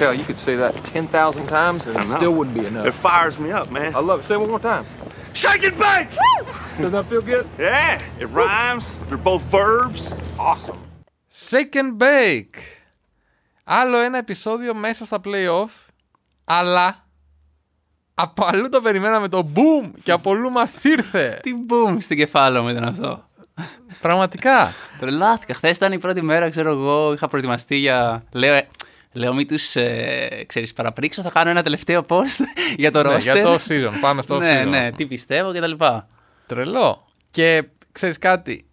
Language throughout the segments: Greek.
Hell, you could say that 10,000 times and it still wouldn't be enough. It fires me up, man. I love it. Say it one more time. Shake and bake! Does that feel good? Yeah, it rhymes. They're both verbs. It's awesome. Shake and bake. Άλλο ένα επεισόδιο μέσα στα playoff, αλλά από αλλού το περιμέναμε το boom και από αλλού μας ήρθε. Τι boom στην κεφάλαιο μου ήταν αυτό. Πραγματικά. Τρελάθηκα. Χθες ήταν η πρώτη μέρα, ξέρω εγώ. Είχα προετοιμαστεί για. Λέω, Λέω μην τους ε, ξέρεις, παραπρίξω, θα κάνω ένα τελευταίο post για το ναι, roster. για το off-season, πάμε στο ναι, off-season. ναι, ναι, τι πιστεύω και τα λοιπά. Τρελό. Και ξέρεις κάτι,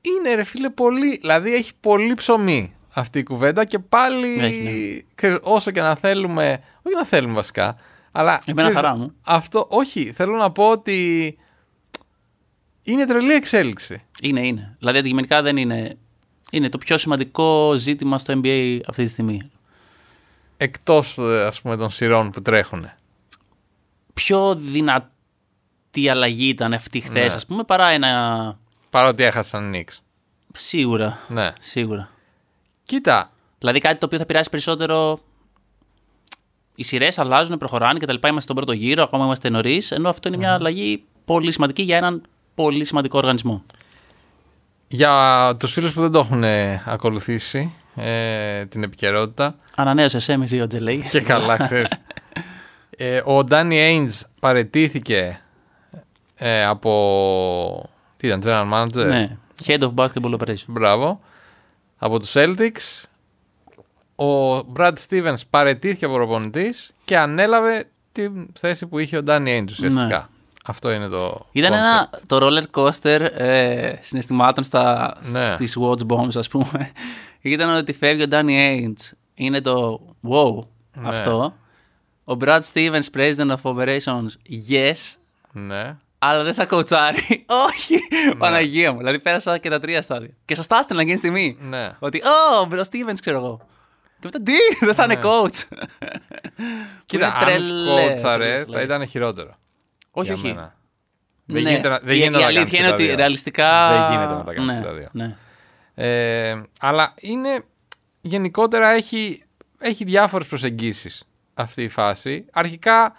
είναι ρε φίλε πολύ, δηλαδή έχει πολύ ψωμί αυτή η κουβέντα και πάλι έχει, ναι. ξέρεις, όσο και να θέλουμε, όχι να θέλουμε βασικά, αλλά Εμένα ξέρεις, χαρά μου. αυτό, όχι, θέλω να πω ότι είναι τρελή εξέλιξη. Είναι, είναι. Δηλαδή αντικειμενικά δεν είναι είναι το πιο σημαντικό ζήτημα στο NBA αυτή τη στιγμή εκτός ας πούμε των σειρών που τρέχουν. Πιο δυνατή αλλαγή ήταν αυτή χθε, ναι. ας πούμε παρά ένα... Παρότι έχασαν Νίξ. Σίγουρα. Ναι. Σίγουρα. Κοίτα. Δηλαδή κάτι το οποίο θα πειράσει περισσότερο οι σειρές αλλάζουν, προχωράνε λοιπά Είμαστε στον πρώτο γύρο, ακόμα είμαστε νωρίς. Ενώ αυτό είναι μια αλλαγή πολύ σημαντική για έναν πολύ σημαντικό οργανισμό. Για τους φίλους που δεν το έχουν ακολουθήσει, ε, την επικαιρότητα. Ανανέωσε έμεση ο τζελέι. Και καλά, ε, ο Ντάνι Έιντς παρετήθηκε ε, από... Τι ήταν, General Manager. Ναι, Head of Basketball Operation. Μπράβο. Από τους Celtics. Ο Brad Stevens παρετήθηκε από προπονητής και ανέλαβε τη θέση που είχε ο Ντάνι Έιντς ουσιαστικά. Ναι. Αυτό είναι το. Ήταν ένα, το roller coaster ε, συναισθημάτων στα, ναι. στις Watch Bombs, ας πούμε. Ήταν ότι φεύγει ο Danny Ainge. Είναι το wow ναι. αυτό. Ο Brad Stevens, President of Operations, yes. Ναι. Αλλά δεν θα κοουτσάρει. Όχι! Ναι. Παναγία μου. Δηλαδή πέρασα και τα τρία στάδια. Και σας τα έστειλα εκείνη τη στιγμή. Ναι. Ότι, ο Brad Stevens, ξέρω εγώ. Και μετά, τι, δεν θα είναι ναι. coach. Κοίτα, αν κότσαρε, θα ήταν χειρότερο. Όχι, όχι. Ναι. Δεν γίνεται, δεν η, γίνεται η να αλήθεια είναι ότι ρεαλιστικά. Δεν γίνεται να τα κάνεις ναι, τα ναι. Ε, αλλά είναι. Γενικότερα έχει, έχει διάφορες προσεγγίσεις αυτή η φάση. Αρχικά.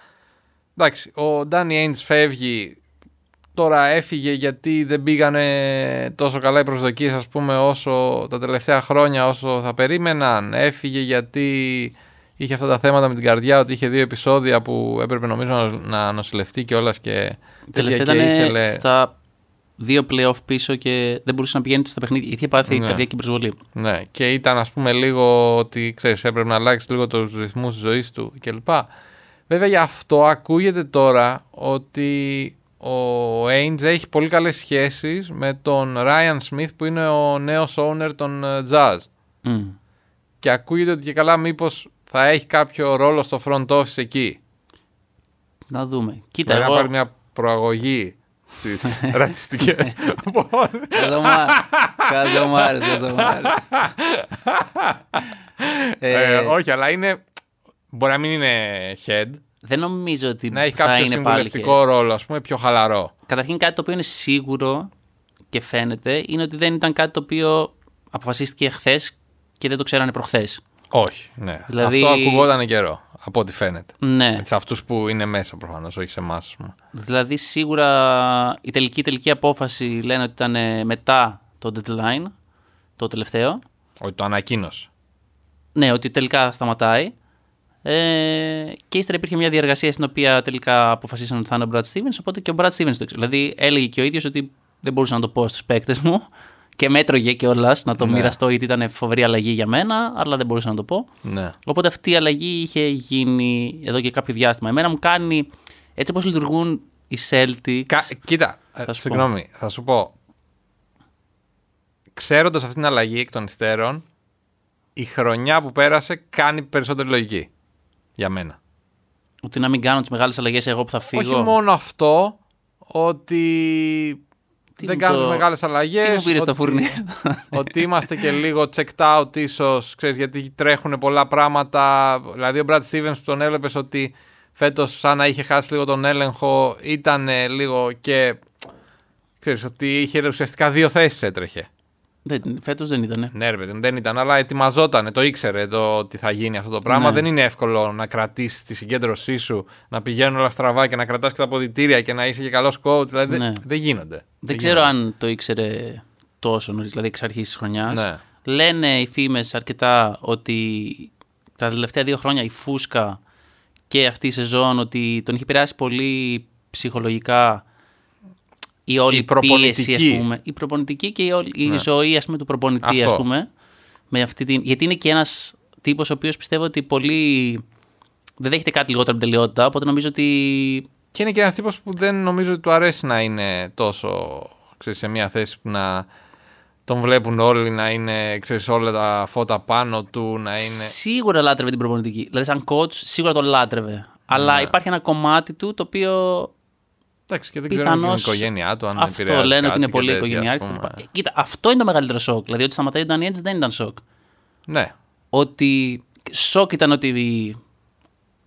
Εντάξει, ο Ντάνι Έιντ φεύγει. Τώρα έφυγε γιατί δεν πήγανε τόσο καλά οι προσδοκίες, ας πούμε, όσο τα τελευταία χρόνια όσο θα περίμεναν. Έφυγε γιατί είχε αυτά τα θέματα με την καρδιά, ότι είχε δύο επεισόδια που έπρεπε νομίζω να νοσηλευτεί κιόλας και. Τελευταία και ήταν ήθελε... στα δύο playoff πίσω και δεν μπορούσε να πηγαίνει στο παιχνίδι. Είχε πάθει ναι. και προσβολή. Ναι, και ήταν ας πούμε λίγο ότι ξέρεις, έπρεπε να αλλάξει λίγο τους ρυθμούς της ζωής του κλπ. Βέβαια γι' αυτό ακούγεται τώρα ότι ο Ainge έχει πολύ καλές σχέσεις με τον Ryan Smith που είναι ο νέος owner των ε, Jazz. Mm. Και ακούγεται ότι και καλά μήπως θα έχει κάποιο ρόλο στο front office εκεί. Να δούμε. Κοίτα, εγώ... να πάρει μια προαγωγή στις ρατσιστικές Καζομάρες Καζομάρες ε, ε, Όχι αλλά είναι Μπορεί να μην είναι head Δεν νομίζω ότι να έχει κάποιο συμβουλευτικό ρόλο ας πούμε πιο χαλαρό Καταρχήν κάτι το οποίο είναι σίγουρο και φαίνεται είναι ότι δεν ήταν κάτι το οποίο αποφασίστηκε χθες και δεν το ξέρανε προχθές όχι, ναι. Δηλαδή... Αυτό ακουγόταν καιρό, από ό,τι φαίνεται. Ναι. Σε αυτούς που είναι μέσα προφανώς, όχι σε εμάς. Δηλαδή, σίγουρα η τελική, τελική απόφαση λένε ότι ήταν ε, μετά το deadline, το τελευταίο. Ότι το ανακοίνωσε. Ναι, ότι τελικά σταματάει. Ε, και ύστερα υπήρχε μια διαργασία στην οποία τελικά αποφασίσαν ότι θα είναι ο Brad Stevens. Οπότε και ο Brad Stevens το ήξερε. Δηλαδή έλεγε και ο ίδιος ότι δεν μπορούσα να το πω στους παίκτες μου και μέτρογε και να το ναι. μοιραστώ, γιατί ήταν φοβερή αλλαγή για μένα, αλλά δεν μπορούσα να το πω. Ναι. Οπότε αυτή η αλλαγή είχε γίνει εδώ και κάποιο διάστημα. Εμένα μου κάνει έτσι όπως λειτουργούν οι Celtics. Κοίτα, ε, θα συγγνώμη, θα σου πω. Ξέροντας αυτή την αλλαγή εκ των υστέρων, η χρονιά που πέρασε κάνει περισσότερη λογική για μένα. Ότι να μην κάνω τις μεγάλες αλλαγές εγώ που θα φύγω. Όχι μόνο αυτό, ότι δεν κάνουμε το... μεγάλες αλλαγέ. Τι μου πήρε ότι είμαστε και λίγο checked out, ίσως, γιατί τρέχουν πολλά πράγματα. Δηλαδή, ο Brad Stevens που τον έβλεπες ότι φέτος, σαν να είχε χάσει λίγο τον έλεγχο, ήταν λίγο και. ξέρεις, ότι είχε ουσιαστικά δύο θέσεις έτρεχε. Δεν, φέτος δεν ήταν. Ναι, δεν ήταν, αλλά ετοιμαζόταν, το ήξερε το ότι θα γίνει αυτό το πράγμα. Ναι. Δεν είναι εύκολο να κρατήσεις τη συγκέντρωσή σου, να πηγαίνουν όλα στραβά και να κρατάς και τα ποδητήρια και να είσαι και καλός coach. Δηλαδή ναι. δεν, γίνονται. Δεν, ξέρω αν το ήξερε τόσο νωρίς, δηλαδή εξ αρχής της χρονιάς. Ναι. Λένε οι φήμες αρκετά ότι τα τελευταία δύο χρόνια η φούσκα και αυτή η σεζόν ότι τον είχε πειράσει πολύ ψυχολογικά η όλη η πίεση, ας πούμε. Η προπονητική και η, όλη, ναι. ζωή ας πούμε, του προπονητή, Αυτό. ας πούμε. Με αυτή την... Γιατί είναι και ένας τύπος ο οποίος πιστεύω ότι πολύ... Δεν δέχεται κάτι λιγότερο από την τελειότητα, οπότε νομίζω ότι... Και είναι και ένας τύπος που δεν νομίζω ότι του αρέσει να είναι τόσο ξέρεις, σε μια θέση που να τον βλέπουν όλοι να είναι, όλα τα φώτα πάνω του, να είναι... Σίγουρα λάτρευε την προπονητική. Δηλαδή, σαν coach, σίγουρα τον λάτρευε. Αλλά ναι. υπάρχει ένα κομμάτι του το οποίο Εντάξει, και δεν Πιθανώς... ξέρουμε την οικογένειά του, αν Αυτό λένε ότι είναι πολύ οικογενειάρχη. Κοίτα, αυτό είναι το μεγαλύτερο σοκ. Δηλαδή ότι σταματάει ο Ντανιέτζ δεν ήταν σοκ. Ναι. Ότι σοκ ήταν ότι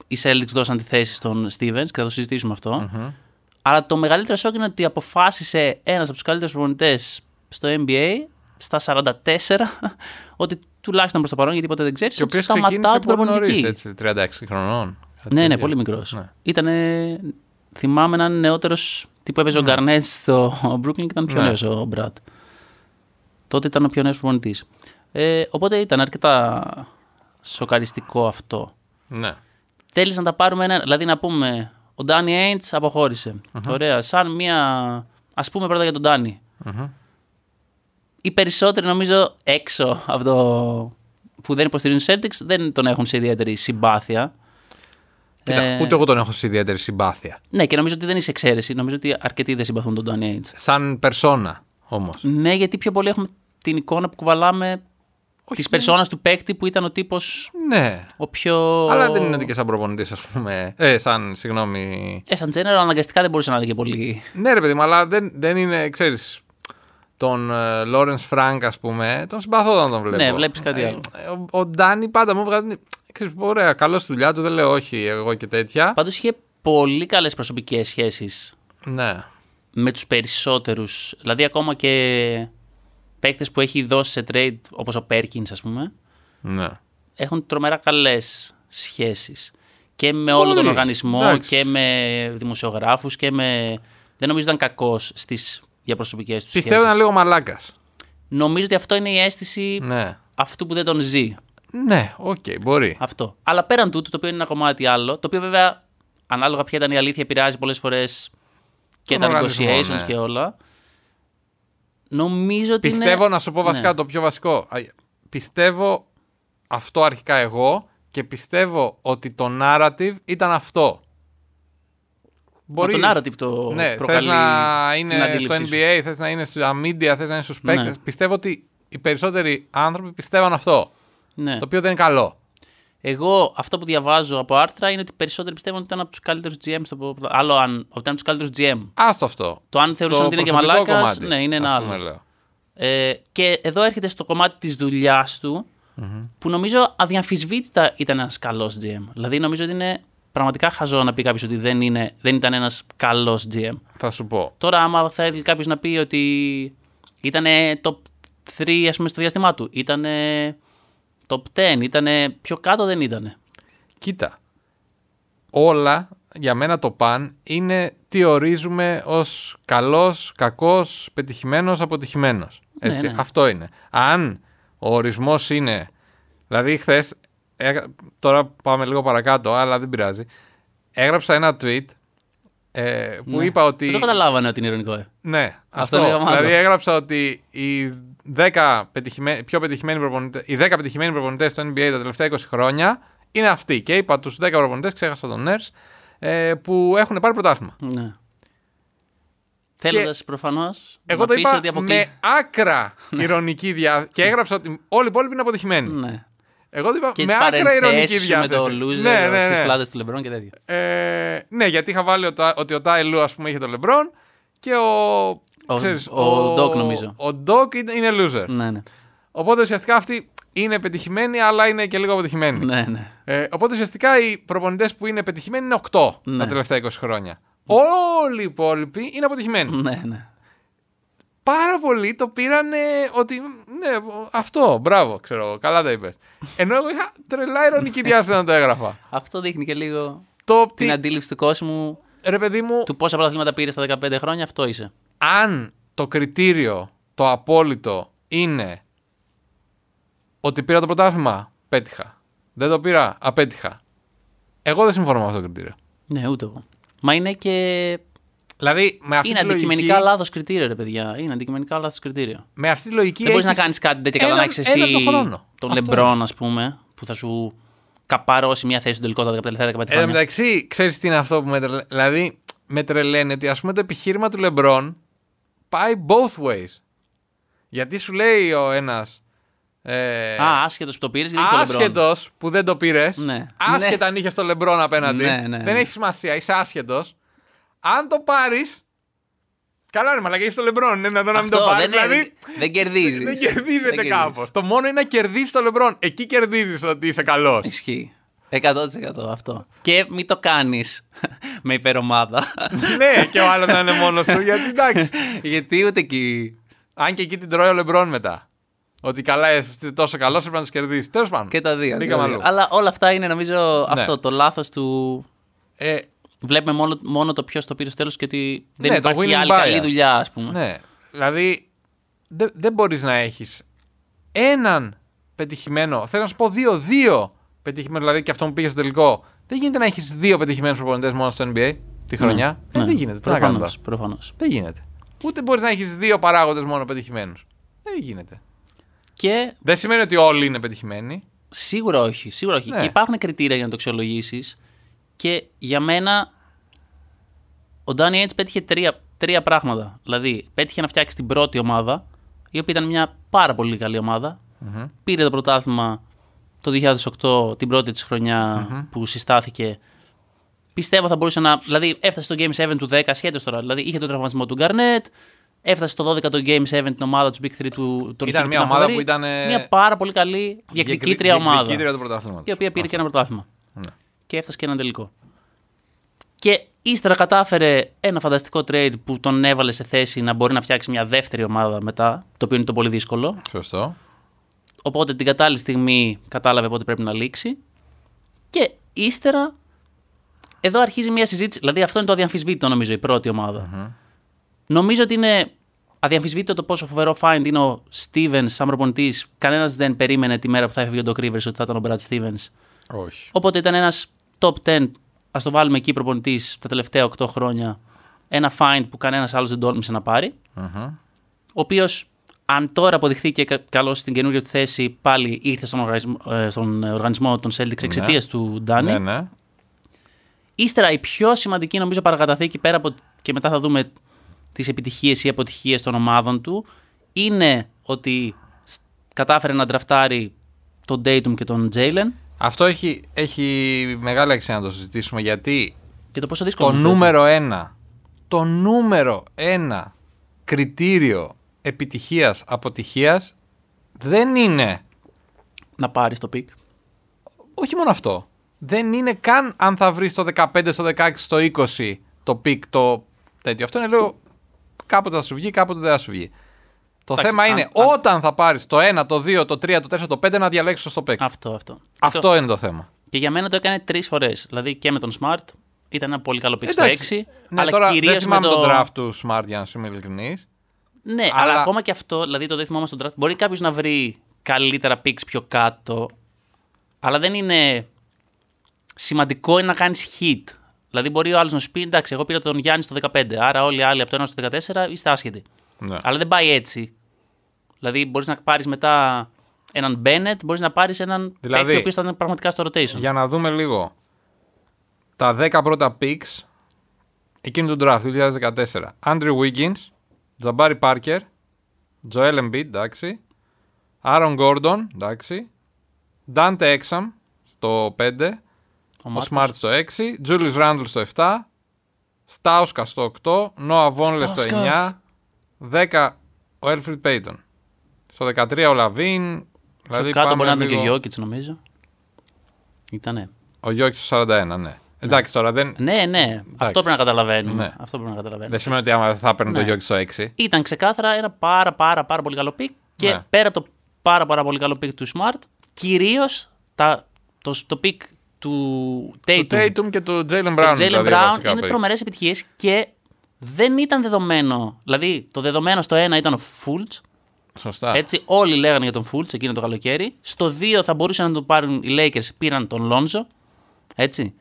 οι Celtics δώσαν τη θέση στον Στίβεν και θα το συζητήσουμε αυτό. Αλλά το μεγαλύτερο σοκ είναι ότι αποφάσισε ένας από τους καλύτερους προπονητές στο NBA στα 44 ότι τουλάχιστον προς το παρόν, γιατί ποτέ δεν ξέρεις, ότι οποίο την προπονητική. Νωρίς, έτσι, 36 χρονών. Ναι, ναι, πολύ μικρός. Ναι. Ήταν θυμάμαι έναν είναι νεότερο. που έπαιζε ο ναι. Γκαρνέτ στο Brooklyn και ήταν πιο ναι. νέος νέο ο Μπρατ. Τότε ήταν ο πιο νέος προπονητής. Ε, οπότε ήταν αρκετά σοκαριστικό αυτό. Ναι. Θέλεις να τα πάρουμε ένα. Δηλαδή να πούμε, ο Ντάνι Έιντ Ωραία. Σαν μία. Ας πούμε πρώτα για τον ντανι Οι περισσότεροι νομίζω έξω από το. που δεν υποστηρίζουν Celtics δεν τον έχουν σε ιδιαίτερη συμπάθεια. Κοίτα, ε... ούτε εγώ τον έχω σε ιδιαίτερη συμπάθεια. Ναι, και νομίζω ότι δεν είσαι εξαίρεση. Νομίζω ότι αρκετοί δεν συμπαθούν τον Τόνι Έιτ. Σαν περσόνα όμως. Ναι, γιατί πιο πολύ έχουμε την εικόνα που κουβαλάμε τη περσόνας του παίκτη που ήταν ο τύπος. Ναι. Ο πιο. Αλλά δεν είναι ότι και σαν προπονητής, ας πούμε. Ε, σαν, συγγνώμη. Ε, σαν τζένερο, αναγκαστικά δεν μπορούσε να είναι και πολύ. Ναι, ρε παιδί μου, αλλά δεν, δεν είναι, ξέρεις. Τον Λόρεν Φρανκ, ας πούμε, τον συμπαθώ όταν τον βλέπω. Ναι, βλέπεις κάτι ε, άλλο. ο, ο Ντάνι πάντα μου βγάζει. Ε, ξέρεις, ωραία, καλό στη δουλειά του, δεν λέω όχι εγώ και τέτοια. Πάντως είχε πολύ καλές προσωπικές σχέσεις ναι. με τους περισσότερους. Δηλαδή ακόμα και παίκτες που έχει δώσει σε trade, όπως ο Πέρκιν, ας πούμε, ναι. έχουν τρομερά καλές σχέσεις. Και με όλο τον οργανισμό Εντάξει. και με δημοσιογράφους και με... Δεν νομίζω ήταν κακός στις διαπροσωπικές του σχέσει. Πιστεύω ήταν λίγο μαλάκας. Νομίζω ότι αυτό είναι η αίσθηση ναι. αυτού που δεν τον ζει. Ναι, οκ, okay, μπορεί. Αυτό. Αλλά πέραν τούτου, το οποίο είναι ένα κομμάτι άλλο, το οποίο βέβαια ανάλογα ποια ήταν η αλήθεια, επηρεάζει πολλές φορές και τα negotiations ναι. και όλα. Νομίζω ότι. Πιστεύω, είναι... να σου πω βασικά ναι. το πιο βασικό. Πιστεύω αυτό αρχικά εγώ και πιστεύω ότι το narrative ήταν αυτό. Μπορεί... το narrative το ναι, προκαλεί θες να είναι στο NBA, θες να είναι στα media, θες να είναι στους ναι. Πιστεύω ότι οι περισσότεροι άνθρωποι πιστεύαν αυτό. Ναι. Το οποίο δεν είναι καλό. Εγώ αυτό που διαβάζω από άρθρα είναι ότι περισσότεροι πιστεύουν ότι ήταν από τους καλύτερους GM. Στο... Άλλο αν. Ότι ήταν από τους καλύτερους GM. Άστο αυτό. Το αν θεωρούσαν ότι είναι και μαλάκα. Ναι, είναι ένα άλλο. Ε, και εδώ έρχεται στο κομμάτι της δουλειάς του που νομίζω αδιαμφισβήτητα ήταν ένας καλός GM. Δηλαδή νομίζω ότι είναι πραγματικά χαζό να πει κάποιος ότι δεν, είναι, δεν ήταν ένας καλός GM. Θα σου πω. Τώρα, άμα θα ήθελε κάποιος να πει ότι ήταν top 3 ας πούμε, στο διάστημά του, ήταν top 10, ήτανε πιο κάτω δεν ήταν. Κοίτα, όλα για μένα το παν είναι τι ορίζουμε ως καλός, κακός, πετυχημένος, αποτυχημένος. Ναι, Έτσι, ναι. Αυτό είναι. Αν ο ορισμός είναι, δηλαδή χθες, τώρα πάμε λίγο παρακάτω, αλλά δεν πειράζει, έγραψα ένα tweet ε, που ναι. είπα ότι. Δεν το καταλάβανε ότι είναι ηρωνικό, ε. Ναι, αυτό. αυτό δηλαδή έγραψα ότι οι 10 πετυχημένοι, πιο πετυχημένοι προπονητές, οι 10 πετυχημένοι προπονητές στο NBA τα τελευταία 20 χρόνια είναι αυτοί. Και είπα τους 10 προπονητές, ξέχασα τον Νέρ, ε, που έχουν πάρει πρωτάθλημα. Ναι. Θέλοντας προφανώς. Εγώ να το είπα ότι αποκλεί... με άκρα ναι. ηρωνική διάθεση. και έγραψα ότι όλοι οι υπόλοιποι είναι αποτυχημένοι. Ναι. Εγώ είπα με άκρα ηρωνική διάθεση. Με το loser ναι, ναι, ναι. στι πλάτε του Λεμπρόν και τέτοια. Ε, ναι, γιατί είχα βάλει ότι ο Λου ας πούμε είχε το Λεμπρόν και ο. Ο, ξέρεις, ο, ο, Doc νομίζω. Ο Doc είναι loser. Ναι, ναι. Οπότε ουσιαστικά αυτή είναι πετυχημένη, αλλά είναι και λίγο αποτυχημένη. Ναι, ναι. Ε, οπότε ουσιαστικά οι προπονητές που είναι πετυχημένοι είναι 8 ναι. τα τελευταία 20 χρόνια. Όλοι οι υπόλοιποι είναι αποτυχημένοι. Ναι, ναι πάρα πολλοί το πήρανε ότι ναι, αυτό, μπράβο, ξέρω, καλά τα είπες. Ενώ εγώ είχα τρελά ηρωνική διάθεση να το έγραφα. Αυτό δείχνει και λίγο την αντίληψη του κόσμου, μου, του πόσα πρωταθλήματα πήρε στα 15 χρόνια, αυτό είσαι. Αν το κριτήριο, το απόλυτο είναι ότι πήρα το πρωτάθλημα, πέτυχα. Δεν το πήρα, απέτυχα. Εγώ δεν συμφωνώ με αυτό το κριτήριο. Ναι, ούτε εγώ. Μα είναι και Δηλαδή, με αυτή είναι αντικειμενικά λογική... λάθο κριτήριο, ρε παιδιά. Είναι αντικειμενικά λάθος κριτήριο. Με αυτή τη λογική. Δεν μπορείς να κάνεις κάτι τέτοιο κατά να έχει εσύ το τον Λεμπρόν, ας πούμε, που θα σου καπαρώσει μια θέση στον τελικό τα 15 λεπτά. Εν τω μεταξύ, ξέρεις τι είναι αυτό που με τρελαίνει. Δηλαδή, με τρελαίνει ότι ας πούμε το επιχείρημα του Λεμπρόν πάει both ways. Γιατί σου λέει ο ένας. Ε... Α, άσχετος που το πήρες, γιατί Άσχετος που δεν το πήρες. Ναι. Άσχετα ναι. αν είχε αυτό Λεμπρόν απέναντι. Ναι, ναι, ναι. Δεν έχει σημασία, είσαι άσχετος. Αν το πάρεις. Καλά ρε μαλακά το λεμπρόν. είναι να δω να μην το πάρεις. Δεν, δηλαδή, δεν κερδίζεις. Δεν κερδίζεται κάπως. Το μόνο είναι να κερδίσεις το λεμπρόν. Εκεί κερδίζεις ότι είσαι καλός. Ισχύει. 100% αυτό. Και μην το κάνεις με υπερομάδα. ναι, και ο άλλος να είναι μόνος του. Γιατί εντάξει. γιατί ούτε εκεί. Αν και εκεί την τρώει ο Λεμπρόν μετά. Ότι καλά ε, είσαι τόσο καλός, έπρεπε να τους κερδίσεις. Τέλος πάντων. Και τα δύο. Αλλά όλα αυτά είναι νομίζω ναι. αυτό το λάθος του. Ε, βλέπουμε μόνο, μόνο το ποιος το πήρε στο τέλος και ότι δεν ναι, υπάρχει άλλη καλή δουλειά, ας πούμε. Ναι. Δηλαδή, δεν δε μπορείς να έχεις έναν πετυχημένο. Θέλω να σου πω δύο-δύο δηλαδή και αυτό που πήγε στο τελικό. Δεν γίνεται να έχεις δύο πετυχημένους προπονητές μόνο στο NBA τη ναι. χρονιά. Ναι. Δεν γίνεται. Προφανώς, προφανώς. Δεν γίνεται. Ούτε μπορείς να έχεις δύο παράγοντες μόνο πετυχημένους. Δεν γίνεται. Και... Δεν σημαίνει ότι όλοι είναι πετυχημένοι. Σίγουρα όχι. Σίγουρα όχι. Ναι. Και υπάρχουν κριτήρια για να το αξιολογήσεις. Και για μένα ο Ντάνι Έτσι πέτυχε τρία, τρία πράγματα. Δηλαδή, πέτυχε να φτιάξει την πρώτη ομάδα, η οποία ήταν μια πάρα πολύ καλή ομάδα. Mm-hmm. Πήρε το πρωτάθλημα το 2008, την πρώτη της χρονιά mm-hmm. που συστάθηκε. Πιστεύω θα μπορούσε να. Δηλαδή, έφτασε το Game 7 του 10, σχέτως τώρα. Δηλαδή, είχε τον τραυματισμό του Γκαρνέτ, έφτασε το 12 το Game 7 την ομάδα του Big 3 του Τουρκίου. Ήταν μια ομάδα που ήταν. Ε, μια πάρα πολύ καλή διεκδικήτρια ομάδα. του Η οποία πήρε και ένα πρωτάθλημα. Ναι και έφτασε και ένα τελικό. Και ύστερα κατάφερε ένα φανταστικό trade που τον έβαλε σε θέση να μπορεί να φτιάξει μια δεύτερη ομάδα μετά, το οποίο είναι το πολύ δύσκολο. Σωστό. Οπότε την κατάλληλη στιγμή κατάλαβε πότε πρέπει να λήξει. Και ύστερα, εδώ αρχίζει μια συζήτηση. Δηλαδή, αυτό είναι το αδιαμφισβήτητο, νομίζω, η πρώτη Νομίζω ότι είναι αδιαμφισβήτητο το πόσο φοβερό find είναι ο Στίβεν σαν προπονητής. Κανένας δεν περίμενε τη μέρα που θα έφευγε ο Ντοκρίβερ ότι θα ήταν ο Brad Στίβεν. Όχι. Οπότε ήταν ένας top 10, ας το βάλουμε εκεί προπονητής τα τελευταία 8 χρόνια, ένα find που κανένας άλλος δεν τόλμησε να πάρει. Ο οποίος, αν τώρα αποδειχθεί και καλός στην καινούργια του θέση, πάλι ήρθε στον οργανισμό, ε, στον οργανισμό των Celtics ναι. εξαιτίας του Ντάνι. Ναι, ναι, Ύστερα, η πιο σημαντική νομίζω παρακαταθήκη πέρα από. και μετά θα δούμε τις επιτυχίες ή αποτυχίες των ομάδων του, είναι ότι κατάφερε να ντραφτάρει τον Dayton και τον Jalen. Αυτό έχει, έχει μεγάλη αξία να το συζητήσουμε γιατί το, πόσο το νούμερο έτσι. ένα, το νούμερο ένα κριτήριο επιτυχίας, αποτυχίας δεν είναι να πάρεις το πικ. Όχι μόνο αυτό. Δεν είναι καν αν θα βρεις το 15, στο 16, το 20 το πικ, το τέτοιο. Αυτό είναι λέω κάποτε θα σου βγει, κάποτε δεν θα σου βγει. Το θέμα αν, είναι αν... όταν θα πάρεις το 1, το 2, το 3, το 4, το 5 να διαλέξεις το παίκτη. Αυτό, αυτό. Αυτό είναι το θέμα. Και για μένα το έκανε τρεις φορές. Δηλαδή και με τον Smart ήταν ένα πολύ καλό pick στο 6. Ναι, αλλά τώρα, δεν θυμάμαι το... τον draft του Smart για να σου είμαι ειλικρινής. Ναι, αλλά... αλλά... ακόμα και αυτό, δηλαδή το δεν θυμάμαι τον draft. Μπορεί κάποιος να βρει καλύτερα picks πιο κάτω. Αλλά δεν είναι σημαντικό είναι να κάνεις hit. Δηλαδή μπορεί ο άλλος να σου πει: Εντάξει, εγώ πήρα τον Γιάννη στο 15, άρα όλοι οι άλλοι από το 1 στο 14 είστε άσχετοι. Ναι. Αλλά δεν πάει έτσι. Δηλαδή μπορείς να πάρεις μετά έναν Μπένετ, μπορείς να πάρεις έναν δηλαδή, παίκτη ο οποίος θα είναι πραγματικά στο rotation. Για να δούμε λίγο. Τα 10 πρώτα picks εκείνη του draft του 2014. Andrew Wiggins, Τζαμπάρι Πάρκερ, Joel Embiid, εντάξει. Άρον Gordon, εντάξει. Dante Έξαμ στο 5. Ο, ο Smart στο 6. Julius Randle στο 7. Στάουσκα στο 8. Noah Vonleh στο 9. 10 ο Alfred Payton. Στο 13 ο Λαβίν. Δηλαδή κάτω μπορεί να ήταν και ο Γιώκητ, νομίζω. Ήτανε. Ο Γιώκητ στο 41, ναι. ναι. Εντάξει τώρα δεν. Ναι, ναι. Αυτό πρέπει να καταλαβαίνουμε. Ναι. Αυτό πρέπει να καταλαβαίνουμε. Δεν σημαίνει ότι άμα θα έπαιρνε το ναι. Γιώκητ στο 6. Ήταν ξεκάθαρα ένα πάρα πάρα, πάρα πολύ καλό πικ. Και πέρα το πάρα, πάρα πολύ καλό πικ του Smart, κυρίως το, το πικ του Tatum. Του Tatum και του Jalen ε, Brown. Jalen δηλαδή, είναι τρομερές επιτυχίες και δεν ήταν δεδομένο. Δηλαδή, το δεδομένο στο 1 ήταν ο Fultz έτσι, όλοι λέγανε για τον Φούλτ εκείνο το καλοκαίρι. Στο 2 θα μπορούσαν να τον πάρουν οι Lakers, πήραν τον Λόνζο. Έτσι.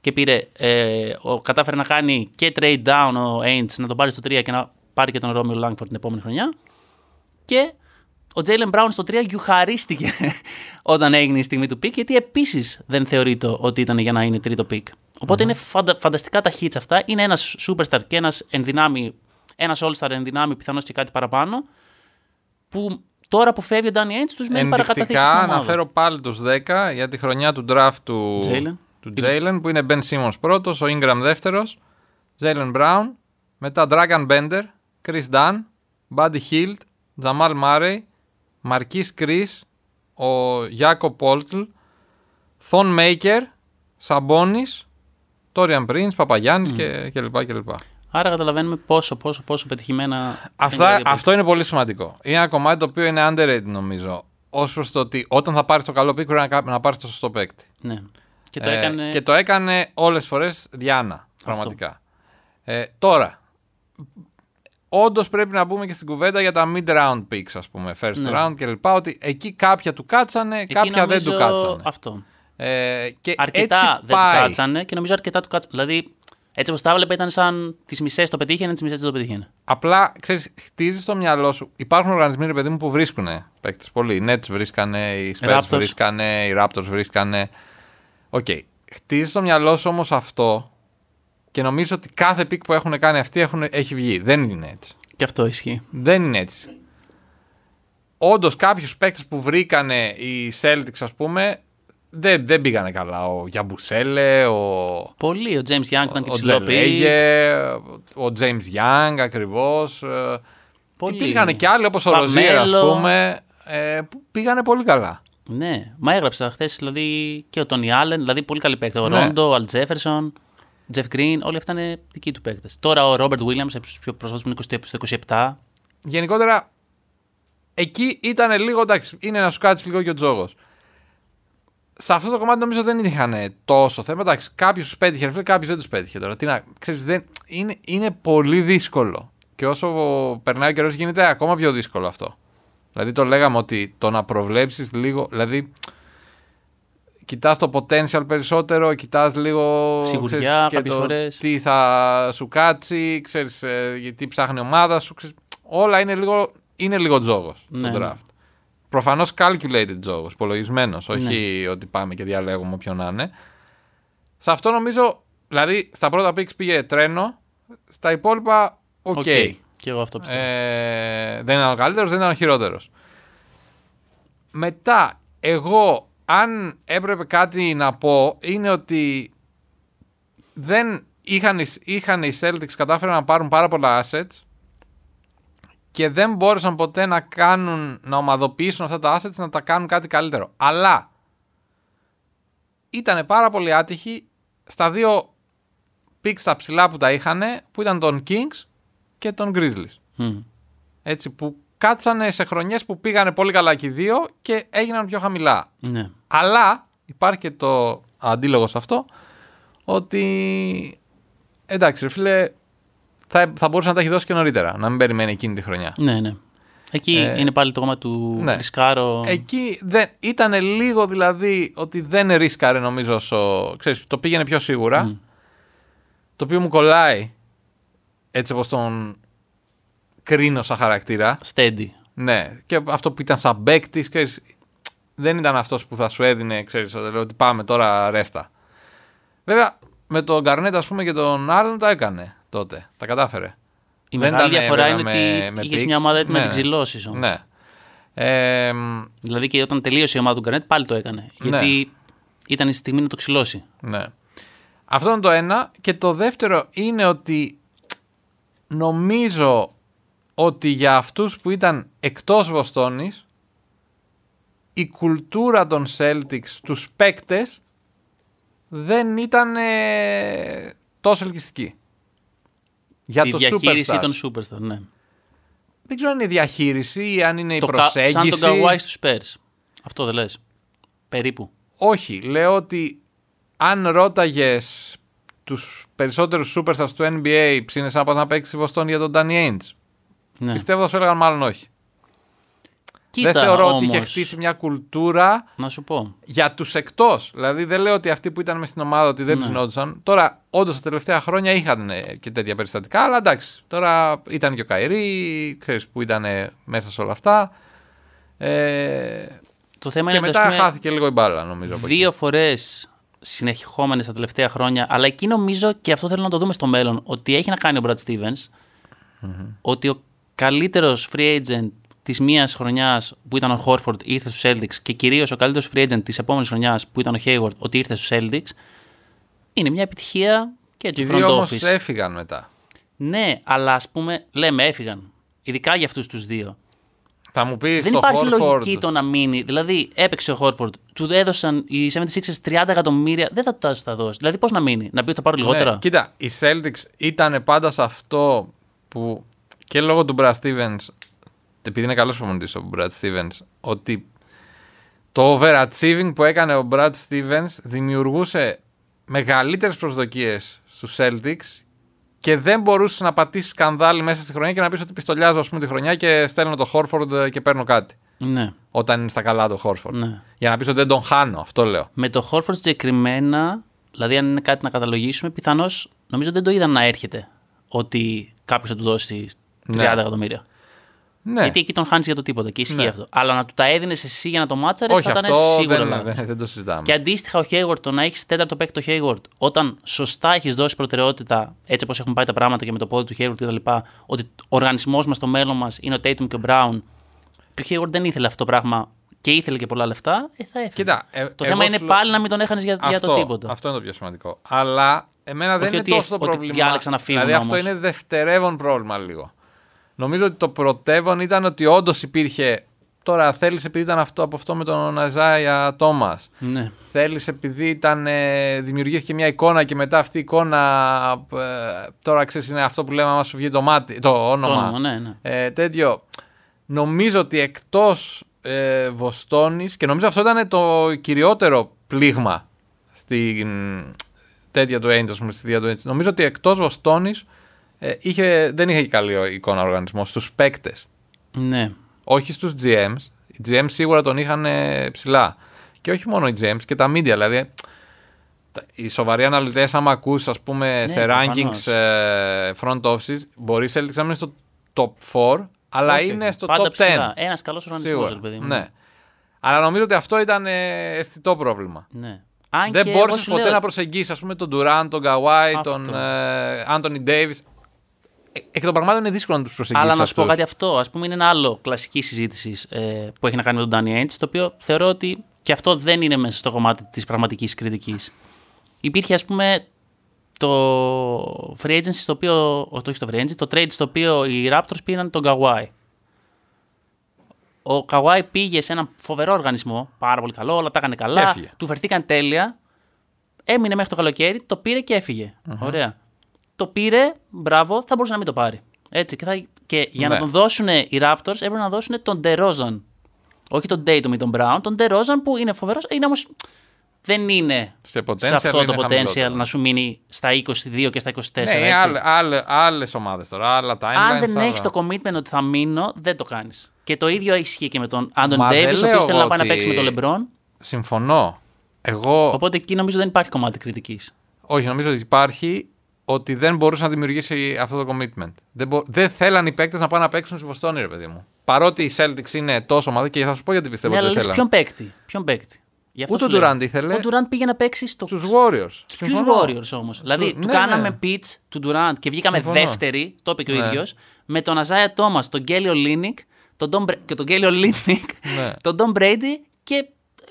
Και πήρε, ε, ο, κατάφερε να κάνει και trade down ο Ainge, να τον πάρει στο 3 και να πάρει και τον Ρόμιο Λάγκφορντ την επόμενη χρονιά. Και ο Τζέιλεν Μπράουν στο 3 γιουχαρίστηκε όταν έγινε η στιγμή του πικ, γιατί επίσης δεν θεωρείται ότι ήταν για να είναι τρίτο πικ. οποτε είναι φαντα, φανταστικά τα hits αυτά. Είναι ένας superstar και ένας ενδυνάμει, ένα all-star ενδυνάμει, πιθανώς και κάτι παραπάνω που τώρα που φεύγει ο Ντάνι Έντσι τους μένει παρακαταθήκη. Στην αναφέρω πάλι τους 10 για τη χρονιά του draft του Τζέιλεν, του που είναι Μπεν Σίμον πρώτος, ο γκραμ δεύτερο, Τζέιλεν Μπράουν, μετά Dragon Bender, Chris Ντάν Buddy Χιλτ, Τζαμάλ Murray, Marquis Chris, ο Ιάκο Πόλτλ, Thon Maker, Σαμπόνι, Τόριαν Prince, Παπαγιάννη mm. Άρα καταλαβαίνουμε πόσο, πόσο, πόσο πετυχημένα. Αυτά, αυτό είναι πολύ σημαντικό. Είναι ένα κομμάτι το οποίο είναι underrated νομίζω. Ως προς το ότι όταν θα πάρεις το καλό πίκρο να, να πάρεις το σωστό παίκτη. Ναι. Και το ε, έκανε, ε, και το έκανε όλες φορές πραγματικά. Ε, τώρα, όντως πρέπει να μπούμε και στην κουβέντα για τα mid-round picks, ας πούμε, first ναι. round κλπ. Ότι εκεί κάποια του κάτσανε, εκεί κάποια δεν του κάτσανε. Αυτό. Ε, και αρκετά έτσι δεν του κάτσανε και νομίζω αρκετά του κάτσανε. Δηλαδή, έτσι όπως τα έβλεπε ήταν σαν τις μισές το πετύχαινε, τις μισές δεν το πετύχαινε. Απλά ξέρεις, χτίζεις το μυαλό σου. Υπάρχουν οργανισμοί, ρε παιδί μου, που βρίσκουν παίκτε πολύ. Οι Nets βρίσκανε, οι Spurs βρίσκανε, οι Raptors βρίσκανε. Οκ. Okay. Χτίζεις το μυαλό σου όμως αυτό και νομίζω ότι κάθε πικ που έχουν κάνει αυτοί έχουν, έχει βγει. Δεν είναι έτσι. Και αυτό ισχύει. Δεν είναι έτσι. Όντως, κάποιους παίκτες που βρήκανε οι Celtics, ας πούμε, δεν, δεν πήγανε καλά. Ο Γιαμπουσέλε, ο. Πολύ. Ο Τζέιμ Γιάνγκ ήταν και Πήγε, Ο Τζέιμ Γιάνγκ ακριβώς. Ε, πολύ. Πήγανε και άλλοι όπως ο Ροζίερ, ας πούμε. Ε, πήγανε πολύ καλά. Ναι. Μα έγραψα χθες δηλαδή, και ο Τόνι Άλεν, δηλαδή πολύ καλή παίκτη. Ο ναι. Ρόντο, ο Αλτζέφερσον, ο Τζεφ Γκριν, όλοι αυτά είναι δικοί του παίκτες. Τώρα ο Ρόμπερτ Βίλιαμ, πιο προσφάτω στο 27. Γενικότερα, εκεί ήταν λίγο εντάξει, είναι να σου κάτσει λίγο και ο τζόγος σε αυτό το κομμάτι νομίζω δεν είχαν τόσο θέμα. Εντάξει, κάποιος τους πέτυχε, ρε κάποιος δεν τους πέτυχε τώρα. Τι να, ξέρεις, δεν, είναι, είναι πολύ δύσκολο. Και όσο περνάει ο καιρός γίνεται ακόμα πιο δύσκολο αυτό. Δηλαδή το λέγαμε ότι το να προβλέψεις λίγο. Δηλαδή, κοιτάς το potential περισσότερο, κοιτάς λίγο. Σιγουριά, Τι θα σου κάτσει, ξέρεις, ε, γιατί ψάχνει η ομάδα σου. όλα είναι λίγο, είναι λίγο τζόγος ναι. το ναι. draft. Προφανώς calculated jokes, υπολογισμένος, ναι. όχι ότι πάμε και διαλέγουμε όποιον να είναι. Σε αυτό νομίζω, δηλαδή στα πρώτα picks πήγε τρένο, στα υπόλοιπα οκ. Και εγώ αυτό ε, πιστεύω. δεν ήταν ο καλύτερος, δεν ήταν ο χειρότερος. Μετά, εγώ, αν έπρεπε κάτι να πω, είναι ότι δεν είχαν, είχαν οι Celtics κατάφεραν να πάρουν πάρα πολλά assets και δεν μπόρεσαν ποτέ να κάνουν, να ομαδοποιήσουν αυτά τα assets, να τα κάνουν κάτι καλύτερο. Αλλά ήταν πάρα πολύ άτυχοι στα δύο picks τα ψηλά που τα είχαν, που ήταν τον Kings και τον Grizzlies. Έτσι, που κάτσανε σε χρονιές που πήγανε πολύ καλά και οι δύο και έγιναν πιο χαμηλά. Ναι. Αλλά υπάρχει και το αντίλογο σε αυτό, ότι εντάξει φίλε, θα, θα μπορούσε να τα έχει δώσει και νωρίτερα, να μην περιμένει εκείνη τη χρονιά. Ναι, ναι. Εκεί ε, είναι πάλι το κόμμα του ναι. ρισκάρο. Εκεί δεν, ήταν λίγο δηλαδή ότι δεν ρίσκαρε νομίζω όσο, ξέρεις, το πήγαινε πιο σίγουρα. Το οποίο μου κολλάει έτσι όπως τον κρίνω σαν χαρακτήρα. Steady. Ναι, και αυτό που ήταν σαν παίκτης, δεν ήταν αυτός που θα σου έδινε, ξέρεις, ότι πάμε τώρα ρέστα. Βέβαια, με τον Καρνέτα, ας πούμε, και τον Άρνου τα έκανε τότε. Τα κατάφερε. Η μεγάλη διαφορά είναι ότι είχε μια ομάδα έτοιμη ναι, να την ξυλώσεις. Ναι. δηλαδή και όταν τελείωσε η ομάδα του Γκαρνέτ πάλι το έκανε. Ναι. Γιατί ήταν η στιγμή να το ξυλώσει. Ναι. Αυτό είναι το ένα. Και το δεύτερο είναι ότι νομίζω ότι για αυτούς που ήταν εκτός Βοστόνης η κουλτούρα των Celtics τους παίκτες δεν ήταν τόσο ελκυστική. Για τη το διαχείριση των Superstars, ναι. Δεν ξέρω αν είναι η διαχείριση ή αν είναι η προσέγγιση. σαν τον Καουάι στους Spurs. Αυτό δεν λες. Περίπου. Όχι. Λέω ότι αν ρώταγες τους περισσότερους Superstars του NBA ψήνες να πας να παίξεις στη για τον Danny Ainge. Ναι. Πιστεύω θα σου έλεγαν μάλλον όχι. Κοίτα, δεν θεωρώ όμως, ότι είχε χτίσει μια κουλτούρα να σου πω. για τους εκτός. Δηλαδή δεν λέω ότι αυτοί που ήταν μες στην ομάδα ότι δεν ναι. ψινόντουσαν. Τώρα, όντως τα τελευταία χρόνια είχαν ε, και τέτοια περιστατικά, αλλά εντάξει. Τώρα ήταν και ο Καϊρή, ξέρεις που ήταν ε, μέσα σε όλα αυτά. Ε, το θέμα και είναι μετά χάθηκε λίγο η μπάλα, νομίζω. Δύο φορές συνεχιχόμενες τα τελευταία χρόνια, αλλά εκεί νομίζω και αυτό θέλω να το δούμε στο μέλλον, ότι έχει να κάνει ο Μπρατ στιβεν mm-hmm. ότι ο καλύτερος free agent της μίας χρονιάς που ήταν ο Χόρφορντ ήρθε στους Celtics και κυρίως ο καλύτερος free agent της επόμενης χρονιάς που ήταν ο Hayward ότι ήρθε στους Celtics. Είναι μια επιτυχία και του front δύο όμως έφυγαν μετά. Ναι, αλλά ας πούμε, λέμε έφυγαν. Ειδικά για αυτούς τους δύο. Θα μου πεις Δεν υπάρχει Horford. λογική το να μείνει. Δηλαδή, έπαιξε ο Χόρφορντ, του έδωσαν οι 76ers 30 εκατομμύρια. Δεν θα του τα δώσει. Δηλαδή, πώς να μείνει, να πει ότι θα πάρω ναι, λιγότερα. Ναι, κοίτα, οι Celtics ήταν πάντα σε αυτό που και λόγω του Μπρα Στίβεν επειδή είναι καλός προπονητής ο Brad Stevens, ότι το overachieving που έκανε ο Brad Stevens δημιουργούσε μεγαλύτερες προσδοκίες στους Celtics και δεν μπορούσες να πατήσεις σκανδάλι μέσα στη χρονιά και να πεις ότι πιστολιάζω ας πούμε, τη χρονιά και στέλνω το Χόρφορντ και παίρνω κάτι. Ναι. Όταν είναι στα καλά το Χόρφορντ. Ναι. Για να πεις ότι δεν τον χάνω, αυτό λέω. Με το Χόρφορντ συγκεκριμένα, δηλαδή αν είναι κάτι να καταλογίσουμε, πιθανώς νομίζω δεν το είδα να έρχεται ότι κάποιος θα του δώσει 30 ναι. εκατομμύρια. Ναι. Γιατί εκεί τον χάνεις για το τίποτα και ισχύει ναι. αυτό. Αλλά να του τα έδινες εσύ για να το μάτσαρες θα ήταν σίγουρα δεν, Δεν, δεν, το συζητάμε. Και αντίστοιχα ο Χέιγορντ, το να έχεις τέταρτο παίκτη το Χέιγορντ, όταν σωστά έχεις δώσει προτεραιότητα έτσι όπως έχουν πάει τα πράγματα και με το πόδι του Χέιγορντ κτλ. Ότι ο οργανισμός μας, το μέλλον μας είναι ο Τέιτουμ και ο Μπράουν. Και ο Χέιγορντ δεν ήθελε αυτό το πράγμα και ήθελε και πολλά λεφτά, ε, θα έφυγε. Κοίτα, ε, το θέμα είναι πάλι να μην τον έχανες για, για το τίποτα. Αυτό είναι το πιο σημαντικό. Αλλά εμένα δεν είναι ότι, τόσο το πρόβλημα. να φύγουν. Δηλαδή, αυτό είναι δευτερεύον πρόβλημα λίγο. Νομίζω ότι το πρωτεύον ήταν ότι όντως υπήρχε. Τώρα θέλεις επειδή ήταν αυτό από αυτό με τον Αζάια Τόμα. Ναι. Θέλεις επειδή ήταν, ε, δημιουργήθηκε μια εικόνα και μετά αυτή η εικόνα. Ε, τώρα ξέρεις είναι αυτό που λέμε, μα σου βγει το, μάτι, το όνομα. Ναι, ναι. Ε, τέτοιο. Νομίζω ότι εκτός ε, Βοστόνης και νομίζω αυτό ήταν το κυριότερο πλήγμα στην τέτοια του Angels, στη του Νομίζω ότι εκτός Βοστόνης ε, είχε, δεν είχε καλή εικόνα ο οργανισμός στους παίκτες. Ναι. Όχι στους GMs. Οι GMs σίγουρα τον είχαν ε, ψηλά. Και όχι μόνο οι GMs και τα media. Δηλαδή, οι σοβαροί αναλυτές, άμα ακούς, ας πούμε, ναι, σε προφανώς. rankings ε, front offices, μπορείς σε να είναι στο top 4, αλλά όχι, είναι στο top 10. Ένας καλός οργανισμό, Ναι. Αλλά νομίζω ότι αυτό ήταν ε, αισθητό πρόβλημα. Ναι. Αν δεν μπορούσε ποτέ λέω... να προσεγγίσεις, ας πούμε, τον Ντουράν, τον Καουάι, τον Άντωνι Ντέιβι εκ των πραγμάτων είναι δύσκολο να τους προσεγγίσεις. Αλλά να σου πω κάτι αυτό. Ας πούμε, είναι ένα άλλο κλασική συζήτηση ε, που έχει να κάνει με τον Ντάνι Έντζ, το οποίο θεωρώ ότι και αυτό δεν είναι μέσα στο κομμάτι της πραγματικής κριτικής. Υπήρχε, ας πούμε, το free agency οποίο. το free το trade στο οποίο οι Raptors πήραν τον Καουάι. Ο Καουάι πήγε σε ένα φοβερό οργανισμό, πάρα πολύ καλό, όλα τα έκανε καλά. Έφυγε. Του φερθήκαν τέλεια. Έμεινε μέχρι το καλοκαίρι, το πήρε και έφυγε. Ωραία το πήρε, μπράβο, θα μπορούσε να μην το πάρει. Έτσι, και, θα, και για να ναι. τον δώσουν οι Raptors έπρεπε να δώσουν τον DeRozan. Όχι τον Dayton, ή τον Brown, τον DeRozan που είναι φοβερός, είναι όμως. Δεν είναι σε, σε αυτό το potential να σου μείνει στα 22 και στα 24. Ναι, άλλες ομάδες τώρα, άλλα timelines. Αν δεν έχεις το commitment ότι θα μείνω, δεν το κάνεις. Και το ίδιο ισχύει και με τον Άντων Ντέβι, ο οποίος θέλει να πάει να παίξει με τον Λεμπρόν. Συμφωνώ. Εγώ... Οπότε εκεί νομίζω δεν υπάρχει κομμάτι κριτικής. Όχι, νομίζω ότι υπάρχει ότι δεν μπορούσε να δημιουργήσει αυτό το commitment. Δεν, μπο... δεν θέλαν οι παίκτες να πάνε να παίξουν στη Βοστόνη, ρε παιδί μου. Παρότι η Celtics είναι τόσο ομάδα και θα σου πω γιατί πιστεύω ναι, ότι δεν θέλαν. Ποιον παίκτη. Ποιον παίκτη. Ούτε ο Ντουράντ ήθελε. Ο Ντουράντ πήγε να παίξει στο... στους Warriors. Ποιου Warriors όμως. Δηλαδή του ναι, κάναμε ναι. pitch του Ντουράντ και βγήκαμε Συμφωνώ. δεύτερη, το είπε και ο ναι. ίδιος, με τον Αζάια Τόμα, τον Γκέλιο Λίνικ, τον Ντομ και τον Γκέλιο Λίνικ, τον Ντομ Brady. και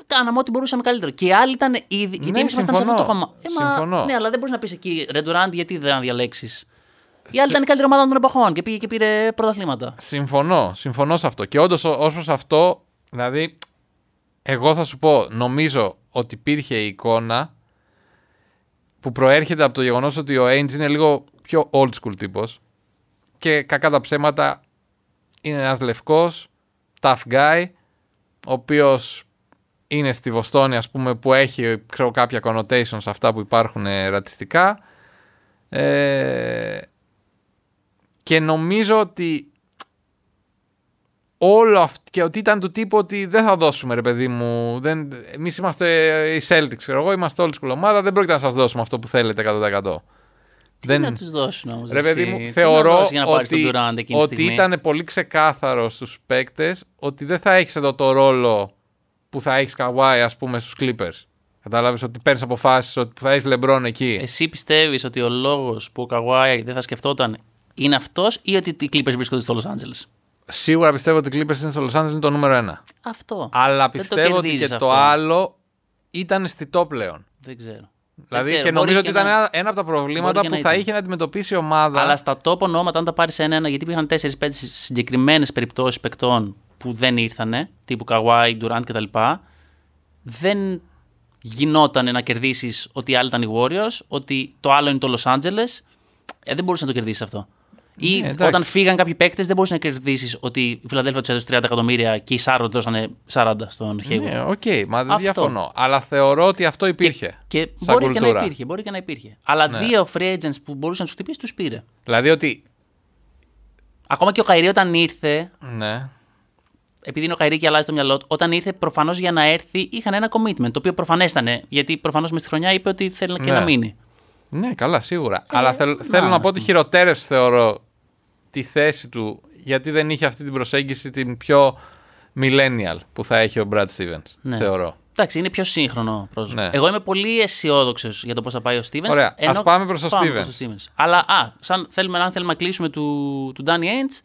κάναμε ό,τι μπορούσαμε καλύτερο. Και οι άλλοι ήταν ήδη. Ναι, γιατί εμείς ήμασταν σε αυτό το χαμά. Ε, συμφωνώ. Ναι, αλλά δεν μπορείς να πεις εκεί Ρεντουράντ, γιατί δεν διαλέξει. Η άλλη ήταν η καλύτερη ομάδα των εποχών και πήγε και πήρε πρωταθλήματα. Συμφωνώ, συμφωνώ σε αυτό. Και όντως ως προς αυτό, δηλαδή, εγώ θα σου πω, νομίζω ότι υπήρχε η εικόνα που προέρχεται από το γεγονός ότι ο Έιντζ είναι λίγο πιο old school τύπος και κακά τα ψέματα είναι ένας λευκός, tough guy, ο οποίος είναι στη Βοστόνη, ας πούμε, που έχει ξέρω, κάποια connotations αυτά που υπάρχουν ε, ρατσιστικά. Ε, και νομίζω ότι όλο αυτό και ότι ήταν του τύπου ότι δεν θα δώσουμε ρε παιδί μου. Δεν... Εμείς είμαστε οι Celtics, ξέρω εγώ, είμαστε όλη η Δεν πρόκειται να σας δώσουμε αυτό που θέλετε 100%. Τι δεν... να τους δώσουν όμως Ρε παιδί μου, θεωρώ ότι, ότι ήταν πολύ ξεκάθαρο στους παίκτες ότι δεν θα έχεις εδώ το ρόλο που θα έχεις Καβάη, ας πούμε, στους Clippers. Κατάλαβε ότι παίρνεις αποφάσεις ότι θα έχεις Λεμπρόν εκεί. Εσύ πιστεύεις ότι ο λόγος που ο Καβάη δεν θα σκεφτόταν είναι αυτός ή ότι οι Clippers βρίσκονται στο Los Angeles. Σίγουρα πιστεύω ότι οι Clippers είναι στο Los Angeles είναι το νούμερο ένα. Αυτό. Αλλά πιστεύω ότι και αυτό. το άλλο ήταν αισθητό πλέον. Δεν ξέρω. Δηλαδή δεν ξέρω, και νομίζω ότι και ήταν ένα, ένα από τα προβλήματα που θα είχε να αντιμετωπίσει η ομάδα. Αλλά στα τόπο νόματα, αν τα πάρεις ένα-ένα, γιατί υπήρχαν 4-5 συγκεκριμένες περιπτώσεις παικτών που δεν ήρθανε, τύπου Καουάι, Ντουράντ κτλ. Δεν γινόταν να κερδίσεις ότι άλλοι ήταν οι Warriors, ότι το άλλο είναι το Los Angeles. Ε, δεν μπορούσες να το κερδίσεις αυτό. η οταν φυγαν καποιοι παικτε δεν μπορουσε να κερδισει οτι η φιλαδελφια τους έδωσε 30 εκατομμύρια και οι Σάρων δώσανε 40 στον Χέιγουρ. Ναι, οκ, okay, μα δεν διαφωνώ. Αλλά θεωρώ ότι αυτό υπήρχε. Και, μπορεί, και να υπήρχε, μπορεί και να υπήρχε. Αλλά ναι. δύο free agents που μπορούσαν να τους χτυπήσει, τους πήρε. Δηλαδή ότι. Ακόμα και ο Καϊρή όταν ήρθε. Ναι επειδή είναι ο Καϊρή και αλλάζει το μυαλό του, όταν ήρθε προφανώς για να έρθει είχαν ένα commitment. Το οποίο προφανέστανε Γιατί προφανώς μες στη χρονιά είπε ότι θέλει και να ναι. μείνει. Ναι, καλά, σίγουρα. Ε, Αλλά θέλω να, πω ότι χειροτέρευσε θεωρώ τη θέση του γιατί δεν είχε αυτή την προσέγγιση την πιο millennial που θα έχει ο Brad Stevens. Ναι. Θεωρώ. Εντάξει, είναι πιο σύγχρονο πρόσωπο. Ναι. Εγώ είμαι πολύ αισιόδοξος για το πώς θα πάει ο Στίβεν. Ωραία, ας πάμε προς τον Στίβεν. Αλλά α, σαν θέλουμε, αν θέλουμε να κλείσουμε του, του Danny Ainge,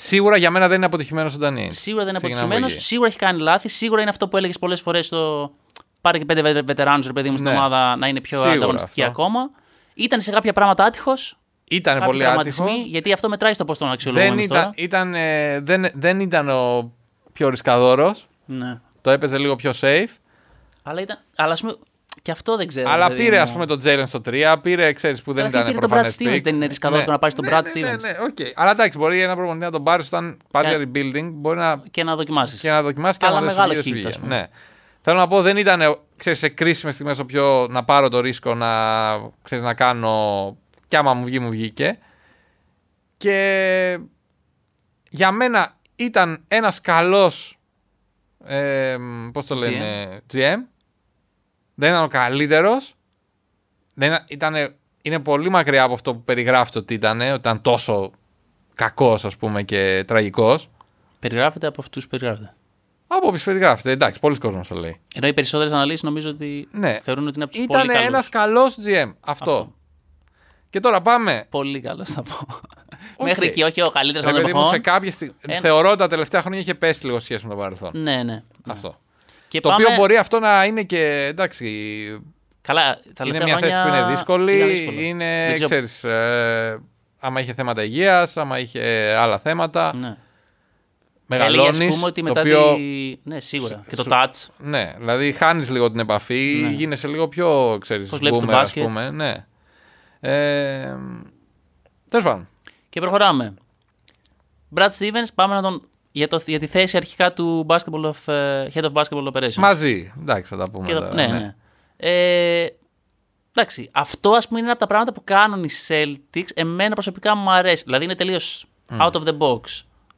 Σίγουρα για μένα δεν είναι αποτυχημένος ο Ντανή. Σίγουρα δεν είναι αποτυχημένο. Σίγουρα έχει κάνει λάθη. Σίγουρα είναι αυτό που έλεγες πολλές φορές στο. Πάρε και πέντε βετεράνους, ρε παιδί μου, στην ναι. ομάδα να είναι πιο ανταγωνιστική ακόμα. Ήταν σε κάποια πράγματα άτυχος. Ήταν πολύ άτυχος. Γιατί αυτό μετράει στο πώς τον αξιολογούμε. Δεν ήταν, ε, δεν, δεν ήταν ο πιο ρισκαδόρος. Ναι. Το έπαιζε λίγο πιο safe. Αλλά, ήταν, αλλά πούμε, και αυτό δεν ξέρω. Αλλά δηλαδή, πήρε, ας πούμε, τον Τζέιλεν στο 3, πήρε, ξέρεις που δεν ήταν πήρε προφανές τον Brad Stevens, δεν είναι ρισκαδόρο ναι. να πάρεις τον ναι, Brad ναι, Stevens. Ναι, ναι, ναι, okay. Αλλά εντάξει, μπορεί ένα προπονητή να τον πάρει όταν πάρει Κα... Ναι. rebuilding. Μπορεί να... Και να δοκιμάσεις. Και να δοκιμάσεις και Αλλά μεγάλο Ναι. Θέλω να πω, δεν ήταν ξέρεις, σε κρίσιμες στιγμές το πιο να πάρω το ρίσκο να, ξέρεις, να κάνω. Κι άμα μου βγει, μου βγήκε. Και για μένα ήταν ένας καλός. ε, πώς το λένε, GM. GM δεν ήταν ο καλύτερος. είναι πολύ μακριά από αυτό που περιγράφεται ότι ήταν, ότι ήταν τόσο κακός, ας πούμε, και τραγικός. Περιγράφεται από αυτούς που περιγράφεται. Από όποιους περιγράφεται. Εντάξει, πολλοί κόσμο το λέει. Ενώ οι περισσότερες αναλύσεις νομίζω ότι ναι. θεωρούν ότι είναι από τους πολύ Ήταν ένας καλός GM. Αυτό. Και τώρα πάμε. Πολύ καλός θα πω. Μέχρι και όχι ο καλύτερος από το πω. Σε κάποια Θεωρώ τα τελευταία χρόνια είχε πέσει λίγο σχέση με το παρελθόν. Ναι, ναι. Αυτό. Και το πάμε... οποίο μπορεί αυτό να είναι και. Εντάξει, Καλά, τα είναι μια θέση που είναι δύσκολη. Είναι, ξέρεις, ε, άμα είχε θέματα υγείας, άμα είχε άλλα θέματα. Ναι. Μεγαλώνεις. πούμε ότι μετά το οποίο... τη... Ναι, σίγουρα. Και το touch. Ναι, δηλαδή χάνεις λίγο την επαφή, ναι. γίνεσαι λίγο πιο, ξέρεις, Πώς boomer, το μπάσκετ. πούμε. Ναι. Ε, Τέλος πάντων. Και προχωράμε. Brad Stevens, πάμε να τον για, το, για τη θέση αρχικά του basketball of, ε, Head of Basketball Operations. Μαζί, εντάξει, θα τα πούμε. τώρα, ναι, ναι. ναι. Ε, εντάξει, αυτό ας πούμε είναι ένα από τα πράγματα που κάνουν οι Celtics. Εμένα προσωπικά μου αρέσει. Δηλαδή είναι τελείως mm. out of the box.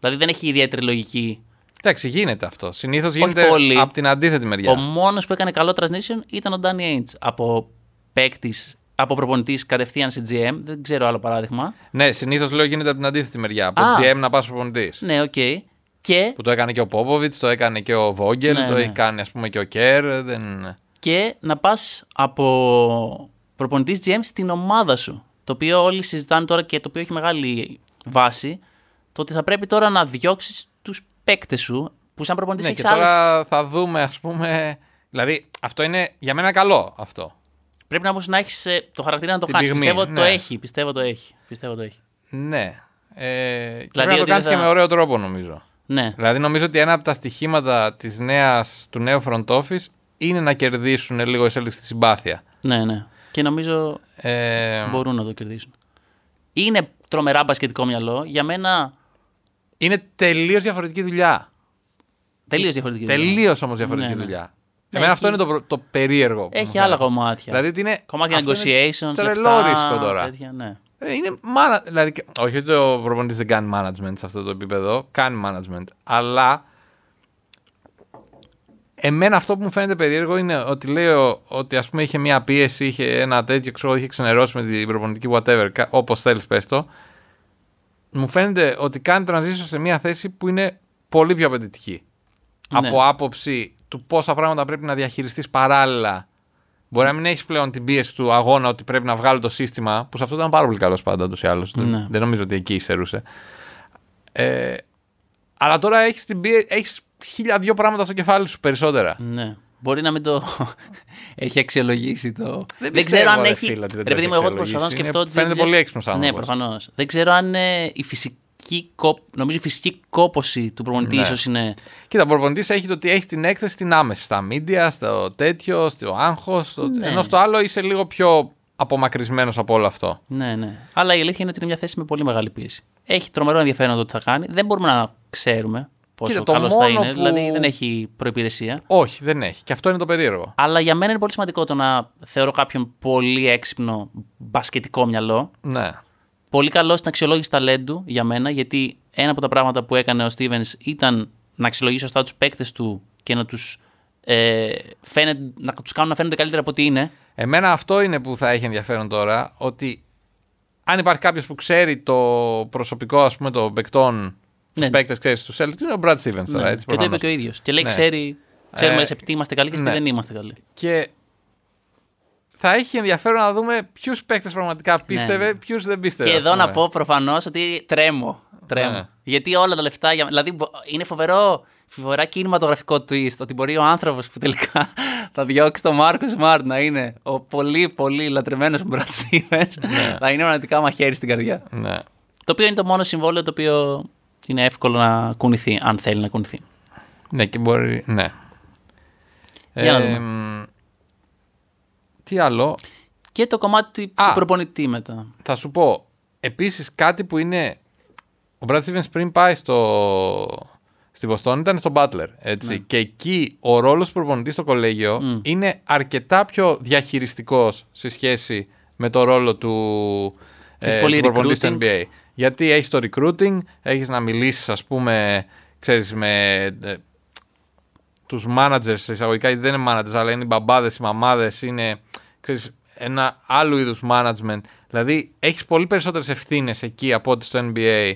Δηλαδή δεν έχει ιδιαίτερη λογική. Εντάξει, γίνεται αυτό. Συνήθως γίνεται πολύ. από την αντίθετη μεριά. Ο μόνος που έκανε καλό transition ήταν ο Danny Ainge από παίκτης από προπονητής κατευθείαν σε GM. Δεν ξέρω άλλο παράδειγμα. Ναι, συνήθως λέω γίνεται από την αντίθετη μεριά. Από Α, GM να πας προπονητής. Ναι, οκ. Okay. Και... Που το έκανε και ο Πόποβιτ, το έκανε και ο Βόγκελ ναι, το ναι. έκανε έχει ας πούμε και ο Κέρ. Δεν... Και να πας από προπονητής GM στην ομάδα σου. Το οποίο όλοι συζητάνε τώρα και το οποίο έχει μεγάλη βάση. Το ότι θα πρέπει τώρα να διώξεις τους παίκτες σου που σαν προπονητής ναι, και Τώρα θα δούμε, ας πούμε. Δηλαδή, αυτό είναι για μένα καλό αυτό. Πρέπει να όμως να έχεις ε, το χαρακτήρα να το χάσει. Πιστεύω το ναι. έχει. Πιστεύω το έχει. Πιστεύω το έχει. Ναι. Ε, δηλαδή πρέπει να το κάνει και με ωραίο τρόπο νομίζω. Ναι. Δηλαδή νομίζω ότι ένα από τα στοιχήματα της νέας, του νέου front office είναι να κερδίσουν λίγο οι Celtics συμπάθεια. Ναι, ναι. Και νομίζω ε... μπορούν να το κερδίσουν. Είναι τρομερά μπασκετικό μυαλό. Για μένα... Είναι τελείως διαφορετική δουλειά. Τελείως διαφορετική δουλειά. Τελείως όμως διαφορετική ναι, ναι. δουλειά. Για ναι, μένα αυτό είναι το, το περίεργο. Έχει άλλα κομμάτια. Δηλαδή ότι είναι... Κομμάτια negotiations, λεφτά, τώρα. ναι. Ε, είναι μάνα, δηλαδή, όχι ότι ο προπονητής δεν κάνει management σε αυτό το επίπεδο, κάνει management, αλλά εμένα αυτό που μου φαίνεται περίεργο είναι ότι λέω ότι ας πούμε είχε μια πίεση, είχε ένα τέτοιο, ξέρω, είχε ξενερώσει με την προπονητική whatever, Όπως θέλεις, πες το. Μου φαίνεται ότι κάνει transition σε μια θέση που είναι πολύ πιο απαιτητική. Ναι. Από άποψη του πόσα πράγματα πρέπει να διαχειριστείς παράλληλα Μπορεί να μην έχεις πλέον την πίεση του αγώνα ότι πρέπει να βγάλω το σύστημα, που σε αυτό ήταν πάρα πολύ καλός πάντα ούτως ή άλλως. Ναι. Δεν νομίζω ότι εκεί υστερούσε. Ε, αλλά τώρα έχεις την έχεις χίλια δυο πράγματα στο κεφάλι σου περισσότερα. Ναι. Μπορεί να μην το έχει αξιολογήσει το. Δεν, δεν ξέρω αν έχει. Φίλα, δεν ρε, παιδί μου, εγώ προσπαθώ να σκεφτώ. Είναι... Φαίνεται πολύ έξυπνος άνθρωπος. Ναι, προφανώς. Δεν ξέρω αν ε, η φυσική φυσική, νομίζω η φυσική κόποση του προπονητή ναι. ίσως είναι... Κοίτα, ο προπονητής έχει το ότι έχει την έκθεση στην άμεση στα μίντια, στο τέτοιο, στο άγχος, στο... Ναι. ενώ στο άλλο είσαι λίγο πιο απομακρυσμένος από όλο αυτό. Ναι, ναι. Αλλά η αλήθεια είναι ότι είναι μια θέση με πολύ μεγάλη πίεση. Έχει τρομερό ενδιαφέρον το τι θα κάνει. Δεν μπορούμε να ξέρουμε πόσο καλός θα είναι. Που... Δηλαδή δεν έχει προπηρεσία. Όχι, δεν έχει. Και αυτό είναι το περίεργο. Αλλά για μένα είναι πολύ σημαντικό το να θεωρώ κάποιον πολύ έξυπνο μπασκετικό μυαλό. Ναι πολύ καλό στην αξιολόγηση ταλέντου για μένα, γιατί ένα από τα πράγματα που έκανε ο Στίβεν ήταν να αξιολογήσει σωστά τους παίκτες του και να τους ε, κάνουν να φαίνονται καλύτερα από ό,τι είναι. Εμένα αυτό είναι που θα έχει ενδιαφέρον τώρα, ότι αν υπάρχει κάποιος που ξέρει το προσωπικό ας πούμε, των παικτών, ναι. του παίκτες, ξέρεις τους Celtics, είναι ο Brad Stevens. Ναι. Τώρα, και το είπε και ο ίδιος. Και λέει, ναι. ξέρει, ξέρουμε ε, σε τι είμαστε καλοί και σε τι ναι. δεν είμαστε καλοί. Και θα έχει ενδιαφέρον να δούμε ποιους παίκτες πραγματικά ναι. πίστευε, ναι. ποιους δεν πίστευε. Και εδώ να πω προφανώς ότι τρέμω. τρέμω. Ναι. Γιατί όλα τα λεφτά. Δηλαδή είναι φοβερό, φοβερά κινηματογραφικό twist ότι μπορεί ο άνθρωπος που τελικά θα διώξει τον Μάρκος Σμαρτ να είναι ο πολύ πολύ λατρεμένος μπροστά θα ναι. είναι πραγματικά μαχαίρι στην καρδιά. Ναι. Το οποίο είναι το μόνο συμβόλαιο το οποίο είναι εύκολο να κουνηθεί, αν θέλει να κουνηθεί. Ναι, και μπορεί. Ναι. Για και το κομμάτι του προπονητή μετά. Θα σου πω. Επίσης κάτι που είναι. Ο Brad Stevens πριν πάει στο... στη Βοστόνη ήταν στον Butler. Ναι. Και εκεί ο ρόλος του προπονητής στο κολέγιο είναι αρκετά πιο διαχειριστικός σε σχέση με το ρόλο του, ε, του προπονητή στο NBA. Γιατί έχεις το recruiting, έχεις να μιλήσεις, ας πούμε, ξέρεις, με ε, τους managers, εισαγωγικά δεν είναι managers, αλλά είναι οι μπαμπάδες, οι μαμάδες, είναι ξέρεις, ένα άλλο είδους management. Δηλαδή έχεις πολύ περισσότερες ευθύνες εκεί από ό,τι στο NBA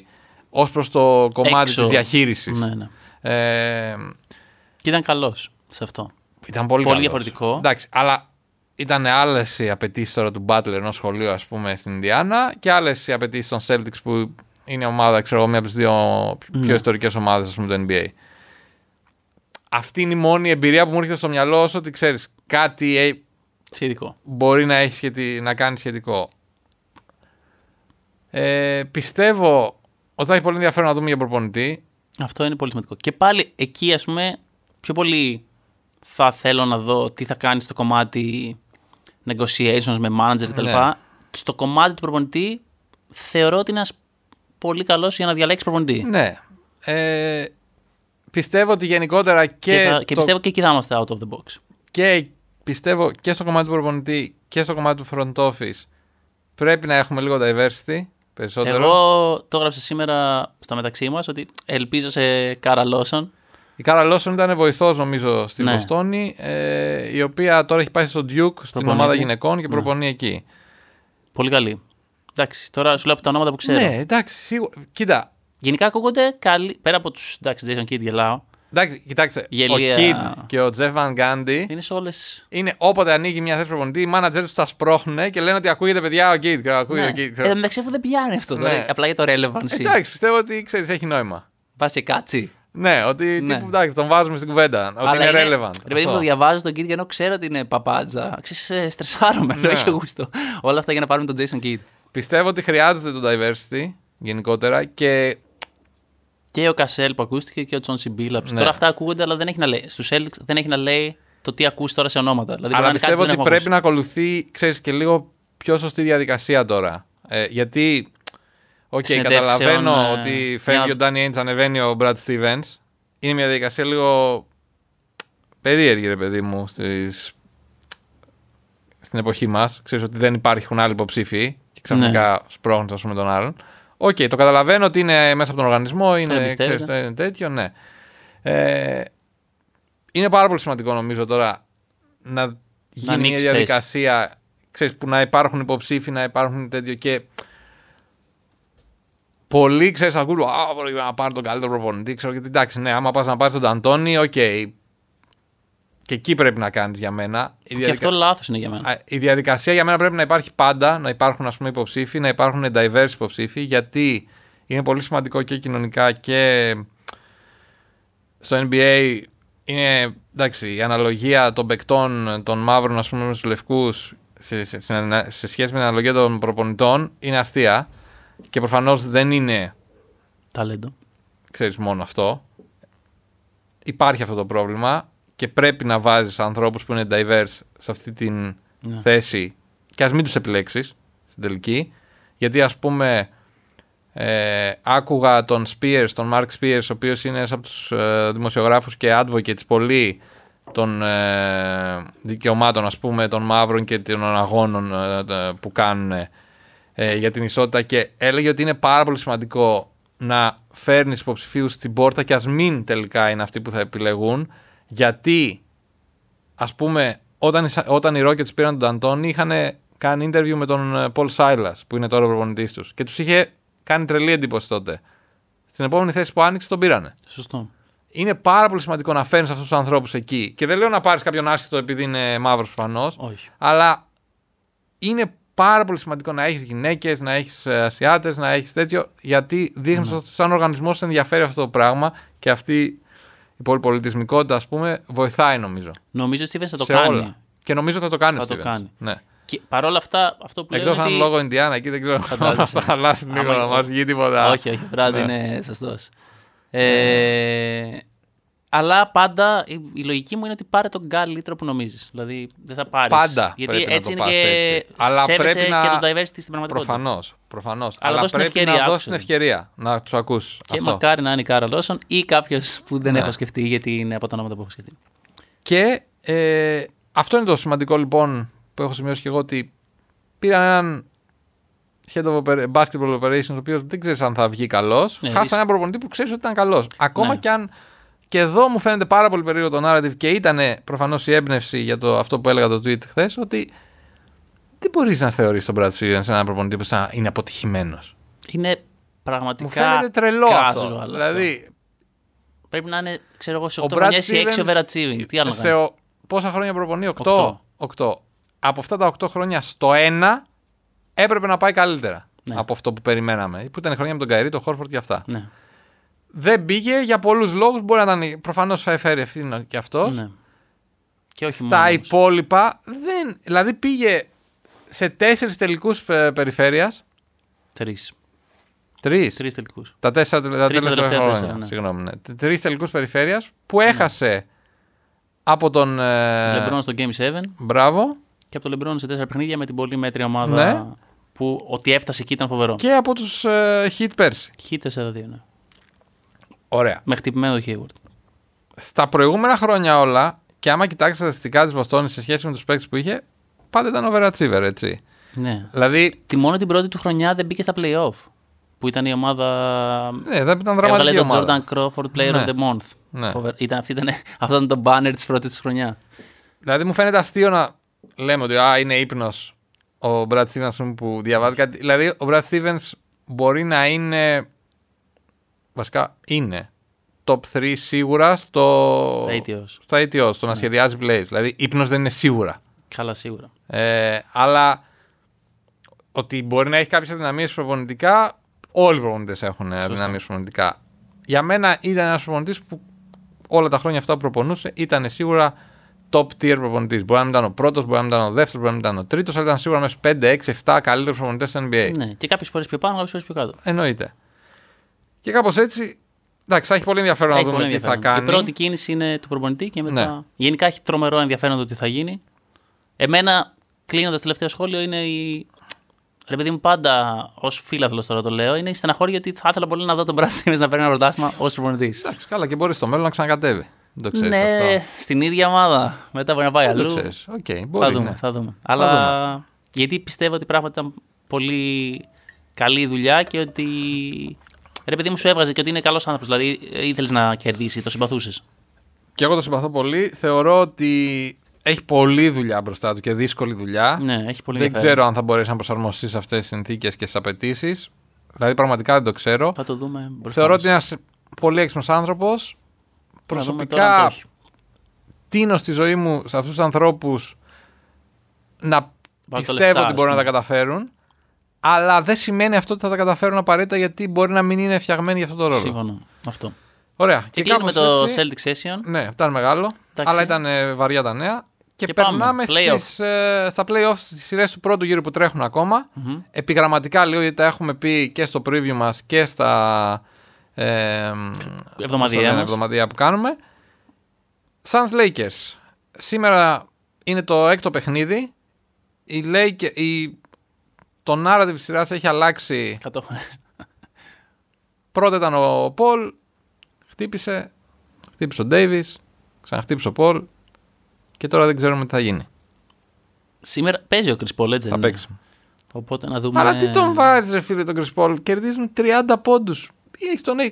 ως προς το κομμάτι της διαχείρισης. Ναι, ναι. Ε, και ήταν καλός σε αυτό. Ήταν πολύ, πολύ διαφορετικό. Εντάξει, αλλά ήταν άλλες οι απαιτήσεις τώρα του Butler ενός σχολείου, ας πούμε, στην Ινδιάνα και άλλες οι απαιτήσεις των Celtics που είναι ομάδα, ξέρω εγώ, μία από τις δύο ναι. πιο ιστορικές ομάδες του NBA αυτή είναι η μόνη εμπειρία που μου έρχεται στο μυαλό όσο ότι ξέρεις κάτι ε, σχετικό. μπορεί να, έχει σχετι... να κάνει σχετικό. Ε, πιστεύω ότι θα έχει πολύ ενδιαφέρον να δούμε για προπονητή. Αυτό είναι πολύ σημαντικό. Και πάλι εκεί, ας πούμε, πιο πολύ θα θέλω να δω τι θα κάνει στο κομμάτι negotiations με manager κτλ. Ναι. Στο κομμάτι του προπονητή θεωρώ ότι είναι ένας πολύ καλός για να διαλέξεις προπονητή. Ναι. Ε, πιστεύω ότι γενικότερα και. Και, πιστεύω και εκεί θα είμαστε out of the box. Και πιστεύω και στο κομμάτι του προπονητή και στο κομμάτι του front office πρέπει να έχουμε λίγο diversity. Περισσότερο. Εγώ το έγραψα σήμερα στο μεταξύ μας ότι ελπίζω σε Κάρα Λόσον. Η Κάρα Λόσον ήταν βοηθός, νομίζω, στη ναι. Βοστόνη, ε, η οποία τώρα έχει πάει στο Duke, στην ομάδα γυναικών και ναι. προπονεί εκεί. Πολύ καλή. Εντάξει, τώρα σου λέω από τα ονόματα που ξέρω. Ναι, εντάξει, σίγουρα. Κοίτα, Γενικά ακούγονται καλή. Πέρα από τους. Εντάξει, Jason Kidd γελάω. Εντάξει, κοιτάξτε. Γελία. Ο Kid και ο Jeff Van Gundy. Είναι σε όλες. Είναι όποτε ανοίγει μια θέση προπονητή, οι μάνατζερ τους τα σπρώχνουν και λένε ότι ακούγεται παιδιά ο Kid. Ακούγεται ναι. ο Kid. Ε, ξέρω. δεν πιάνει αυτό. Δηλαδή, ναι. Τώρα, απλά για το relevance. Εντάξει, πιστεύω ότι ξέρεις, έχει νόημα. Βάσει κάτσι. Ναι, ότι ναι. Τύπου, εντάξει, τον βάζουμε στην κουβέντα. Ότι είναι, relevant. Ρε παιδί μου, διαβάζω τον Kid και ενώ ξέρω ότι είναι παπάντζα. Ξέρεις, στρεσάρομαι. Ναι. έχει γούστο. Όλα αυτά για να πάρουμε τον Jason Kid. Πιστεύω ότι χρειάζεται το diversity γενικότερα και και ο Κασέλ που ακούστηκε και ο Τσόν Μπίλαπ. Ναι. Τώρα αυτά ακούγονται, αλλά δεν έχει να λέει. Στους Έλξ δεν έχει να λέει το τι ακούσει τώρα σε ονόματα. Δηλαδή, αλλά πιστεύω ότι πρέπει ακούσει. να ακολουθεί, ξέρεις και λίγο πιο σωστή διαδικασία τώρα. Ε, γιατί. Οκ, okay, καταλαβαίνω ε... ότι φεύγει ο Ντάνι Έιντ, ανεβαίνει ο Μπρατ Στίβεν. Είναι μια διαδικασία λίγο περίεργη, ρε παιδί μου, στις... στην εποχή μας. Ξέρεις ότι δεν υπάρχουν άλλοι υποψήφοι και ξαφνικά ναι. σπρώχνουν, ας πούμε, τον άλλον. Οκ, okay, το καταλαβαίνω ότι είναι μέσα από τον οργανισμό, είναι, ξέρεις, ναι. Ε, τέτοιο, ναι. Ε, είναι πάρα πολύ σημαντικό νομίζω τώρα να γίνει μια διαδικασία ξέρεις, που να υπάρχουν υποψήφοι, να υπάρχουν τέτοιο και πολλοί ξέρεις ακούω, να πάρει τον καλύτερο προπονητή ξέρω γιατί εντάξει ναι άμα πας να πάρεις τον Αντώνη οκ okay, και εκεί πρέπει να κάνεις για μένα. Η Και αυτό λάθος είναι για μένα. Η διαδικασία για μένα πρέπει να υπάρχει πάντα, να υπάρχουν ας πούμε, υποψήφοι, να υπάρχουν diverse υποψήφοι, γιατί είναι πολύ σημαντικό και κοινωνικά και στο NBA είναι εντάξει, η αναλογία των παικτών των μαύρων ας πούμε, με του λευκούς σε, σε, σε, σχέση με την αναλογία των προπονητών είναι αστεία και προφανώς δεν είναι. Ταλέντο. Ξέρεις μόνο αυτό. Υπάρχει αυτό το πρόβλημα και πρέπει να βάζεις ανθρώπους που είναι diverse σε αυτή την ναι. θέση και ας μην τους επιλέξεις στην τελική γιατί ας πούμε ε, άκουγα τον Spears, τον Mark Spears ο οποίος είναι ένας από τους ε, δημοσιογράφους και advocates πολύ των ε, δικαιωμάτων ας πούμε των μαύρων και των αγώνων ε, που κάνουν για την ισότητα και έλεγε ότι είναι πάρα πολύ σημαντικό να φέρνεις υποψηφίους στην πόρτα και ας μην τελικά είναι αυτοί που θα επιλεγούν γιατί, ας πούμε, όταν, όταν οι Rockets πήραν τον Αντώνη, είχαν κάνει interview με τον ε, Paul Silas, που είναι τώρα ο προπονητής τους, Και τους είχε κάνει τρελή εντύπωση τότε. Στην επόμενη θέση που άνοιξε τον πήρανε. Σωστό. Είναι πάρα πολύ σημαντικό να φέρνεις αυτούς τους ανθρώπους εκεί. Και δεν λέω να πάρεις κάποιον άσχητο επειδή είναι μαύρος προφανώς. Αλλά είναι πάρα πολύ σημαντικό να έχεις γυναίκες, να έχεις ε, ασιάτες, να έχεις τέτοιο. Γιατί δείχνεις ναι. ότι σαν οργανισμός σε ενδιαφέρει αυτό το πράγμα και αυτή πολυπολιτισμικότητα, ας πούμε, βοηθάει νομίζω. Νομίζω ότι θα το κάνει. Όλα. Και νομίζω θα το κάνει. Θα το κάνει. Ναι. Και παρόλα αυτά, αυτό που Εκτός λέμε. Εκτό αν ότι... λόγω Ινδιάνα, εκεί δεν ξέρω. Φαντάζεσαι. θα αλλάξει λίγο να μας βγει τίποτα. Όχι, όχι, βράδυ ναι. είναι σωστός. Ναι, ναι. Ε, αλλά πάντα η, η, λογική μου είναι ότι πάρε τον καλύτερο που νομίζεις. Δηλαδή δεν θα πάρεις. Πάντα. Γιατί πρέπει έτσι να είναι πας, και. Έτσι. Αλλά πρέπει να. Και τον diversity στην πραγματικότητα. Προφανώς. Αλλά, Αλλά πρέπει ευκαιρία, να δώσεις την ευκαιρία να τους ακούσει. Και αυτό. μακάρι να είναι η Κάρα Λόσον ή κάποιος που δεν ναι. έχω σκεφτεί, γιατί είναι από τα ονόματα που έχω σκεφτεί. Και ε, αυτό είναι το σημαντικό λοιπόν που έχω σημειώσει και εγώ ότι πήραν έναν head of basketball operations, ο οποίος δεν ξέρεις αν θα βγει καλός. Ναι, Χάσανε έναν προπονητή που ξέρεις ότι ήταν καλός. Ακόμα ναι. και αν και εδώ μου φαίνεται πάρα πολύ περίεργο το narrative και ήταν προφανώς η έμπνευση για το, αυτό που έλεγα το tweet χθες, ότι δεν μπορείς να θεωρείς τον Brad Stevens έναν προπονητή που είναι αποτυχημένος. Είναι πραγματικά. Μου φαίνεται τρελό αυτό. αυτό. Δηλαδή. Πρέπει να είναι, ξέρω εγώ, σε 8 χρόνια ή 6 Stevens. Τι άλλο. Σε ο... πόσα χρόνια προπονεί, 8. 8. 8. Από αυτά τα 8 χρόνια στο 1 έπρεπε να πάει καλύτερα ναι. από αυτό που περιμέναμε. Που ήταν χρονιά με τον Καερή, τον Χόρφορντ και αυτά. Ναι δεν πήγε για πολλούς λόγους. Μπορεί να ήταν. Προφανώς θα έφερε και αυτός. Ναι. Και όχι Στα μόνος. υπόλοιπα δεν. Δηλαδή πήγε σε τέσσερις τελικούς ε, περιφέρειας. Τρεις. Τρεις. Τρεις τελικούς. Τα τέσσερα τα τελευταία χρόνια. Ναι. Συγγνώμη. Ναι. Τρεις τελικούς περιφέρειας που έχασε ναι. από τον. Ε, Λεμπρόν στο Game 7. Μπράβο. Και από τον Λεμπρόν σε τέσσερα παιχνίδια με την πολύ μέτρια ομάδα. Ναι. Που ότι έφτασε εκεί ήταν φοβερό. Και από τους ε, Hit πέρσι. Hit 4-2, ναι. Ωραία. Με χτυπημένο Hayward. Στα προηγούμενα χρόνια όλα, και άμα κοιτάξεις τα στατιστικά της Βοστόνης σε σχέση με τους παίκτες που είχε, πάντα ήταν overachiever, έτσι. Ναι. Δηλαδή. Τη μόνο την πρώτη του χρονιά δεν μπήκε στα playoff. Που ήταν η ομάδα. Ναι, δεν ήταν δραματική. Έβαλε τον Jordan Crawford Player ναι. of the Month. Ναι. Ήταν, αυτή ήταν, αυτό ήταν το banner της πρώτης του χρονιά. Δηλαδή μου φαίνεται αστείο να λέμε ότι α, είναι ύπνος ο Brad Stevens που διαβάζει κάτι. Δηλαδή ο Brad Stevens μπορεί να είναι βασικά είναι top 3 σίγουρα στο... στα ATO, στο να ναι. σχεδιάζει plays. Δηλαδή, ύπνος δεν είναι σίγουρα. Καλά, σίγουρα. Ε, αλλά ότι μπορεί να έχει κάποιες αδυναμίες προπονητικά, όλοι οι προπονητές έχουν αδυναμίες προπονητικά. Για μένα ήταν ένας προπονητής που όλα τα χρόνια αυτά που προπονούσε ήταν σίγουρα top tier προπονητής. Μπορεί να ήταν ο πρώτος, μπορεί να ήταν ο δεύτερος, μπορεί να ήταν ο τρίτος, αλλά ήταν σίγουρα μέσα 5, 6, 7 καλύτερους προπονητές στο NBA. Ναι, και κάποιες φορές πιο πάνω, κάποιες φορές πιο κάτω. Εννοείται. Και κάπως έτσι. Εντάξει, θα έχει πολύ ενδιαφέρον έχει να δούμε τι θα κάνει. Η πρώτη κίνηση είναι του προπονητή και μετά. Ναι. Γενικά έχει τρομερό ενδιαφέρον το τι θα γίνει. Εμένα, κλείνοντας τελευταίο σχόλιο, είναι η. Ρε παιδί μου, πάντα ως φίλαθλος τώρα το λέω, είναι η στεναχώρια ότι θα ήθελα πολύ να δω τον Πράσινο να παίρνει ένα πρωτάθλημα ως προπονητής. Εντάξει, καλά και μπορεί στο μέλλον να ξανακατέβει. Δεν το ξέρεις ναι, αυτό. Στην ίδια ομάδα. Μετά μπορεί να πάει αλλού. το ξέρει. Okay, θα δούμε. Αλλά γιατί πιστεύω ότι πράγματι ήταν πολύ καλή δουλειά και ότι Ρε παιδί μου σου έβγαζε και ότι είναι καλός άνθρωπος. Δηλαδή ε, ήθελες να κερδίσει, το συμπαθούσες. Και εγώ το συμπαθώ πολύ. Θεωρώ ότι έχει πολλή δουλειά μπροστά του και δύσκολη δουλειά. Ναι, έχει πολύ Δεν ξέρω αν θα μπορέσει να προσαρμοστεί σε αυτές τις συνθήκες και στι απαιτήσεις. Δηλαδή πραγματικά δεν το ξέρω. Θα το δούμε μπροστά. Θεωρώ ότι είναι ένας πολύ έξυπνος άνθρωπος. Προσωπικά τίνω στη ζωή μου σε αυτούς τους ανθρώπους να Βάζω πιστεύω λεφτά, ότι μπορούν να τα καταφέρουν. Αλλά δεν σημαίνει αυτό ότι θα τα καταφέρουν απαραίτητα γιατί μπορεί να μην είναι φτιαγμένοι για αυτό το ρόλο. Σύμφωνο. Αυτό. Ωραία. Και, και κλείνουμε το Celtic Session. Ναι, ήταν μεγάλο. Αλλά ήταν ε, βαριά τα νέα. Και, και περνάμε στις, ε, στα playoffs στις σειρές του πρώτου γύρου που τρέχουν ακόμα. Mm-hmm. Επιγραμματικά λίγο γιατί τα έχουμε πει και στο preview μας και στα. Ε, εβδομαδία που κάνουμε. Suns Lakers. Σήμερα είναι το έκτο παιχνίδι. Οι, Lakers, οι το narrative σειράς έχει αλλάξει. 100 Πρώτα ήταν ο Πολ, χτύπησε, χτύπησε ο Ντέιβις, ξαναχτύπησε ο Πολ και τώρα δεν ξέρουμε τι θα γίνει. Σήμερα παίζει ο Κρυσπόλ, έτσι Θα παίξει. Οπότε να δούμε. Αλλά τι τον βάζει, ρε φίλε, τον Κρυσπόλ. Κερδίζουν 30 πόντου.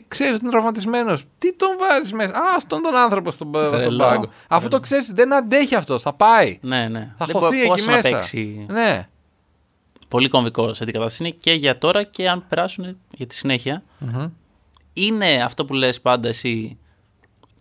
ξέρει ότι είναι τραυματισμένος. Τι τον βάζεις μέσα. Α, τον τον άνθρωπο στον, πάγκο. Αφού το ξέρεις, δεν αντέχει αυτός. Θα πάει. Ναι, ναι. Θα φωθεί χωθεί εκεί να μέσα πολύ κομβικό σε κατάσταση είναι και για τώρα και αν περάσουν για τη συνεχεια Είναι αυτό που λες πάντα εσύ.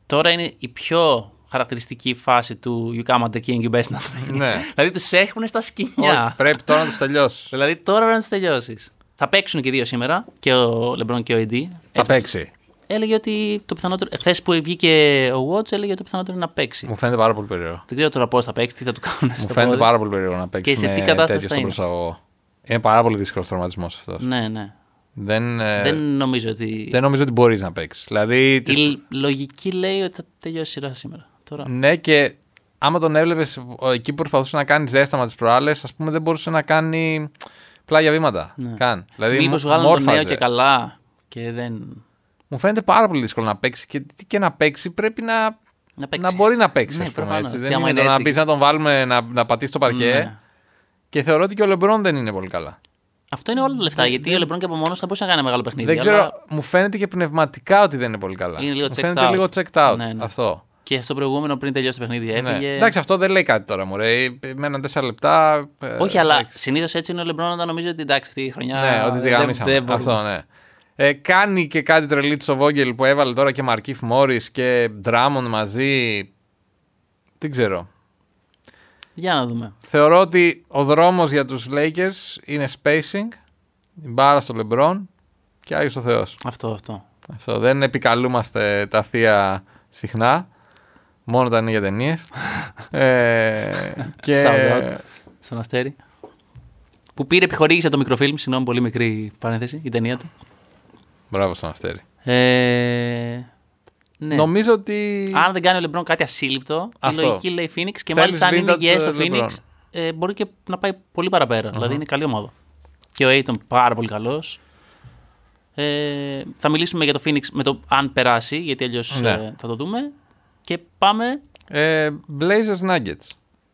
Τώρα είναι η πιο χαρακτηριστική φάση του You come at the king, you best not to ναι. Δηλαδή τους έχουν στα σκηνιά. Όχι, πρέπει τώρα να τους τελειώσεις. δηλαδή τώρα πρέπει να τους τελειώσεις. Θα παίξουν και δύο σήμερα, και ο Λεμπρόν και ο Εντί. Θα παίξει. Έλεγε ότι το πιθανότερο. Χθε που βγήκε ο Watch, έλεγε ότι το πιθανότερο είναι να παίξει. Μου φαίνεται πάρα πολύ περίεργο. Δεν ξέρω τώρα πώς θα παίξει, τι θα του κάνουν. Μου φαίνεται πάρα πολύ περίεργο να παίξει. Και σε τι κατάσταση είναι πάρα πολύ δύσκολος τραυματισμός αυτός. Ναι, ναι. Δεν, ε, δεν νομίζω ότι. Δεν νομίζω ότι μπορείς να παίξεις. Δηλαδή, Η λογική λέει ότι θα τελειώσει σειρά σήμερα. Τώρα. Ναι, και άμα τον έβλεπες εκεί που προσπαθούσε να κάνει ζέσταμα τις προάλλες, ας πούμε δεν μπορούσε να κάνει πλάγια βήματα. Ναι. Καν. Δηλαδή, Μήπως βγάλουν το νέο και καλά και δεν. Μου φαίνεται πάρα πολύ δύσκολο να παίξει και και να παίξει πρέπει να, να, να μπορεί να παίξει. Ναι, έτσι. Δεν είναι να πει να τον βάλουμε να, να πατήσει το παρκέ. Ναι. Και θεωρώ ότι και ο Λεμπρόν δεν είναι πολύ καλά. Αυτό είναι όλα τα λεφτά. Γιατί ο Λεμπρόν και από μόνος θα μπορούσε να κάνει μεγάλο παιχνίδι. Δεν ξέρω, αλλά... μου φαίνεται και πνευματικά ότι δεν είναι πολύ καλά. Είναι λίγο μου checked φαίνεται out. λίγο checked out ναι, ναι. αυτό. Και στο προηγούμενο πριν τελειώσει το παιχνίδι ναι. έφυγε. Ναι. Εντάξει, αυτό δεν λέει κάτι τώρα, μωρέ. Μέναν τέσσερα λεπτά. Ε, Όχι, αλλά συνήθως έτσι είναι ο Λεμπρόν όταν νομίζει ότι εντάξει, αυτή η χρονιά. Ναι, ότι τη γάμισαμε. αυτό, ναι. Ε, κάνει και κάτι τρελή της ο Βόγγελ που έβαλε τώρα και Μαρκίφ Μόρις και Ντράμον μαζί. Δεν ξέρω. Για να δούμε. Θεωρώ ότι ο δρόμος για τους Lakers είναι spacing, η μπάρα στο LeBron και άγιος ο Θεός. Αυτό, αυτό. αυτό. Δεν επικαλούμαστε τα θεία συχνά, μόνο όταν είναι για ταινίες. Ε, και... Σαν αστέρι. Που πήρε επιχορήγηση από το μικροφίλμ, συγγνώμη πολύ μικρή παρένθεση, η ταινία του. Μπράβο σαν αστέρι. Ε, ναι. Νομίζω ότι. Αν δεν κάνει ο Λεμπρόν κάτι ασύλληπτο, η λογική λέει και μάλιστα αν είναι υγιές στο Φίνιξ, ε, μπορεί και να πάει πολύ παραπέρα. Δηλαδή είναι καλή ομάδα. Και ο Aiton πάρα πολύ καλός. Ε, θα μιλήσουμε για το Φίνιξ με το αν περάσει, γιατί αλλιώς ναι. ε, θα το δούμε. Και πάμε. Ε, Blazers Nuggets.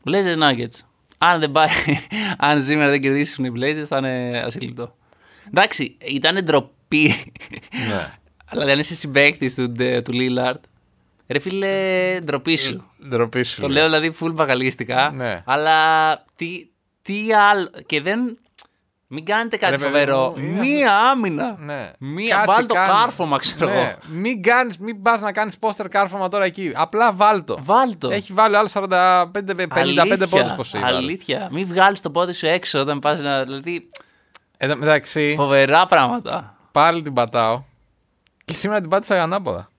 Blazers Nuggets. Αν δεν πάει, αν σήμερα δεν κερδίσουν οι Blazers, θα είναι ασύλληπτο. Εντάξει, ήταν ντροπή ναι. Αλλά δεν είσαι συμπαίκτη του, του Λίλαρτ. Ρε φίλε, ντροπή σου. Ε, ντροπή σου. Το ναι. λέω δηλαδή full βαγαλίστικα. Ναι. Αλλά τι, τι άλλο. Και δεν. Μην κάνετε κάτι φοβερό. Μία, άμυνα. Ναι. Μία, βάλ το κάρφωμα, ξέρω ναι. Μην, κάνεις, μην πας να κάνεις πόστερ κάρφωμα τώρα εκεί. Απλά βάλ το. Έχει βάλει άλλο 45-55 πόντους πώ Αλήθεια. Μην βγάλεις το πόδι σου έξω όταν πας να. Δηλαδή. Ε, εντάξει. Φοβερά πράγματα. Πάλι την πατάω. Και σήμερα την πάτησα ανάποδα.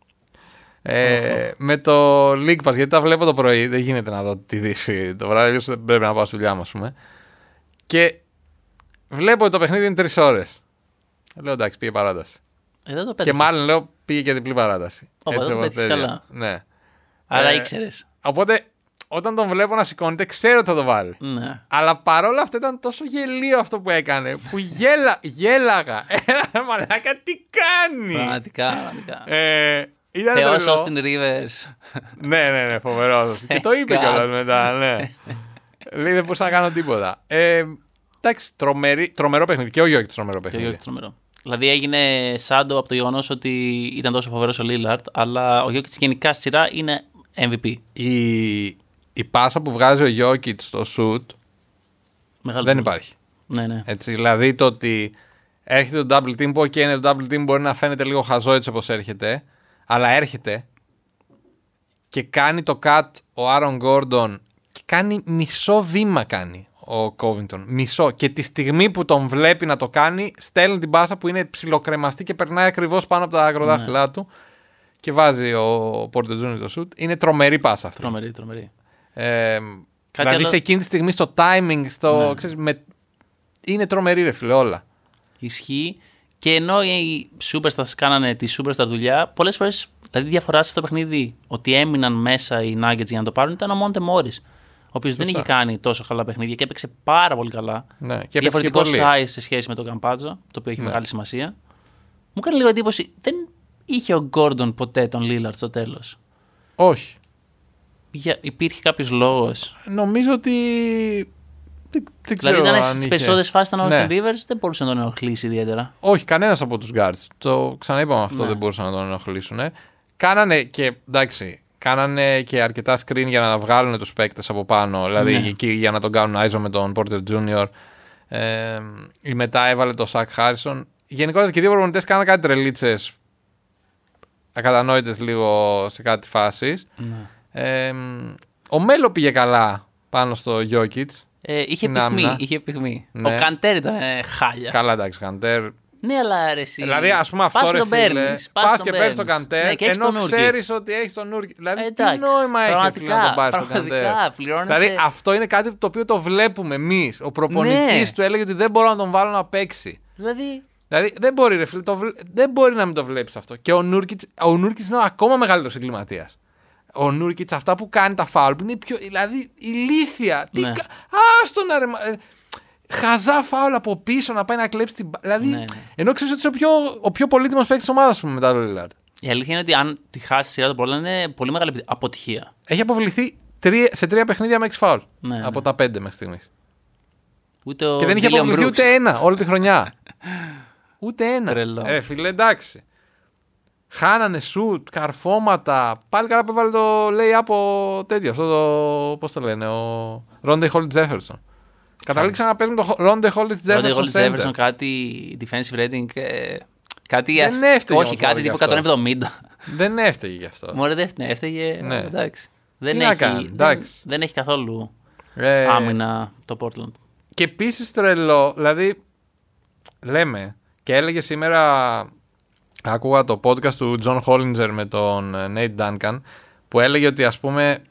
Ε, με το link Pass, γιατί τα βλέπω το πρωί, δεν γίνεται να δω τη Δύση το βράδυ, δεν πρέπει να πάω στη δουλειά μου, ας πούμε. Και βλέπω ότι το παιχνίδι είναι τρεις ώρες. Λέω εντάξει, πήγε παράταση. Ε, το και μάλλον λέω πήγε και διπλή παράταση. Όπα, δεν το καλά. Ναι. Άρα ε, ήξερες. Οπότε όταν τον βλέπω να σηκώνεται, ξέρω ότι θα το βάλει. Ναι. Αλλά παρόλα αυτά ήταν τόσο γελίο αυτό που έκανε. Που γέλα, γέλαγα. Ένα ε, μαλάκα, τι κάνει. Πραγματικά, πραγματικά. Ε, ήταν Θεός ως την Rivers. ναι, ναι, ναι, φοβερός. και το είπε κιόλας μετά, ναι. Λέει δεν μπορούσα να κάνω τίποτα. Ε, εντάξει, τρομερό παιχνίδι. Και ο Γιώργη τρομερό παιχνίδι. Και ο τρομερό. Δηλαδή έγινε σάντο από το γεγονός ότι ήταν τόσο φοβερός ο Λίλαρτ, αλλά ο Γιώργη γενικά στη σειρά είναι MVP. Η, η πάσα που βγάζει ο Γιώκητ στο σουτ Μεγάλη δεν υπάρχει. Ναι, ναι. Έτσι, δηλαδή το ότι έρχεται το double team που okay, είναι το double team μπορεί να φαίνεται λίγο χαζό έτσι όπως έρχεται αλλά έρχεται και κάνει το cut ο Άρον Γκόρντον και κάνει μισό βήμα κάνει ο Covington. Μισό. Και τη στιγμή που τον βλέπει να το κάνει, στέλνει την πάσα που είναι ψιλοκρεμαστή και περνάει ακριβώς πάνω από τα αγροδάχτυλά ναι. του και βάζει ο Πόρτε Τζούνι το σουτ. Είναι τρομερή πάσα αυτή. Τρομερή, τρομερή. Ε, Κάτι δηλαδή άλλο... σε εκείνη τη στιγμή στο timing, στο, ναι. ξέρεις, με... είναι τρομερή ρε φίλε όλα. Ισχύει και ενώ οι Superstars κάνανε τη Superstar δουλειά, πολλές φορές, δηλαδή διαφορά σε αυτό το παιχνίδι, ότι έμειναν μέσα οι Nuggets για να το πάρουν, ήταν ο Monte Morris ο οποίος δεν είχε κάνει τόσο καλά παιχνίδια και έπαιξε πάρα πολύ καλά. Ναι, και Διαφορετικό και size σε σχέση με τον Καμπάτζο, το οποίο έχει ναι. μεγάλη σημασία. Μου κάνει λίγο εντύπωση, δεν είχε ο Γκόρντον ποτέ τον Λίλαρτ στο τέλος. Όχι υπήρχε κάποιος λόγος. Νομίζω ότι. Δεν, δεν δηλαδή, ξέρω. Δηλαδή, ήταν στι περισσότερες φάσεις ήταν ο Όστιν ναι. Rivers, δεν μπορούσε να τον ενοχλήσει ιδιαίτερα. Όχι, κανένας από τους Γκάρτ. Το ξαναείπαμε αυτό, ναι. δεν μπορούσαν να τον ενοχλήσουν. Κάνανε και εντάξει, κάνανε και αρκετά screen για να βγάλουν τους παίκτες από πάνω. Δηλαδή, ναι. για να τον κάνουν Άιζο με τον Πόρτερ Τζούνιορ. Ε, μετά έβαλε το Σακ Χάρισον. Γενικότερα και δύο προπονητές κάνανε κάτι τρελίτσες. Ακατανόητες λίγο σε κάτι φάσεις. Ναι. Ε, ο Μέλο πήγε καλά πάνω στο Γιώκητ. Ε, είχε, πυγμή, είχε πυγμή. Ναι. Ο Καντέρ ήταν ε, χάλια. Καλά, εντάξει, Καντέρ. Ναι, αλλά αρέσει. Δηλαδή, ας πούμε αυτό ρε φίλε. Πα και παίρνεις τον Καντέρ ναι, και ενώ ξέρεις ότι έχεις τον Νούρκη. Δηλαδή, τι νόημα έχει να τον πάρεις τον Καντέρ. Πληρώνεσαι... Δηλαδή, αυτό είναι κάτι το οποίο το βλέπουμε εμείς. Ο προπονητής ναι. του έλεγε ότι δεν μπορώ να τον βάλω να παίξει. Δηλαδή. Δηλαδή δεν μπορεί, ρε, φίλε, το δεν μπορεί να μην το βλέπεις αυτό. Και ο Νούρκιτ ο Νούρκιτς είναι ακόμα μεγαλύτερος εγκληματίας ο Νούρκιτ αυτά που κάνει τα φάουλ που είναι πιο. Δηλαδή ηλίθια. Τι ναι. κα... Άστο να ρε. Ε, χαζά φάουλ από πίσω να πάει να κλέψει την. Δηλαδή. Ναι, ναι. Ενώ ξέρεις ότι είναι ο πιο, πιο πολύτιμος παίκτης της ομάδας πούμε, μετά τον Λίλαρντ. Η αλήθεια είναι ότι αν τη χάσει σειρά το Πορλά είναι πολύ μεγάλη αποτυχία. Έχει αποβληθεί σε τρία παιχνίδια με έξι φάουλ. Ναι, ναι. από τα πέντε μέχρι στιγμής. Και δεν είχε αποβληθεί ούτε ένα όλη τη χρονιά. ούτε ένα. Τρελό. Ε, φίλε, εντάξει. Χάνανε σουτ, καρφώματα. Πάλι καλά που έβαλε το λέει από τέτοιος. Αυτό το. Πώς το λένε, ο Ρόντε Χόλτ Τζέφερσον. Καταλήξαν να παίζουν το Ρόντε Χόλτ Τζέφερσον. Ρόντε Χόλτ Τζέφερσον, κάτι defensive rating. Ε, κάτι δεν Όχι, κάτι τύπου 170. Δεν έφταιγε γι' αυτό. Μόνο δεν ναι, έφταιγε. Ναι. Εντάξει. Δεν, έχει, καθόλου ε, άμυνα το Portland. Και επίσης τρελό, δηλαδή λέμε και έλεγε σήμερα άκουγα το podcast του John Hollinger με τον ε, Nate Duncan που έλεγε ότι ας πούμε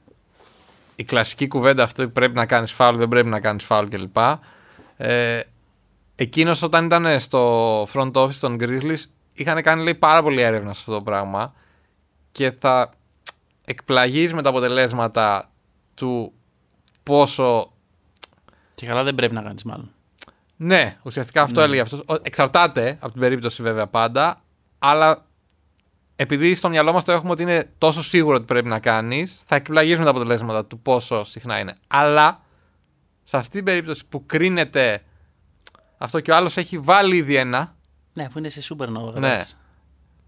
η κλασική κουβέντα αυτή πρέπει να κάνεις foul, δεν πρέπει να κάνεις foul κλπ. Ε, εκείνος όταν ήταν στο front office των Grizzlies είχαν κάνει λέει, πάρα πολύ έρευνα σε αυτό το πράγμα και θα εκπλαγείς με τα αποτελέσματα του πόσο... Και καλά δεν πρέπει να κάνεις μάλλον. Ναι, ουσιαστικά αυτό ναι. έλεγε αυτός. Εξαρτάται από την περίπτωση βέβαια πάντα, αλλά επειδή στο μυαλό μας το έχουμε ότι είναι τόσο σίγουρο ότι πρέπει να κάνεις, θα εκπλαγεί με τα αποτελέσματα του πόσο συχνά είναι. Αλλά σε αυτή την περίπτωση που κρίνεται αυτό και ο άλλος έχει βάλει ήδη ένα. Ναι, που είναι σε σούπερ Ναι.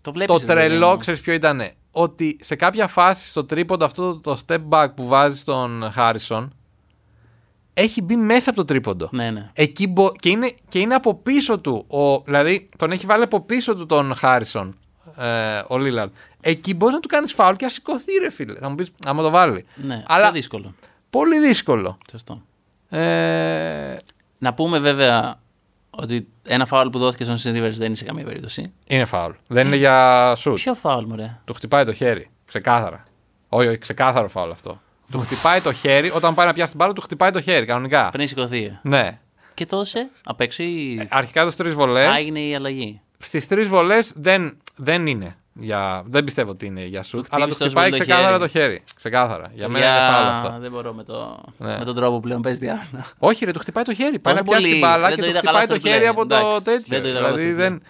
Το, βλέπεις το τρελό, ξέρεις ποιο ήταν. Ότι σε κάποια φάση στο τρίποντο αυτό το step back που βάζει στον Χάρισον, έχει μπει μέσα από το τρίποντο. Ναι, ναι. Εκεί μπο... και, είναι, και είναι από πίσω του. Ο... Δηλαδή τον έχει βάλει από πίσω του τον Χάρισον. Ε, ο Λίλαρντ. Εκεί μπορείς να του κάνεις φάουλ και να σηκωθεί, ρε φίλε. Θα μου πεις, άμα το βάλει. Ναι, Πολύ δύσκολο. Πολύ δύσκολο. Ε... Να πούμε βέβαια ότι ένα φάουλ που δόθηκε στον Σιν δεν είναι σε καμία περίπτωση. Είναι φάουλ. Δεν είναι για σουτ. Ποιο φάουλ, μωρέ. Του χτυπάει το χέρι. Ξεκάθαρα. Όχι, όχι, ξεκάθαρο φάουλ αυτό του χτυπάει το χέρι, όταν πάει να πιάσει την μπάλα, του χτυπάει το χέρι κανονικά. Πριν σηκωθεί. Ναι. Και τόσε απ' έξω ή. Ε, αρχικά δώσε τρεις βολές. Α, έγινε αρχικα δωσε τρει βολε Άγινε η αλλαγη Στις τρεις βολές δεν, δεν είναι. Για... Δεν πιστεύω ότι είναι για σου. αλλά του χτυπάει ξεκάθαρα το χέρι. Ξεκάθαρα. Για μένα είναι φάλα αυτό. Δεν μπορώ με, το... Ναι. με τον τρόπο πλέον. παίζει. διάφορα. Όχι, ρε, του χτυπάει το χέρι. Πάει να πιάσει την μπάλα και του χτυπάει το χέρι από το τέτοιο. Δεν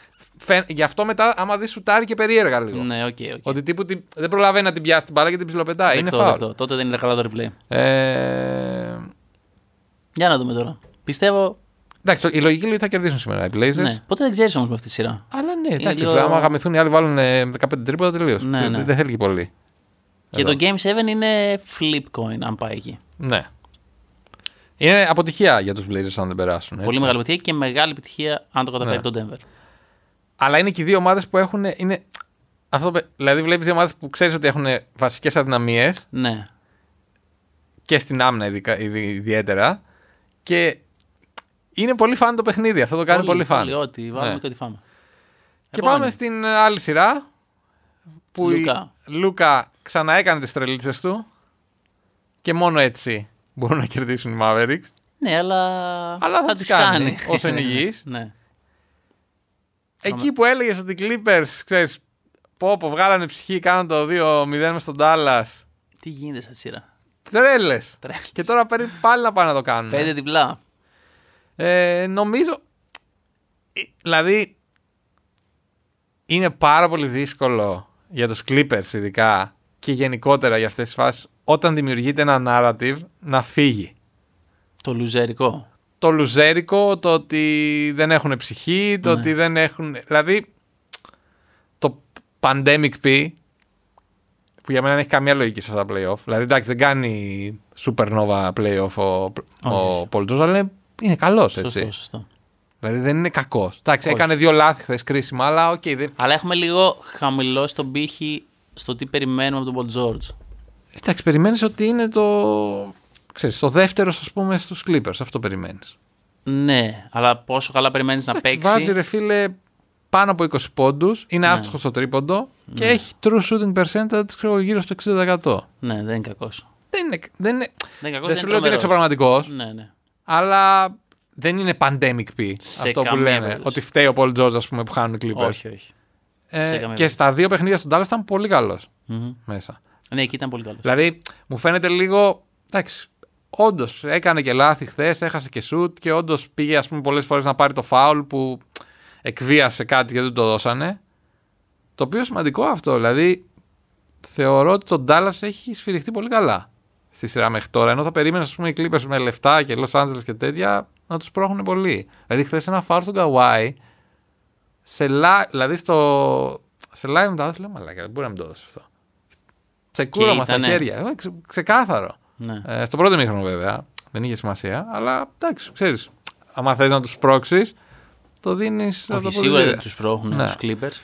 γι' αυτό μετά, άμα δεις, τάρι και περίεργα λίγο. Ναι, Okay, okay. Ότι τύπου δεν προλαβαίνει να την πιάσει την μπάλα και την ψιλοπετάει. Είναι φάουλ. Τότε δεν είναι καλά το replay. Ε... Για να δούμε τώρα. Πιστεύω Εντάξει, η λογική λέει ότι θα κερδίσουν σήμερα οι Blazers. Ναι. Πότε δεν ξέρεις όμως με αυτή τη σειρά. Αλλά ναι, εντάξει. Λίγο... Άμα γαμηθούν οι άλλοι βάλουν 15 ε, τρίποτα τελείως. Ναι, ναι, Δεν θέλει και πολύ. Και το Game 7 είναι flip coin, αν πάει εκεί. Ναι. Είναι αποτυχία για τους Blazers αν δεν περάσουν. Πολύ μεγάλη αποτυχία και μεγάλη επιτυχία αν το καταφέρει ναι. το Denver. Αλλά είναι και οι δύο ομάδες που έχουν. Είναι... Αυτό, δηλαδή, βλέπεις δύο ομάδες που ξέρεις ότι έχουν βασικές αδυναμίες. Ναι. Και στην άμυνα ιδιαίτερα. Και είναι πολύ φαν το παιχνίδι. Αυτό το κάνει πολύ, φαν. ό,τι ναι. βάλουμε και ό,τι φάμε. Και πάμε στην άλλη σειρά. Που Λούκα. Η Λούκα ξαναέκανε τις τρελίτσες του. Και μόνο έτσι μπορούν να κερδίσουν οι Mavericks. Ναι, αλλά, αλλά θα, θα τις κάνει, κάνει. όσο είναι υγιής. ναι. Εκεί που έλεγες ότι οι Clippers, ξέρεις, πω, βγάλανε ψυχή, κάναν το 2-0 με στον Τάλλας. Τι γίνεται σαν σειρά. Τρέλες. Και τώρα πρέπει πάλι να πάνε να το κάνουν. Πέντε διπλά. Ε, νομίζω. Ε, δηλαδή. Είναι πάρα πολύ δύσκολο για τους Clippers ειδικά και γενικότερα για αυτές τις φάσεις όταν δημιουργείται ένα narrative να φύγει. Το λουζερικό το λουζέρικο, το ότι δεν έχουν ψυχή, το ναι. ότι δεν έχουν... Δηλαδή, το pandemic P, που για μένα δεν έχει καμία λογική σε αυτά τα playoff, δηλαδή εντάξει δεν κάνει supernova playoff ο, ο αλλά είναι καλός έτσι. Σωστό, σωστό. Δηλαδή δεν είναι κακός. Εντάξει, έκανε δύο λάθη χθες κρίσιμα, αλλά οκ. Okay, δεν... Αλλά έχουμε λίγο χαμηλώσει τον πύχη στο τι περιμένουμε από τον Πολτζόρτζ. Εντάξει, περιμένεις ότι είναι το ξέρεις, ο δεύτερο, ας πούμε, στους Clippers. Αυτό περιμένεις. Ναι, αλλά πόσο καλά περιμένεις να παίξει. Βάζει ρε φίλε πάνω από 20 πόντους, είναι ναι. άστοχος στο τρίποντο και ναι. έχει true shooting percentage γύρω στο 60%. Ναι, δεν είναι κακός. Δεν είναι. Δεν, είναι, δεν, δεν, σου λέω ότι είναι εξωπραγματικός. Ναι, ναι. Αλλά δεν είναι pandemic P αυτό που λένε. Ότι φταίει ο Πολ Τζόρτζ, ας πούμε, που χάνουν οι Clippers. Όχι, όχι. Ε, και στα δύο παιχνίδια στον ταλλα ήταν καλό. καλός mm-hmm. μέσα. Ναι, εκεί ήταν πολύ καλός. Δηλαδή, μου φαίνεται λίγο. Εντάξει, όντως έκανε και λάθη χθες, έχασε και σουτ και όντως πήγε ας πούμε, πολλές φορές να πάρει το φάουλ που εκβίασε κάτι και δεν το δώσανε. Το οποίο σημαντικό αυτό, δηλαδή θεωρώ ότι τον Ντάλλα έχει σφυριχτεί πολύ καλά στη σειρά μέχρι τώρα. Ενώ θα περίμενε ας πούμε, οι Clippers με λεφτά και Los Angeles και τέτοια να τους πρόχνουν πολύ. Δηλαδή, χθες ένα φάουλ στον Καουάι, σε live, δηλαδή στο. Σε live μετά, λέω μαλάκα, δεν μπορεί να μην το δώσει αυτό. Ξεκούραμα στα χέρια. Ε, ξεκάθαρο. Ναι. Ε, στο πρώτο μήχρονο βέβαια δεν είχε σημασία, αλλά εντάξει, ξέρεις. Αν θες να τους πρόξει, το δίνεις. Όχι, σίγουρα δεν τους πρόχνουν ναι. τους Clippers.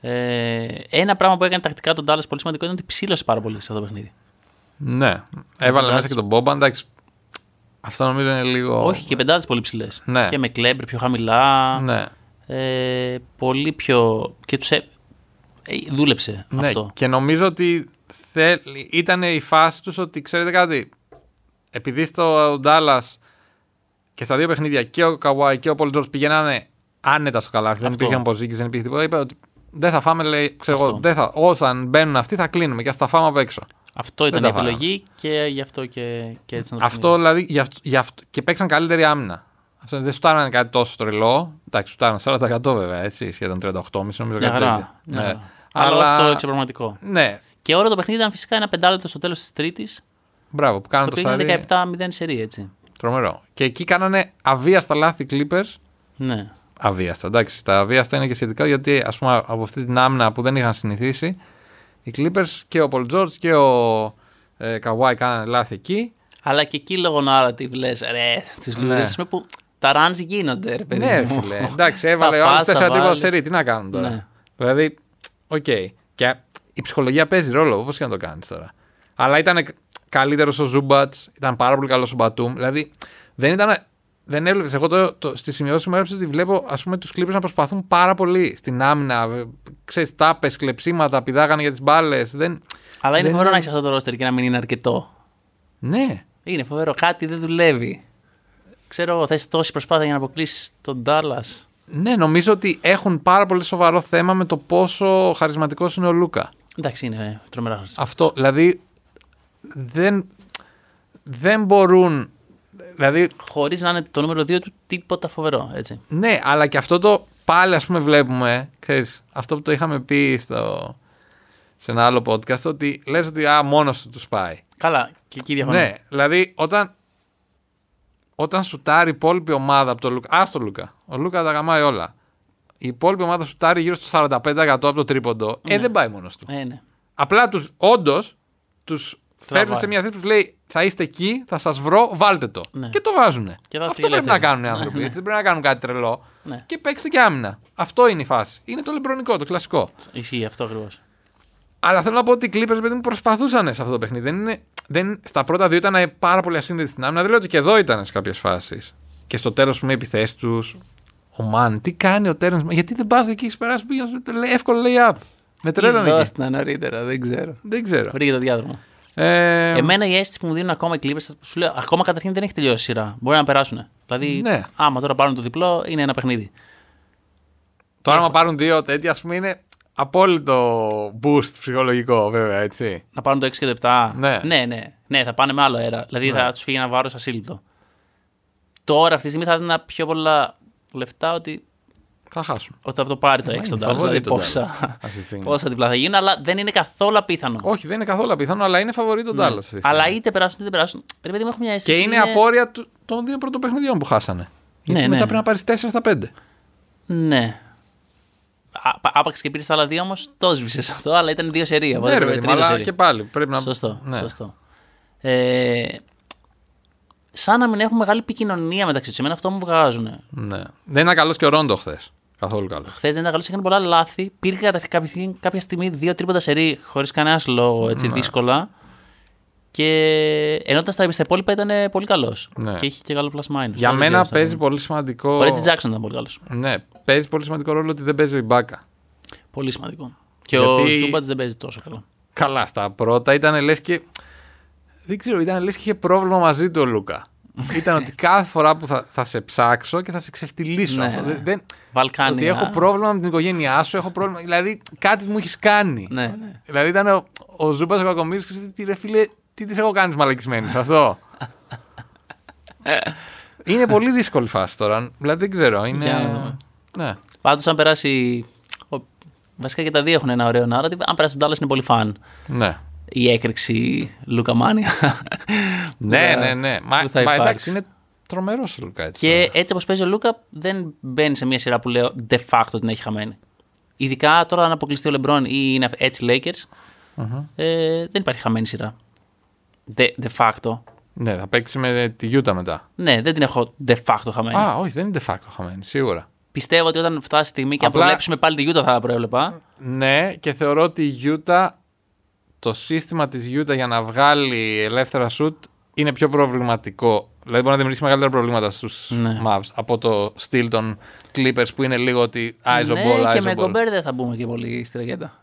Ε, ένα πράγμα που έκανε τακτικά τον Dallas πολύ σημαντικό είναι ότι ψήλωσε πάρα πολύ σε αυτό το παιχνίδι. Ναι. Έβαλε μέσα και τον Μπόμπαν. Εντάξει, αυτό νομίζω είναι λίγο. Όχι, και πεντάδες πολύ ψηλές. Ναι. Και με κλέμπρ πιο χαμηλά. Ναι. Ε, πολύ πιο. Και τους. Ε... δούλεψε ναι, αυτό. Και νομίζω ότι ήταν η φάση τους ότι ξέρετε κάτι. Επειδή στο Ντάλλα και στα δύο παιχνίδια και ο Καβάη και ο Πολ Τζορτ πηγαίνανε άνετα στο καλάθι. Δεν υπήρχε αποζήτηση, δεν υπήρχε τίποτα. Είπε ότι δεν θα φάμε, λέει, ξέρω εγώ, θα, όσαν μπαίνουν αυτοί θα κλείνουμε και ας τα φάμε απ' έξω. Αυτό ήταν η επιλογή και γι' αυτό και, και έτσι να το Αυτό δηλαδή, γι αυτό, γι αυτό, και παίξαν καλύτερη άμυνα. Αυτό, δεν σου κάτι τόσο τρελό. Εντάξει, σου 40% βέβαια, έτσι, σχεδόν 38,5 νομίζω κάτι Ναι. ναι. Αλλά, Αλλά αυτό εξωπραγματικό. Ναι, και όλο το παιχνίδι ήταν φυσικά ένα πεντάλεπτο στο τέλος της Τρίτης. Μπράβο, που κάνανε το σάρι. 17-0 σερή, έτσι. Τρομερό. Και εκεί κάνανε αβίαστα λάθη Clippers. Ναι. Αβίαστα, εντάξει. Τα αβίαστα είναι και σχετικά γιατί ας πούμε, από αυτή την άμυνα που δεν είχαν συνηθίσει, οι Clippers και ο Πολ Τζόρτ και ο ε, Καουάι κάνανε λάθη εκεί. Αλλά και εκεί λόγω narrative λες, ρε, Α ναι. που τα runs γίνονται, ρε παιδί. Ναι, φίλε. Εντάξει, έβαλε όλε τι τέσσερα σερή. Τι να κάνουν τώρα. Ναι. Δηλαδή, οκ. Okay. Και η ψυχολογία παίζει ρόλο, όπως και να το κάνεις τώρα. Αλλά ήταν καλύτερος ο Ζούμπατ, ήταν πάρα πολύ καλός ο Μπατούμ. Δηλαδή δεν ήταν. Δεν έβλεπες. Εγώ το, το, στη σημειώση μου έβλεπες ότι βλέπω ας πούμε, τους κλήπου να προσπαθούν πάρα πολύ στην άμυνα. Ξέρεις, τάπες, κλεψίματα, πηδάγανε για τις μπάλες. Αλλά είναι δεν... φοβερό να έχεις αυτό το ρόστερ και να μην είναι αρκετό. Ναι. Είναι φοβερό. Κάτι δεν δουλεύει. Ξέρω θες τόση προσπάθεια για να αποκλείσεις τον Ντάλλα. Ναι, νομίζω ότι έχουν πάρα πολύ σοβαρό θέμα με το πόσο χαρισματικός είναι ο Λούκα. Εντάξει, είναι τρομερά χρήσιμο. Αυτό, δηλαδή, δεν, δεν μπορούν. Δηλαδή... Χωρίς να είναι το νούμερο 2 του τίποτα φοβερό. Έτσι. Ναι, αλλά και αυτό το πάλι ας πούμε βλέπουμε. Ξέρεις, αυτό που το είχαμε πει στο, σε ένα άλλο podcast, ότι λες ότι α, μόνος του τους πάει. Καλά, και εκεί διαφωνώ. Ναι, δηλαδή όταν, όταν σουτάρει η υπόλοιπη ομάδα από τον Λουκά, Ας το Λουκά, ο Λουκά τα γαμάει όλα. Η υπόλοιπη ομάδα σου τάρει γύρω στο 45% από το τρίποντο. Ε, ναι. δεν πάει μόνος του. Ε, ναι. Απλά τους όντως τους φέρνει σε μια θέση που λέει θα είστε εκεί, θα σας βρω, βάλτε το. Ναι. Και το βάζουν. Και Αυτό πρέπει να κάνουν οι άνθρωποι. Ναι. δεν πρέπει να κάνουν κάτι τρελό. Ναι. Και παίξτε και άμυνα. Αυτό είναι η φάση. Είναι το λεμπρονικό, το κλασικό. Ισχύει αυτό ακριβώς. Αλλά θέλω να πω ότι οι Clippers παιδί μου προσπαθούσαν σε αυτό το παιχνίδι. Δεν είναι, δεν, στα πρώτα δύο ήταν πάρα πολύ ασύνδετοι στην άμυνα. Δεν λέω ότι και εδώ ήταν σε κάποιες φάσεις. Και στο τέλος, με επιθέσεις τους, ο Μαν, τι κάνει ο Τέρεν, γιατί δεν πας εκεί, έχεις περάσει, πήγες εύκολο λέει Απ. Με τρέλανε εκεί. στην νωρίτερα, δεν ξέρω. Δεν ξέρω. το διάδρομο. Ε... Εμένα η αίσθηση που μου δίνουν ακόμα οι Clippers, σου λέω, ακόμα καταρχήν δεν έχει τελειώσει η σειρά. Μπορεί να περάσουν. Δηλαδή, ναι. άμα τώρα πάρουν το διπλό, είναι ένα παιχνίδι. Τώρα, άμα πάρουν δύο τέτοια, ας πούμε, είναι απόλυτο boost ψυχολογικό, βέβαια, έτσι. Να πάρουν το 6 και το 7. Ναι. Ναι, ναι, ναι, θα πάνε με άλλο αέρα. Δηλαδή, θα τους φύγει ένα βάρος ασύλληπτο. Τώρα, αυτή τη στιγμή, θα να πιο πολλά λεφτά ότι. Θα χάσουν. Ότι θα το πάρει το 6 ε, Δηλαδή πόσα, πόσα διπλά θα γίνουν, αλλά δεν είναι καθόλου απίθανο. Όχι, δεν είναι καθόλου απίθανο, αλλά είναι φαβορή τον Τάλλα. Αλλά είτε περάσουν είτε δεν περάσουν. Ρε, παιδί, μια αίσθηση, και είναι, είναι... απόρρια των δύο πρώτων παιχνιδιών που χάσανε. Ναι, Γιατί ναι. μετά πρέπει να πάρεις 4 στα 5. Ναι. Άπαξ και πήρες τα άλλα δύο όμως, το σβήσε αυτό, αλλά ήταν δύο σερία. Ναι, ρε, ρε, αλλά και πάλι πρέπει να. Σωστό. Ναι. σωστό. Ε, σαν να μην έχουμε μεγάλη επικοινωνία μεταξύ τους. Εμένα αυτό μου βγάζουν. Ναι. Δεν ήταν καλός και ο Ρόντο χθες. Καθόλου καλός. Χθες δεν ήταν καλός, είχαν πολλά λάθη. Πήρε κάποια, κάποια στιγμή δύο τρίποντα σερή χωρίς κανένα λόγο έτσι, ναι. δύσκολα. Και ενώ ήταν στα, υπόλοιπα ήταν πολύ καλός. Ναι. Και είχε και καλό plus Για μένα παίζει ναι. πολύ σημαντικό. Ο Ρέτζι Τζάξον ήταν πολύ καλός. Ναι, παίζει πολύ σημαντικό ρόλο ότι δεν παίζει ο Ιμπάκα. Πολύ σημαντικό. Και Γιατί... ο Ζούμπατ δεν παίζει τόσο καλά. Καλά, στα πρώτα ήταν λες και. Δεν ξέρω, ήταν λες και είχε πρόβλημα μαζί του ο Λούκα. ήταν ότι κάθε φορά που θα, θα σε ψάξω και θα σε ξεφτυλίσω. Ναι. Αυτό. Δεν, Βαλκάνια. Ότι έχω πρόβλημα με την οικογένειά σου, έχω πρόβλημα. Δηλαδή κάτι μου έχεις κάνει. Ναι, ναι. Δηλαδή ήταν ο, ο Ζούπα ο Κακομίδη και τι ρε φίλε, τι τη έχω κάνει μαλακισμένη σε αυτό. είναι πολύ δύσκολη φάση τώρα. Δηλαδή δεν ξέρω. Είναι... Για... Ναι. Πάντως αν περάσει. Βασικά και τα δύο έχουν ένα ωραίο ναρό. Αν περάσει τον Τάλλα είναι πολύ φαν. Ναι η έκρηξη Λουκαμάνια. ναι, ναι, ναι. Μα, μα εντάξει, είναι τρομερός ο Λουκά. Έτσι. Και έτσι όπως παίζει ο Λούκα, δεν μπαίνει σε μια σειρά που λέω de facto την έχει χαμένη. Ειδικά τώρα αν αποκλειστεί ο Λεμπρόν ή είναι έτσι Lakers, ε, δεν υπάρχει χαμένη σειρά. De, de facto. Ναι, θα παίξει με τη Γιούτα μετά. Ναι, δεν την έχω de facto χαμένη. Α, όχι, δεν είναι de facto χαμένη, σίγουρα. Πιστεύω ότι όταν φτάσει η στιγμή και Απλά... πάλι τη Γιούτα θα προέβλεπα. Ναι, και θεωρώ ότι η Γιούτα το σύστημα της Utah για να βγάλει ελεύθερα σουτ είναι πιο προβληματικό. Δηλαδή μπορεί να δημιουργήσει μεγαλύτερα προβλήματα στους ναι. Mavs από το στυλ των Clippers που είναι λίγο ότι eyes ναι, on ball, και με κομπέρ δεν θα μπούμε και πολύ στη ρακέτα.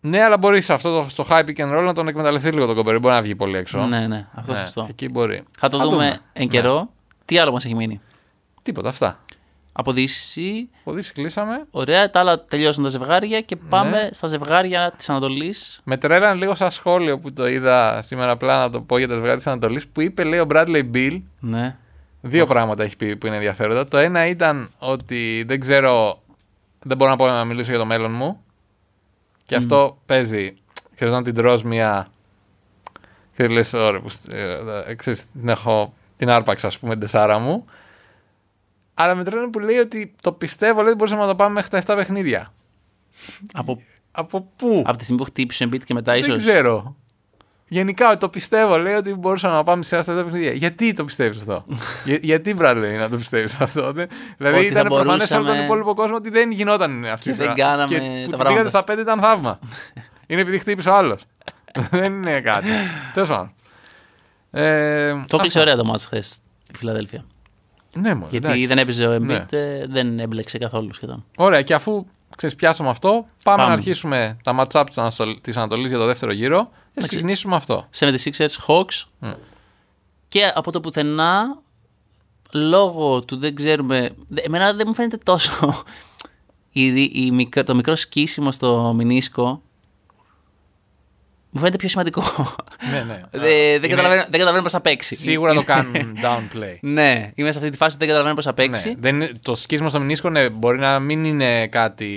Ναι, αλλά μπορεί σε αυτό το, hype high pick and να τον εκμεταλλευτεί λίγο τον κομπέρ. Μπορεί να βγει πολύ έξω. Ναι, ναι, αυτό ναι, σωστό. Εκεί μπορεί. Θα το δούμε, δούμε εν καιρό. Ναι. Τι άλλο μας έχει μείνει. Τίποτα, αυτά. Από Δύση κλείσαμε. Ωραία, τα άλλα τελειώσαν τα ζευγάρια και ναι. πάμε στα ζευγάρια της Ανατολής. Με τρέλανε λίγο σαν σχόλιο που το είδα σήμερα απλά να το πω για τα ζευγάρια της Ανατολής που είπε, λέει ο Bradley Bill. Ναι. Δύο πράγματα έχει πει που είναι ενδιαφέροντα. Το ένα ήταν ότι δεν ξέρω, δεν μπορώ να, πω, να μιλήσω για το μέλλον μου. Και αυτό παίζει. Χρειαζόταν να την τρως μια... Και λε, ώρα που... Ε, ε, ε, την έχω... Την άρπαξα, ας πούμε, τεσάρα μου. Αλλά με τρώνε που λέει ότι το πιστεύω, λέει, μπορούσαμε να το πάμε μέχρι τα 7 παιχνίδια. Από, από πού? Από τη στιγμή που χτύπησε μπιτ και μετά ίσω. Δεν ξέρω. Γενικά το πιστεύω, λέει ότι μπορούσαμε να πάμε σε αυτά τα παιχνίδια. Γιατί το πιστεύεις αυτό. Για, γιατί Μπραντ να το πιστεύεις αυτό. δηλαδή ότι ήταν προφανές σε όλο τον υπόλοιπο κόσμο ότι δεν γινόταν αυτή η Δεν κάναμε και τα που πήγατε στα 5 ήταν θαύμα. είναι επειδή χτύπησε ο άλλος. δεν είναι κάτι. Τέλος πάντων. Ε, το κλείσε ωραία το μάτσο χθε στη Φιλαδέλφια. Ναι, μόνο, Γιατί δεν έπαιζε ο Embiid, ναι. ε, δεν έμπλεξε καθόλου σχεδόν. Ωραία, και αφού ξέρεις, πιάσαμε αυτό, πάμε, να αρχίσουμε τα match-up της Ανατολής για το δεύτερο γυρο ε, ξεκινήσουμε αυτό. 76ers Hawks. Mm. Και από το πουθενά, λόγω του δεν ξέρουμε. Εμένα δεν μου φαίνεται τόσο. Η, η, το μικρό σκίσιμο στο μηνίσκο μου φαίνεται πιο σημαντικό. Ναι, ναι. δεν, καταλαβαίνω, δεν καταλαβαίνω θα παίξει. Σίγουρα το κάνουν downplay. ναι, είμαι σε αυτή τη φάση δεν καταλαβαίνω πώς θα ναι. παίξει. Δεν, το σκίσμα στο μηνίσκο ναι, μπορεί να μην είναι κάτι.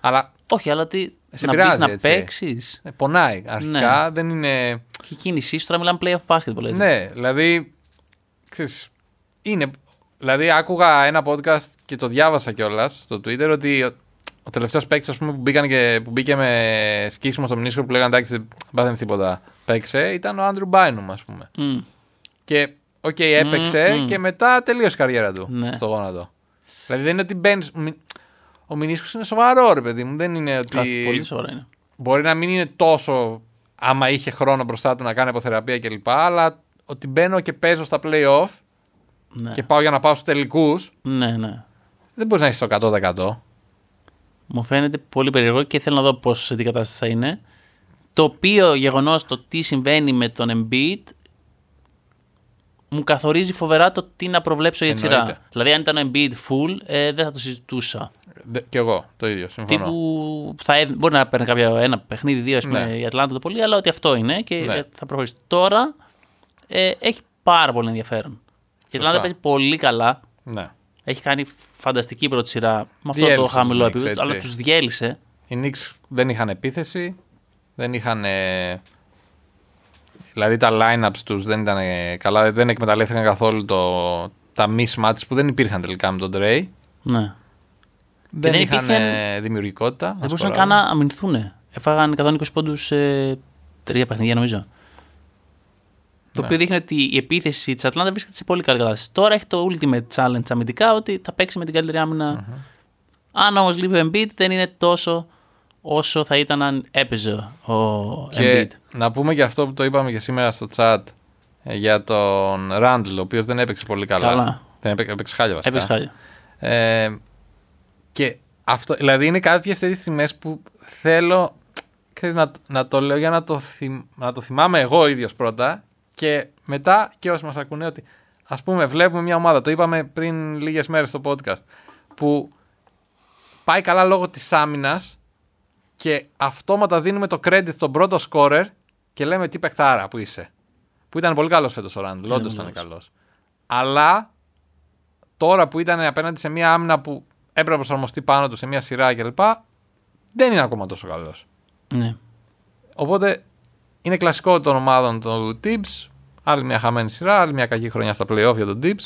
Αλλά... Όχι, αλλά ότι. Σε να πειράζει, να παίξεις. Ε, πονάει. Αρχικά ναι. δεν είναι. Και η κίνησή τώρα μιλάμε play of basketball. Έτσι. Ναι, δηλαδή. Ξέρεις, είναι. Δηλαδή, άκουγα ένα podcast και το διάβασα κιόλας στο Twitter ότι ο τελευταίος παίκτης που, που μπήκε με σκίσιμο στο μνήσιο που λέγανε εντάξει, δεν πάθαινε τίποτα. Παίξε, ήταν ο Άντρου Μπάινουμ, ας πούμε. Mm. Και οκ, okay, έπαιξε mm, mm. και μετά τελείωσε η καριέρα του ναι. στο γόνατο. Δηλαδή δεν είναι ότι μπαίνεις. Ο μνήσιο είναι σοβαρό, ρε παιδί μου. Δεν είναι ότι. πολύ σοβαρό είναι. Μπορεί να μην είναι τόσο άμα είχε χρόνο μπροστά του να κάνει αποθεραπεία κλπ. Αλλά ότι μπαίνω και παίζω στα playoff ναι. και πάω για να πάω στους τελικούς. Ναι, ναι. Δεν μπορείς να έχεις στο 100%. Μου φαίνεται πολύ περίεργο και θέλω να δω πώς η κατάσταση θα είναι. Το οποίο γεγονός το τι συμβαίνει με τον Embiid μου καθορίζει φοβερά το τι να προβλέψω για τη σειρά. Δηλαδή, αν ήταν ο Embiid full, ε, δεν θα το συζητούσα. Δε, κι εγώ το ίδιο. Συμφωνώ. Τύπου θα, ε, μπορεί να παίρνει κάποιο, ένα παιχνίδι, δύο, πούμε, ναι. η Ατλάντα το πολύ, αλλά ότι αυτό είναι και ναι. ε, θα προχωρήσει. Τώρα ε, έχει πάρα πολύ ενδιαφέρον. Η Ατλάντα παίζει πολύ καλά. Ναι. Έχει κάνει φανταστική πρώτη σειρά με αυτό το χαμηλό επίπεδο, αλλά τους διέλυσε. Οι Knicks δεν είχαν επίθεση, δεν είχαν. Ε, δηλαδή τα line-ups τους δεν ήταν ε, καλά, δεν εκμεταλλεύτηκαν καθόλου το, τα mismatches που δεν υπήρχαν τελικά με τον Trey. Ναι. Δεν, είχαν υπήρχαν... Ε, δημιουργικότητα. Δεν μπορούσαν καν να αμυνθούν. Έφαγαν 120 πόντους σε τρία παιχνίδια νομίζω. Το ναι. οποίο δείχνει ότι η επίθεση της Ατλάντα βρίσκεται σε πολύ καλή κατάσταση. Τώρα έχει το ultimate challenge αμυντικά ότι θα παίξει με την καλύτερη άμυνα. Mm-hmm. Αν όμως λείπει ο Embiid, δεν είναι τόσο όσο θα ήταν αν έπαιζε ο και Να πούμε και αυτό που το είπαμε και σήμερα στο chat ε, για τον Ράντλ, ο οποίος δεν έπαιξε πολύ καλά. καλά. Δεν έπαιξε χάλια βασικά. Έπαιξε χάλια. Ε, και αυτό, δηλαδή είναι κάποιες τέτοιες στιγμές που θέλω να, να, το λέω για να το, να το θυμάμαι εγώ ίδιος πρώτα και μετά και όσοι μας ακούνε, ότι ας πούμε, βλέπουμε μια ομάδα, το είπαμε πριν λίγες μέρες στο podcast, που πάει καλά λόγω της άμυνας και αυτόματα δίνουμε το credit στον πρώτο scorer και λέμε τι παιχτάρα που είσαι. Που ήταν πολύ καλός φέτος ο Ράντλ, όντως ήταν καλός. Αλλά τώρα που ήταν απέναντι σε μια άμυνα που έπρεπε να προσαρμοστεί πάνω του σε μια σειρά κλπ. Δεν είναι ακόμα τόσο καλός. Ναι. Οπότε είναι κλασικό των ομάδων του Tibbs, Άλλη μια χαμένη σειρά, άλλη μια κακή χρονιά στα playoff για τον Tibbs.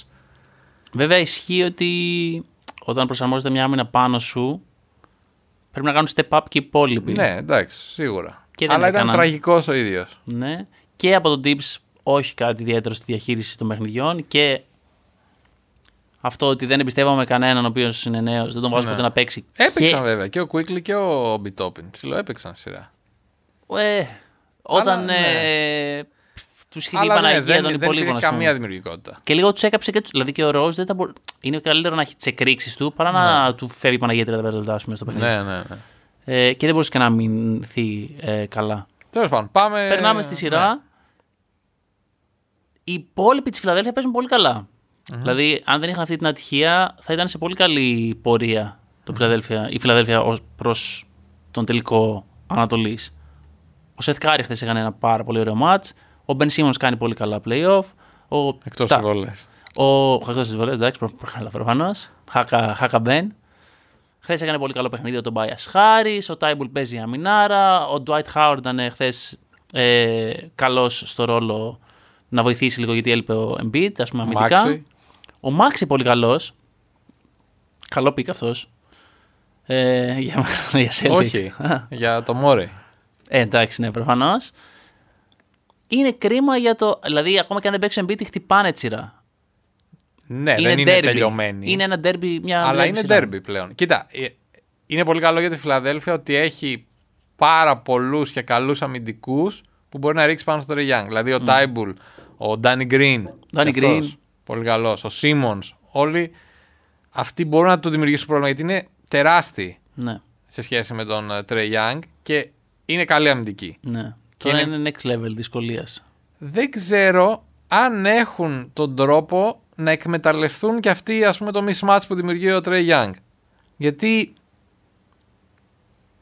Βέβαια ισχύει ότι όταν προσαρμόζεται μια άμυνα πάνω σου, πρέπει να κάνουν step up και οι υπόλοιποι. Ναι, εντάξει, σίγουρα. Αλλά ήταν τραγικός ο ίδιος. Ναι. Και από τον Tibbs όχι κάτι ιδιαίτερο στη διαχείριση των παιχνιδιών και αυτό ότι δεν εμπιστεύαμε κανέναν ο οποίος είναι νέος, δεν τον βάζουμε ναι. ποτέ να παίξει. Έπαιξαν βέβαια και ο Quickly και ο Μπιτόπιν. Ψιλό έπαιξαν σειρά. Ε, όταν ε, ναι. ε, τους είχε γίνει η ναι, Παναγία ναι, των δεν, υπολείπων. Δεν καμία δημιουργικότητα. Και λίγο τους έκαψε και τους. Δηλαδή και ο Ροζ δεν θα Είναι καλύτερο να έχει τις εκρήξεις του παρά ναι. να του φεύγει η Παναγία 35 λεπτά στο παιχνίδι. Ναι, ναι, ναι. Ε, και δεν μπορούσε και να μηνθεί ε, καλά. Τέλος πάντων, πάμε. Περνάμε στη σειρά. Ναι. Οι υπόλοιποι της Φιλαδέλφια παίζουν πολύ καλά. Mm-hmm. Δηλαδή, αν δεν είχαν αυτή την ατυχία, θα ήταν σε πολύ καλή πορεία το mm-hmm. Φιλαδέλφια, η Φιλαδέλφια προς τον τελικό Ανατολής. Ο Σεφ Κάρι χθες έκανε ένα πάρα πολύ ωραίο match. Ο Μπεν Σίμον κάνει πολύ καλά playoff. Ο... Εκτός τα... βολέ. Ο Χακτό τη Βολέ, εντάξει, προφανώς. Χάκα Μπεν. Χθες έκανε πολύ καλό παιχνίδι ο Μπάια Χάρη. Ο Τάιμπουλ παίζει αμινάρα. Ο Ντουάιτ Χάουαρντ ήταν χθες ε, καλός στο ρόλο να βοηθήσει λίγο γιατί έλειπε ο Embiid, ας πούμε, αμυντικά. Ο Μάξι πολύ καλός. Καλό πήκε αυτός. Ε, για, για Όχι, για το Μόρι. Ε, εντάξει, ναι, προφανώς. Είναι κρίμα για το. Δηλαδή, ακόμα και αν δεν παίξουν μπίτι, χτυπάνε τσιρά. Ναι, είναι δεν είναι derby. τελειωμένη. Είναι ένα derby, μια Αλλά είναι σειρά. derby πλέον. Κοίτα, ε, είναι πολύ καλό για τη Φιλαδέλφια ότι έχει πάρα πολλούς και καλούς αμυντικούς που μπορεί να ρίξει πάνω στο Ρεγιάνγκ. Δηλαδή ο Τάιμπουλ, ο Ντάνι Γκριν. Ντάνι Γκριν. Πολύ καλός. Ο Σίμον. Όλοι αυτοί μπορούν να του δημιουργήσουν πρόβλημα γιατί είναι τεράστιοι ναι. σε σχέση με τον Τρέι ε, και είναι καλή αμυντική. Ναι. Και Τώρα είναι... next level δυσκολίας. Δεν ξέρω αν έχουν τον τρόπο να εκμεταλλευτούν και αυτοί ας πούμε το mismatch που δημιουργεί ο Τρέι Γιάνγκ Γιατί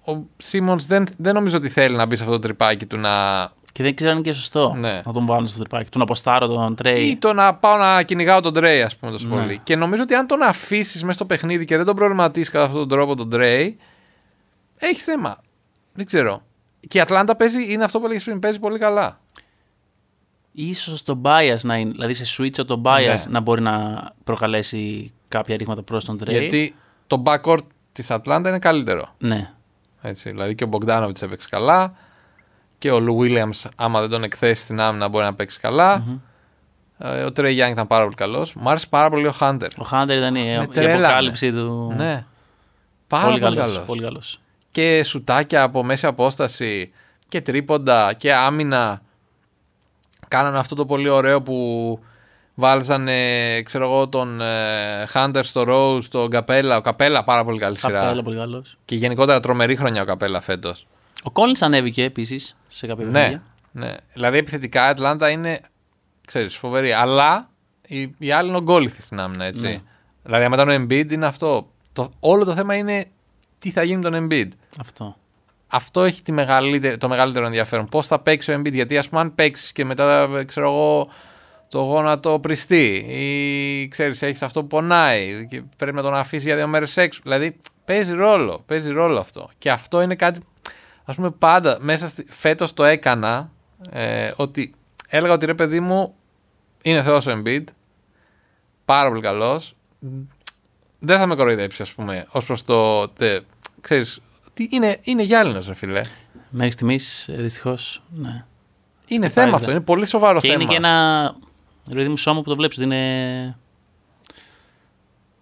ο Σίμον δεν, δεν νομίζω ότι θέλει να μπει σε αυτό το τρυπάκι του να... Και δεν ξέρω αν είναι και σωστό ναι. να τον βάλω στο τρυπάκι, του να αποστάρω τον Τρέι. Ή το να πάω να κυνηγάω τον Τρέι, ας πούμε, ναι. Και νομίζω ότι αν τον αφήσεις μέσα στο παιχνίδι και δεν τον προβληματίσεις κατά αυτόν τον τρόπο τον Τρέι, έχεις θέμα. Δεν ξέρω. Και η Ατλάντα παίζει, είναι αυτό που έλεγες πριν, παίζει πολύ καλά. σω το bias να είναι, δηλαδή σε switch το bias ναι. να μπορεί να προκαλέσει κάποια ρήγματα προς τον Τρέι. Γιατί το backcourt της Ατλάντα είναι καλύτερο. Ναι. Έτσι, δηλαδή και ο Μπογκδάνοβιτ έπαιξε καλά και ο Λου Williams άμα δεν τον εκθέσει στην άμυνα μπορεί να παίξει ε, Ο Τρέι Γιάνγκ ήταν πάρα πολύ καλός. Μ' άρεσε πάρα πολύ ο Χάντερ. Ο Χάντερ ήταν η, αποκάλυψη του. Ναι. Πάρα πολύ, πολύ καλός και σουτάκια από μέση απόσταση και τρίποντα και άμυνα. Κάνανε αυτό το πολύ ωραίο που βάλσανε, ξέρω εγώ, τον Χάντερ στο Rose, τον Καπέλα. Ο Καπέλα πάρα πολύ καλή σειρά. Καπέλα, Και γενικότερα τρομερή χρονιά ο Καπέλα φέτος. Ο Κόλλιν ανέβηκε επίσης σε κάποια ναι, ναι. Δηλαδή επιθετικά η Ατλάντα είναι ξέρεις, φοβερή. Αλλά η η άλλοι είναι στην άμυνα, έτσι. Ναι. Δηλαδή, μετά ο Embiid είναι αυτό. όλο το θέμα είναι τι θα γίνει με τον Embiid. Αυτό. Αυτό έχει τη το μεγαλύτερο ενδιαφέρον. Πώς θα παίξει ο Embiid, γιατί ας πούμε, αν παίξεις και μετά, ξέρω εγώ, το γόνατο πριστεί, ή ξέρεις, έχεις αυτό που πονάει, και πρέπει να τον αφήσεις για δύο μέρες έξω. Δηλαδή, παίζει ρόλο, παίζει ρόλο αυτό. Και αυτό είναι κάτι, ας πούμε, πάντα μέσα στη... φέτος το έκανα, ε, ότι έλεγα ότι ρε παιδί μου, είναι θεός ο Embiid, πάρα πολύ καλός δεν θα με κοροϊδέψει, ας πούμε, ως προς το. Τε, ξέρεις, τι είναι, είναι γυάλινο, ρε φιλέ. Μέχρι στιγμής, ε, δυστυχώς. Ναι. Είναι θέμα αυτό, είναι πολύ σοβαρό και θέμα. Είναι και ένα. Δηλαδή, μου σώμα που το βλέπεις ότι είναι.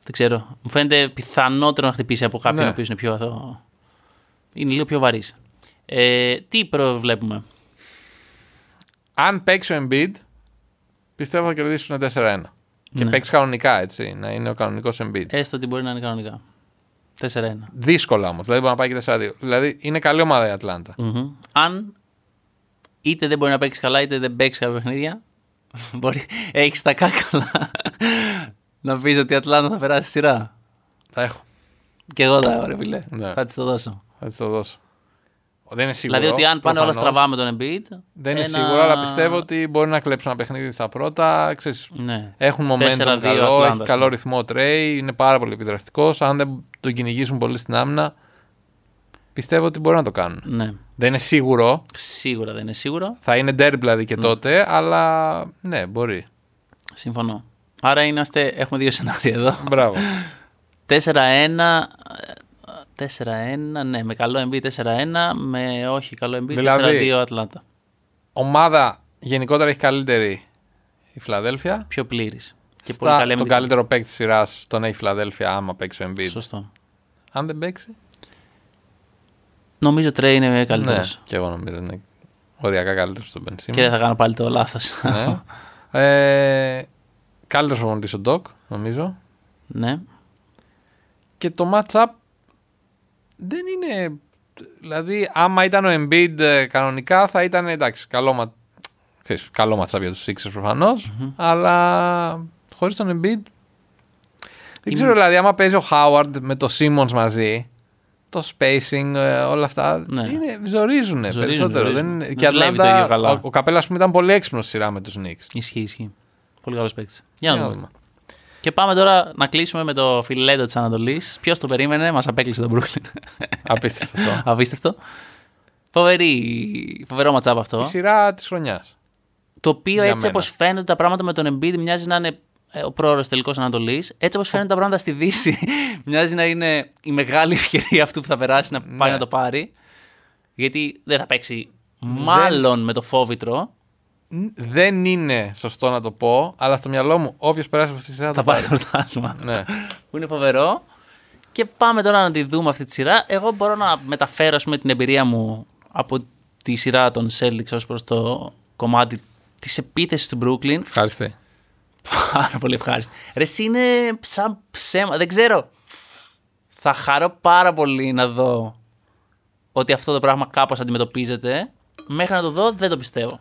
Δεν ξέρω. Μου φαίνεται πιθανότερο να χτυπήσει από κάποιον ναι. ο οποίος είναι πιο Είναι λίγο πιο βαρύς. Ε, τι προβλέπουμε. Αν παίξει ο Embiid, πιστεύω θα κερδίσουν 4-1. Και ναι. παίξεις κανονικά, έτσι. Να είναι ο κανονικός Embiid. Έστω ότι μπορεί να είναι κανονικά. 4-1. Δύσκολα όμως. Δηλαδή μπορεί να πάει και 4-2. Δηλαδή είναι καλή ομάδα η ατλαντα mm-hmm. Αν είτε δεν μπορεί να παίξεις καλά, είτε δεν παίξεις καλά παιχνίδια, μπορεί... έχεις τα κάκαλα να πεις ότι η Ατλάντα θα περάσει σειρά. Τα έχω. Και εγώ τα έχω, ρε φίλε. Ναι. Θα της το δώσω. Θα της το δώσω. Δεν είναι σίγουρο. Δηλαδή ότι αν πάνε όλα στραβά με τον Embiid. Δεν είναι σίγουρο, αλλά πιστεύω ότι μπορεί να κλέψουν ένα παιχνίδι στα πρώτα. Ξέρεις, ναι. Έχουν momentum καλό, έχει καλό ρυθμό Τρέι, είναι πάρα πολύ επιδραστικός. Αν δεν τον κυνηγήσουν πολύ στην άμυνα, πιστεύω ότι μπορεί να το κάνουν. Ναι. Δεν είναι σίγουρο. Σίγουρα δεν είναι σίγουρο. Θα είναι derby δηλαδή και ναι. τότε, αλλά ναι, μπορεί. Συμφωνώ. Άρα είμαστε, έχουμε δύο σενάρια εδώ. Μπράβο. 4-1 4-1, ναι, με καλό MB 4-1, με όχι καλό MB δηλαδή, 4-2 Ατλάντα. Ομάδα γενικότερα έχει καλύτερη η Φιλαδέλφια. Πιο πλήρης. Και τον καλύτερο παίκτη της σειράς τον έχει η Φιλαδέλφια άμα παίξει ο MB. Σωστό. Αν δεν παίξει. Νομίζω Τρέι είναι καλύτερο. Ναι, και εγώ νομίζω είναι οριακά καλύτερος στον Πενσίμ. Και δεν θα κάνω πάλι το λάθος. Ναι. ε, καλύτερος προπονητής ο Ντοκ, νομίζω. Ναι. Και το match-up δεν είναι. Δηλαδή, άμα ήταν ο Embiid ε, κανονικά θα ήταν εντάξει, καλό, μα... καλό τους Sixers προφανω mm-hmm. αλλά χωρίς τον Embiid. Δεν ξέρω, δηλαδή, άμα παίζει ο Χάουαρντ με το Simmons μαζί, το spacing, ε, όλα αυτά. Ναι. Είναι, ζορίζουν περισσότερο. Ζορίζουν. Δεν, και Ατλάντα, Ο, ο Καπέλας ήταν πολύ έξυπνος σειρά με τους Νίξ. Ισχύει, ισχύει. Πολύ καλός παίκτης. Για να ναι. δούμε. Και πάμε τώρα να κλείσουμε με το φιλέτο της Ανατολής. Ποιος το περίμενε, μας απέκλεισε τον Brooklyn. Απίστευτο. Απίστευτο. Φοβερή, φοβερό ματσάπ αυτό. Η σειρά της χρονιάς. Το οποίο έτσι όπω φαίνονται τα πράγματα με τον Embiid μοιάζει να είναι ε, ο πρόωρος τελικός Ανατολής. Έτσι όπως φαίνονται τα πράγματα στη Δύση, μοιάζει να είναι η μεγάλη ευκαιρία αυτού που θα περάσει να πάει ναι. να το πάρει. Γιατί δεν θα παίξει μάλλον με το φόβητρο δεν είναι σωστό να το πω, αλλά στο μυαλό μου όποιος περάσει από αυτή τη σειρά. Θα πάρει το πρωτάθλημα. ναι. Που είναι φοβερό. Και πάμε τώρα να τη δούμε αυτή τη σειρά. Εγώ μπορώ να μεταφέρω την εμπειρία μου από τη σειρά των Celtics ως προς το κομμάτι της επίθεσης του Brooklyn. Ευχαριστή. Πάρα πολύ ευχάριστη. Ρε, εσύ είναι σαν ψέμα. Δεν ξέρω. Θα χαρώ πάρα πολύ να δω ότι αυτό το πράγμα κάπως αντιμετωπίζεται. Μέχρι να το δω δεν το πιστεύω.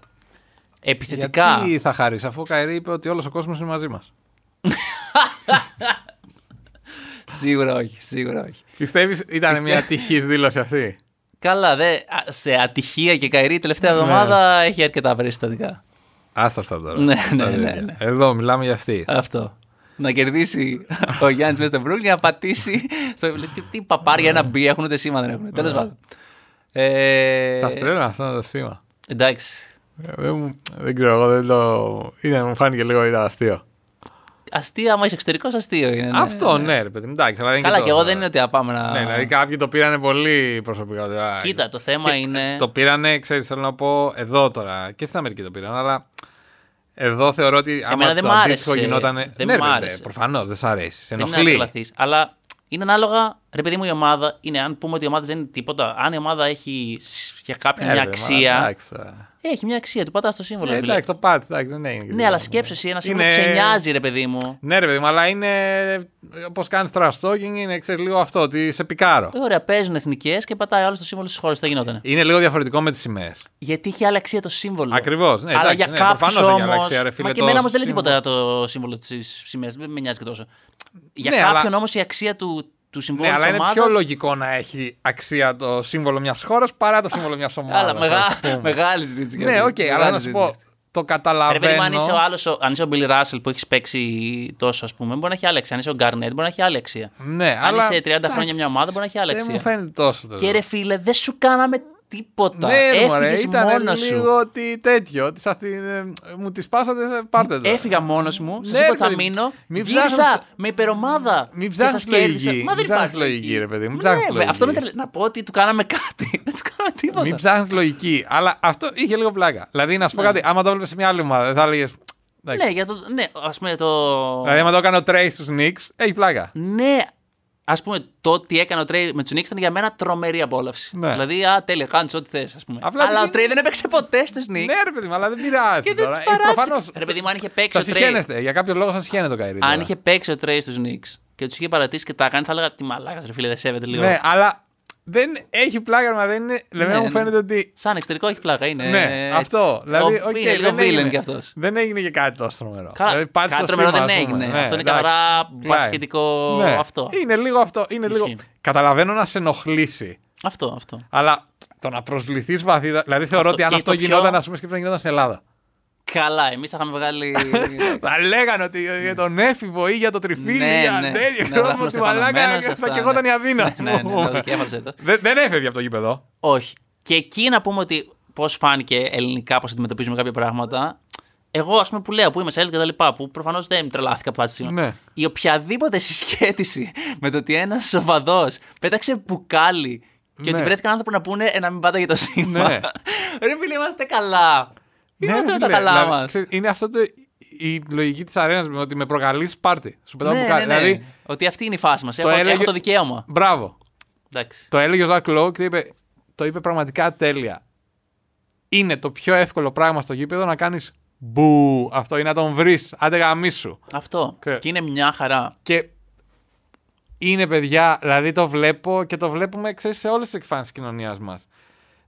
Επιθετικά. Γιατί θα χαρείς, αφού ο Καϊρή είπε ότι όλος ο κόσμος είναι μαζί μας. σίγουρα όχι, σίγουρα όχι. Πιστεύεις ήταν μια ατυχής δήλωση αυτή. Καλά, δε, σε ατυχία και Καϊρή τελευταία ναι. εβδομάδα ναι. έχει αρκετά περιστατικά. Άστα αυτά τώρα. ναι, ναι, ναι, ναι, Εδώ μιλάμε για αυτή. Αυτό. Να κερδίσει ο Γιάννης μέσα στο να πατήσει. Στο... Τι παπάρια να μπει έχουν ούτε σήμα δεν έχουν. Ναι. Τέλος πάντων. Ε, Σας τρέλα αυτό το σήμα. Εντάξει. Ε, δεν, ξέρω, εγώ δεν το. Ήταν, μου φάνηκε λίγο ήταν αστείο. Αστείο, άμα είσαι εξωτερικός, αστείο είναι. Ναι. Αυτό ναι, ναι. ναι ρε παιδί μου. Καλά, και, εγώ δεν είναι ότι πάμε να. Ναι, δηλαδή κάποιοι το πήρανε πολύ προσωπικά. Κοίτα, το θέμα και είναι. Το πήρανε, ξέρεις, θέλω να πω εδώ τώρα. Και στην Αμερική το πήραν, αλλά. Εδώ θεωρώ ότι άμα Εμένα δεν το αντίστοιχο γινόταν. Δεν ναι, ναι, ναι προφανώς δεν σ' αρέσει. Σε ενοχλεί. Δεν είναι να αλλά είναι ανάλογα, ρε παιδί μου, η ομάδα είναι. Αν πούμε ότι η ομάδα δεν είναι τίποτα, αν η ομάδα έχει για κάποιον ε, μια αξία. Έχει μια αξία, του πατάς στο σύμβολο. Ναι, εντάξει, το πάτε, εντάξει, δεν Ναι, αλλά σκέψε εσύ ένα σύμβολο που σε νοιάζει, ρε παιδί μου. Ναι, ρε παιδί μου, αλλά είναι. Όπως κάνεις τραστόκινγκ, είναι ξέρεις λίγο αυτό, ότι σε πικάρω. Ωραία, παίζουν εθνικές και πατάει άλλο το σύμβολο τη χώρα. θα γινόταν. Είναι λίγο διαφορετικό με τις σημαίες. Γιατί είχε άλλη αξία το σύμβολο. Ακριβώς. Ναι, αλλά εντάξει, για ναι, κάποιου όμω. Μα και εμένα όμως δεν λέει τίποτα το σύμβολο της σημαίας. Δεν με νοιάζει και τόσο. Για ναι, κάποιον αλλά... όμως η αξία του του συμβόλου ναι, αλλά είναι πιο λογικό να έχει αξία το σύμβολο μιας χώρας παρά το σύμβολο μιας ομάδα. Αλλά μεγά, μεγάλη συζήτηση. Ναι, οκ, okay, αλλά να σου πω, το καταλαβαίνω. Ρε, αν είσαι ο ο Μπιλ Ράσελ που έχεις παίξει τόσο, ας πούμε, μπορεί να έχει άλλη αξία. Αν είσαι ο Γκαρνέτ, μπορεί να έχει άλλη αξία. Ναι, αν είσαι 30 χρόνια μια ομάδα, μπορεί να έχει άλλη αξία. Δεν μου φαίνεται τόσο. Τώρα. Και ρε φίλε, δεν σου κάναμε τίποτα. Ναι, Έφυγε ήταν μόνος λίγο ότι τέτοιο. Ότι σας την, ε, μου τη σπάσατε, πάρτε το. Έφυγα μόνος μου, σας ναι, είπα θα μείνω. Μην γύρισα ψάχνεις... με υπερομάδα. Μην ψάχνει λογική. Μα δεν υπάρχει. λογική, ρε παιδί. Μην ναι, ψάχνεις λογική. Αυτό με να πω ότι του κάναμε κάτι. Δεν του κάναμε τίποτα. Μην ψάχνεις λογική. Αλλά αυτό είχε λίγο πλάκα. Δηλαδή, να σου πω ναι. κάτι, άμα το έβλεπε σε μια άλλη ομάδα, θα έλεγες ναι, για το. Ναι, ας πούμε το. Δηλαδή, άμα το ο trace στου Νίξ, έχει πλάκα. Ναι, ας πούμε, το τι έκανε ο Τρέι με του Νίξ ήταν για μένα τρομερή απόλαυση. Ναι. Δηλαδή, α, τέλεια, κάνεις ό,τι θες, αλλά ο Τρέι δεν έπαιξε ποτέ στου Νίξ. Ναι, ρε παιδί μου, αλλά δεν πειράζει. Και δεν ε, Προφανώς... Ρε παιδί μου, αν είχε παίξει Σα ο Για κάποιο λόγο σα συγχαίνεται το Καϊρή. Αν είχε παίξει ο Τρέι στους Νίξ και τους είχε παρατήσει και τα κάνει, θα έλεγα τη μαλάκας, ρε φίλε, δεν σέβεται λίγο. Ναι, αλλά δεν έχει πλάκα, μα δεν είναι. Δηλαδή, ναι, μου ναι. φαίνεται ότι. Σαν εξωτερικό έχει πλάκα, είναι. Ναι, έτσι. αυτό. Δηλαδή, okay, είναι λίγο βίλεν και αυτός. Δεν έγινε και κάτι τόσο τρομερό. Καλά, Δηλαδή, κάτι τρομερό δεν έγινε. Ναι, αυτό είναι ναι, καθαρά πασχετικό ναι. ναι. αυτό. Είναι λίγο αυτό. Είναι λίγο... Καταλαβαίνω να σε ενοχλήσει. Αυτό, αυτό. Αλλά το να προσληθεί βαθύτατα. Δηλαδή, θεωρώ αυτό. ότι αν αυτό γινόταν, ας πούμε, σκέψτε να γινόταν στην Ελλάδα. Καλά, εμείς είχαμε βγάλει. Θα λέγανε ότι ναι. για τον έφηβο ή για το τριφύλι ή ναι, για τέλειο. Ξέρω ότι μαλάκα θα κεγόταν ναι. η Αβίνα. Ναι, ναι, Δεν έφευγε από το γήπεδο. Όχι. Και εκεί να πούμε ότι πώς φάνηκε ελληνικά, πώς αντιμετωπίζουμε κάποια πράγματα. Εγώ, ας πούμε, που λέω που είμαι σε και τα λοιπά, που προφανώς δεν τρελάθηκα από αυτή ναι. Η οποιαδήποτε συσχέτιση με το ότι ένας σοβαδός πέταξε μπουκάλι και ναι. ότι βρέθηκαν άνθρωποι να πούνε ένα «Ε, μην πάντα για το σύμπαν. Ναι. Ρε είμαστε καλά. Ναι, είμαστε ναι, τα καλά μα. Είναι αυτό το, η λογική της αρένας ότι με προκαλείς πάρτι. Σου πετάω ναι, μπουκάλι. Ναι, ναι. Δηλαδή, ότι αυτή είναι η φάση μας. Έχω, έλεγε... έχω το δικαίωμα. Μπράβο. Εντάξει. Το έλεγε ο Ζακ Λόου και είπε, το είπε πραγματικά τέλεια. Είναι το πιο εύκολο πράγμα στο γήπεδο να κάνεις μπου. Αυτό είναι να τον βρεις. Άντε γαμίσου. Αυτό. Και είναι μια χαρά. Και είναι παιδιά, δηλαδή το βλέπω και το βλέπουμε ξέρεις, σε όλες τις εκφάνσεις κοινωνίας μας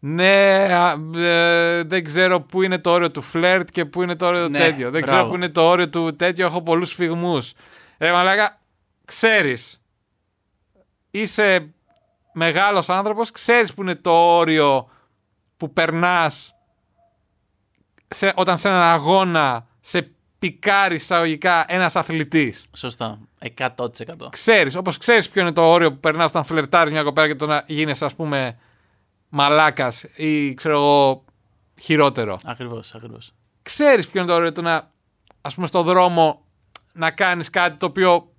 ναι, ε, δεν ξέρω πού είναι το όριο του φλερτ και πού είναι το όριο ναι, τέτοιο. Δεν μπράβο. ξέρω πού είναι το όριο του τέτοιο, έχω πολλούς φυγμούς. Ρε μαλάκα, ξέρεις. Είσαι μεγάλος άνθρωπος, ξέρεις που είναι το οριο ναι τετοιο δεν ξερω που περνάς όταν σε έναν αγώνα σε πικάρει εισαγωγικά ένας αθλητής. Σωστά. 100%. Ξέρεις, όπως ξέρεις ποιο είναι το όριο που περνάς όταν φλερτάρεις μια κοπέρα και το να γίνει, ας πούμε, μαλάκας ή ξέρω εγώ χειρότερο. Ακριβώς, ακριβώς. Ξέρεις ποιο είναι το ωραίο το να, ας πούμε, στον δρόμο να κάνεις κάτι το οποίο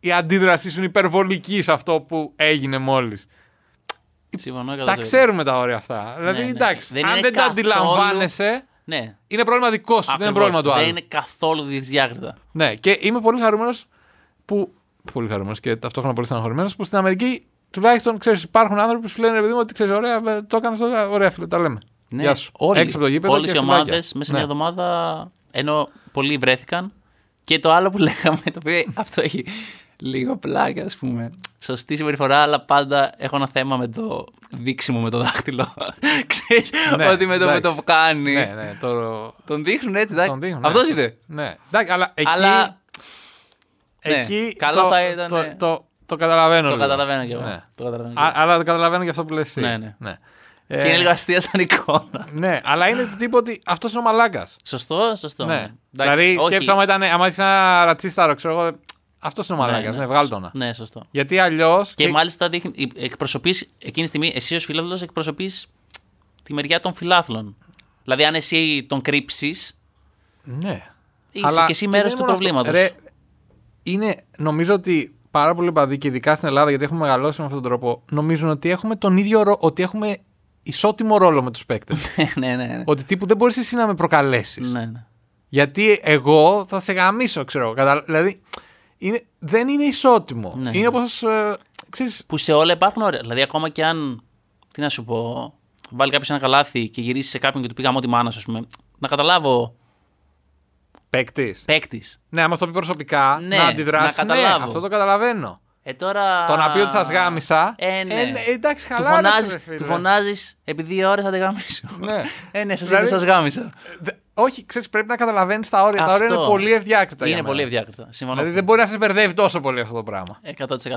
η αντίδρασή σου είναι υπερβολική σε αυτό που έγινε μόλις. Συμφωνώ, τα ξέρουμε τα ωραία αυτά. Ναι, δηλαδή, ναι. εντάξει, αν δεν τα αντιλαμβάνεσαι. Ναι. Είναι πρόβλημα δικό σου, Ακριβώς, δεν είναι πρόβλημα του άλλου. Δεν είναι καθόλου δυσδιάκριτα. Ναι, και είμαι πολύ χαρούμενος που. Πολύ χαρούμενος και ταυτόχρονα πολύ στεναχωρημένο που στην Αμερική τουλάχιστον ξέρεις, υπάρχουν άνθρωποι που λένε: ότι ξέρεις, ωραία, ε, το έκανες τώρα. Ε, ωραία, φίλε, τα λέμε. Ναι, Γεια σου. Όλοι, Έξω από το γήπεδο. οι ομάδες μέσα ναι. μια εβδομάδα, ενώ πολλοί βρέθηκαν. Και το άλλο που λέγαμε, το οποίο αυτό έχει λίγο πλάκα, ας πούμε. Σωστή συμπεριφορά, αλλά πάντα έχω ένα θέμα με το δείξιμο με το δάχτυλο. Ξέρεις, ναι, ότι με το, με το κάνει. Ναι, ναι, το... Τον δείχνουν έτσι, εντάξει. Ναι. Αυτός είναι. Ναι, εντάξει, αλλά εκεί. Ναι, εκεί καλό θα ήταν. Το, το, το καταλαβαίνω. Το καταλαβαίνω ναι. εγώ. αλλά το καταλαβαίνω και αυτό που λες. Ναι, ναι. ναι. και ε, είναι λίγο αστεία σαν εικόνα. Ναι, αλλά είναι το τύπο ότι αυτός είναι ο μαλάκας. Σωστό, σωστό. Ναι. ναι. δηλαδή, σκέψα μου, ήταν άμα είσαι ένα ρατσίσταρο, ξέρω εγώ. Αυτός είναι ο ναι, μαλάκας. Ναι, ναι. Ναι, σωστό. Γιατί αλλιώς. Και, μάλιστα εκπροσωπείς εκείνη τη στιγμή, εσύ ως φιλάθλο εκπροσωπείς τη μεριά των φιλάθλων. Δηλαδή, αν εσύ τον κρύψεις. Ναι. Είσαι αλλά και εσύ μέρος του προβλήματο. Είναι, νομίζω ότι πάρα πολλοί παδί και ειδικά στην Ελλάδα, γιατί έχουμε μεγαλώσει με αυτόν τον τρόπο, νομίζουν ότι έχουμε τον ίδιο ρόλο, ότι έχουμε ισότιμο ρόλο με τους παίκτες. Ναι, ναι, ναι, ναι. Ότι τύπου δεν μπορείς εσύ να με προκαλέσεις. Ναι, ναι. Γιατί εγώ θα σε γαμίσω, ξέρω. Δηλαδή είναι... δεν είναι ισότιμο. Ναι, είναι ναι. όπως. Ε, Που σε όλα υπάρχουν ωραία. Δηλαδή ακόμα και αν. Τι να σου πω. Βάλει κάποιος ένα καλάθι και γυρίσει σε κάποιον και του πήγαμε ό,τι μάνα, ας πούμε. Να καταλάβω Παίκτης. Παίκτης. Ναι, άμα το πει προσωπικά, ναι, να αντιδράσει. Να ναι, αυτό το καταλαβαίνω. Ε, τώρα... Το να πει ότι σας γάμισα. Ε, ναι. ε, ναι, εντάξει, χαλάρωσε. Του φωνάζεις επειδή δύο ώρε θα τη γάμισω. ναι, ε, ναι, σας δηλαδή, σας γάμισα. Όχι, ξέρεις, πρέπει να καταλαβαίνεις τα όρια. Αυτό. Τα όρια είναι πολύ ευδιάκριτα. Είναι πολύ ευδιάκριτα. Συμφωνώ. Δηλαδή δεν μπορεί να σε μπερδεύει τόσο πολύ αυτό το πράγμα.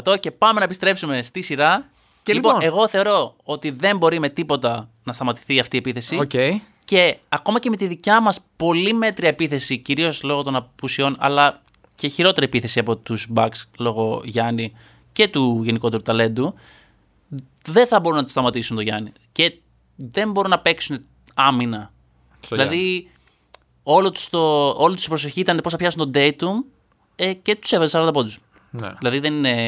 100% και πάμε να επιστρέψουμε στη σειρά. Και λοιπόν, λοιπόν, εγώ θεωρώ ότι δεν μπορεί με τίποτα να σταματηθεί αυτή η επίθεση. Okay. Και ακόμα και με τη δικιά μας πολύ μέτρια επίθεση, κυρίως λόγω των απουσιών, αλλά και χειρότερη επίθεση από τους Bucks λόγω Γιάννη και του γενικότερου ταλέντου, δεν θα μπορούν να τη σταματήσουν τον Γιάννη. Και δεν μπορούν να παίξουν άμυνα. δηλαδή, όλο τους το, όλη τους η προσοχή ήταν πώς θα πιάσουν τον Dayton ε, και τους έβαζε 40 πόντους. Ναι. Δηλαδή,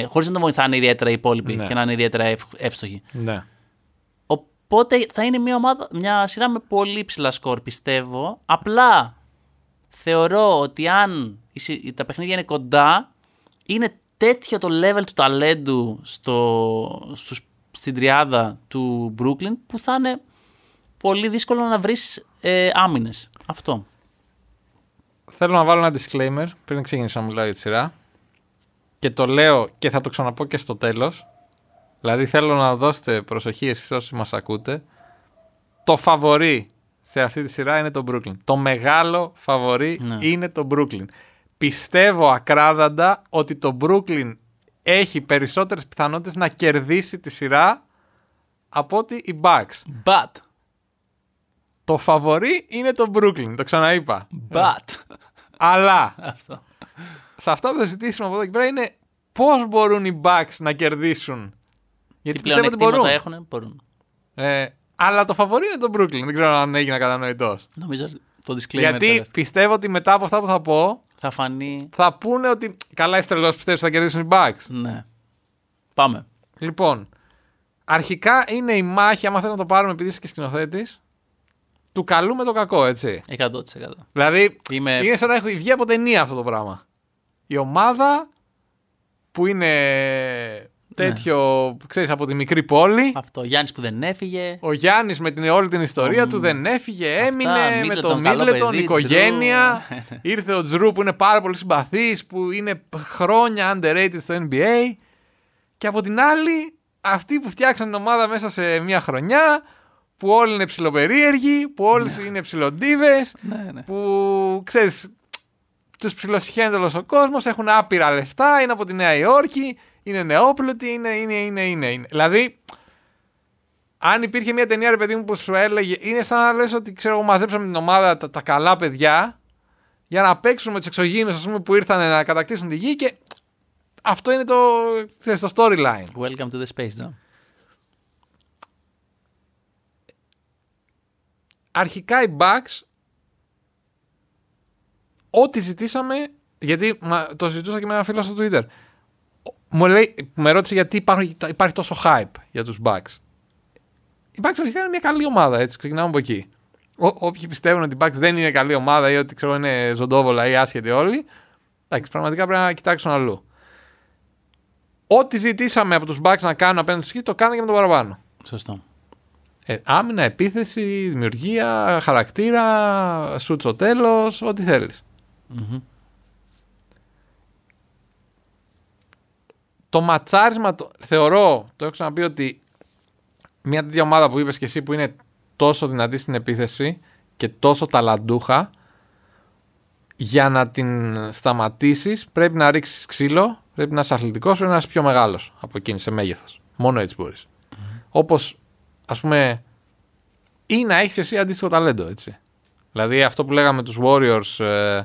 χωρίς να τον βοηθάνε ιδιαίτερα οι υπόλοιποι ναι. και να είναι ιδιαίτερα ευ, εύστοχοι. Ναι. Οπότε θα είναι μια, ομάδα, μια σειρά με πολύ ψηλά σκορ, πιστεύω. Απλά θεωρώ ότι αν τα παιχνίδια είναι κοντά, είναι τέτοιο το level του ταλέντου στο, στους, στην τριάδα του Brooklyn που θα είναι πολύ δύσκολο να βρεις ε, άμυνες. Αυτό. Θέλω να βάλω ένα disclaimer πριν ξεκινήσω να μιλάω για τη σειρά και το λέω και θα το ξαναπώ και στο τέλος Δηλαδή θέλω να δώσετε προσοχή εσείς όσοι μας ακούτε. Το φαβορή σε αυτή τη σειρά είναι το Brooklyn. Το μεγάλο φαβορή ναι. είναι το Brooklyn. Πιστεύω ακράδαντα ότι το Brooklyn έχει περισσότερες πιθανότητες να κερδίσει τη σειρά από ότι οι Bucks. But. Το φαβορή είναι το Brooklyn, το ξαναείπα. But. Αλλά. Σε αυτό που θα ζητήσουμε από εδώ και πέρα είναι πώς μπορούν οι Bucks να κερδίσουν γιατί πλέον ότι μπορούν. Έχουν, μπορούν. Ε, αλλά το φαβορή είναι το Brooklyn. Δεν ξέρω αν έγινε κατανοητός. Νομίζω το disclaimer. Γιατί πιστεύω ότι μετά από αυτά που θα πω. Θα φανεί. Θα πούνε ότι. Καλά, είσαι τρελός, πιστεύεις θα κερδίσουν οι Bucks. Ναι. Πάμε. Λοιπόν. Αρχικά είναι η μάχη, άμα θέλουμε να το πάρουμε επειδή είσαι και σκηνοθέτης, του καλού με το κακό, έτσι. 100%. Δηλαδή, Είμαι... είναι σαν να έχει βγει από ταινία αυτό το πράγμα. Η ομάδα που είναι τέτοιο, ναι. ξέρεις, από τη μικρή πόλη. Αυτό. Ο Γιάννης που δεν έφυγε. Ο Γιάννης με την, όλη την ιστορία του δεν έφυγε, έμεινε Αυτά, με τον Μίτλετον, οικογένεια. Ήρθε ο Τζρου που είναι πάρα πολύ συμπαθής, που είναι χρόνια underrated στο NBA. Και από την άλλη, αυτοί που φτιάξαν την ομάδα μέσα σε μια χρονιά, που όλοι είναι ψιλοπερίεργοι, που όλοι ναι. είναι ψιλοντίβες, ναι, ναι. που ξέρεις, τους όλο ο κόσμος, έχουν άπειρα λεφτά, είναι από τη Νέα Υόρκη, είναι νεόπλουτοι, είναι, είναι, είναι, είναι, Δηλαδή, αν υπήρχε μια ταινία, ρε παιδί μου, που σου έλεγε, είναι σαν να λες ότι ξέρω, μαζέψαμε την ομάδα τα, τα καλά παιδιά για να παίξουμε τους εξωγήινους, ας πούμε, που ήρθαν να κατακτήσουν τη γη και αυτό είναι το, ξέρεις, το storyline. Welcome to the space, though. Αρχικά οι Bucks ό,τι ζητήσαμε, γιατί το ζητούσα και με ένα φίλο στο Twitter μου λέει, με ρώτησε γιατί υπάρχει, υπάρχει τόσο hype για τους Bucks. Οι Bucks αρχικά είναι μια καλή ομάδα, έτσι, ξεκινάμε από εκεί. Ό, όποιοι πιστεύουν ότι οι Bucks δεν είναι καλή ομάδα ή ότι ξέρω, είναι ζωντόβολα ή άσχετοι όλοι, εντάξει, πραγματικά πρέπει να κοιτάξουν αλλού. Ό,τι ζητήσαμε από τους Bucks να κάνουν απέναντι στο στους το κάνανε και με τον παραπάνω. Σωστό. Ε, άμυνα, επίθεση, δημιουργία, χαρακτήρα, σουτ στο τέλος, ό,τι θέλεις. Το ματσάρισμα το, θεωρώ, το έχω ξαναπεί ότι μια τέτοια ομάδα που είπες και εσύ που είναι τόσο δυνατή στην επίθεση και τόσο ταλαντούχα για να την σταματήσεις πρέπει να ρίξεις ξύλο, πρέπει να είσαι αθλητικός, πρέπει να είσαι πιο μεγάλος από εκείνη σε μέγεθος. Μόνο έτσι μπορείς. Mm. Όπως ας πούμε ή να έχεις εσύ αντίστοιχο ταλέντο έτσι. Δηλαδή αυτό που λέγαμε τους Warriors ε,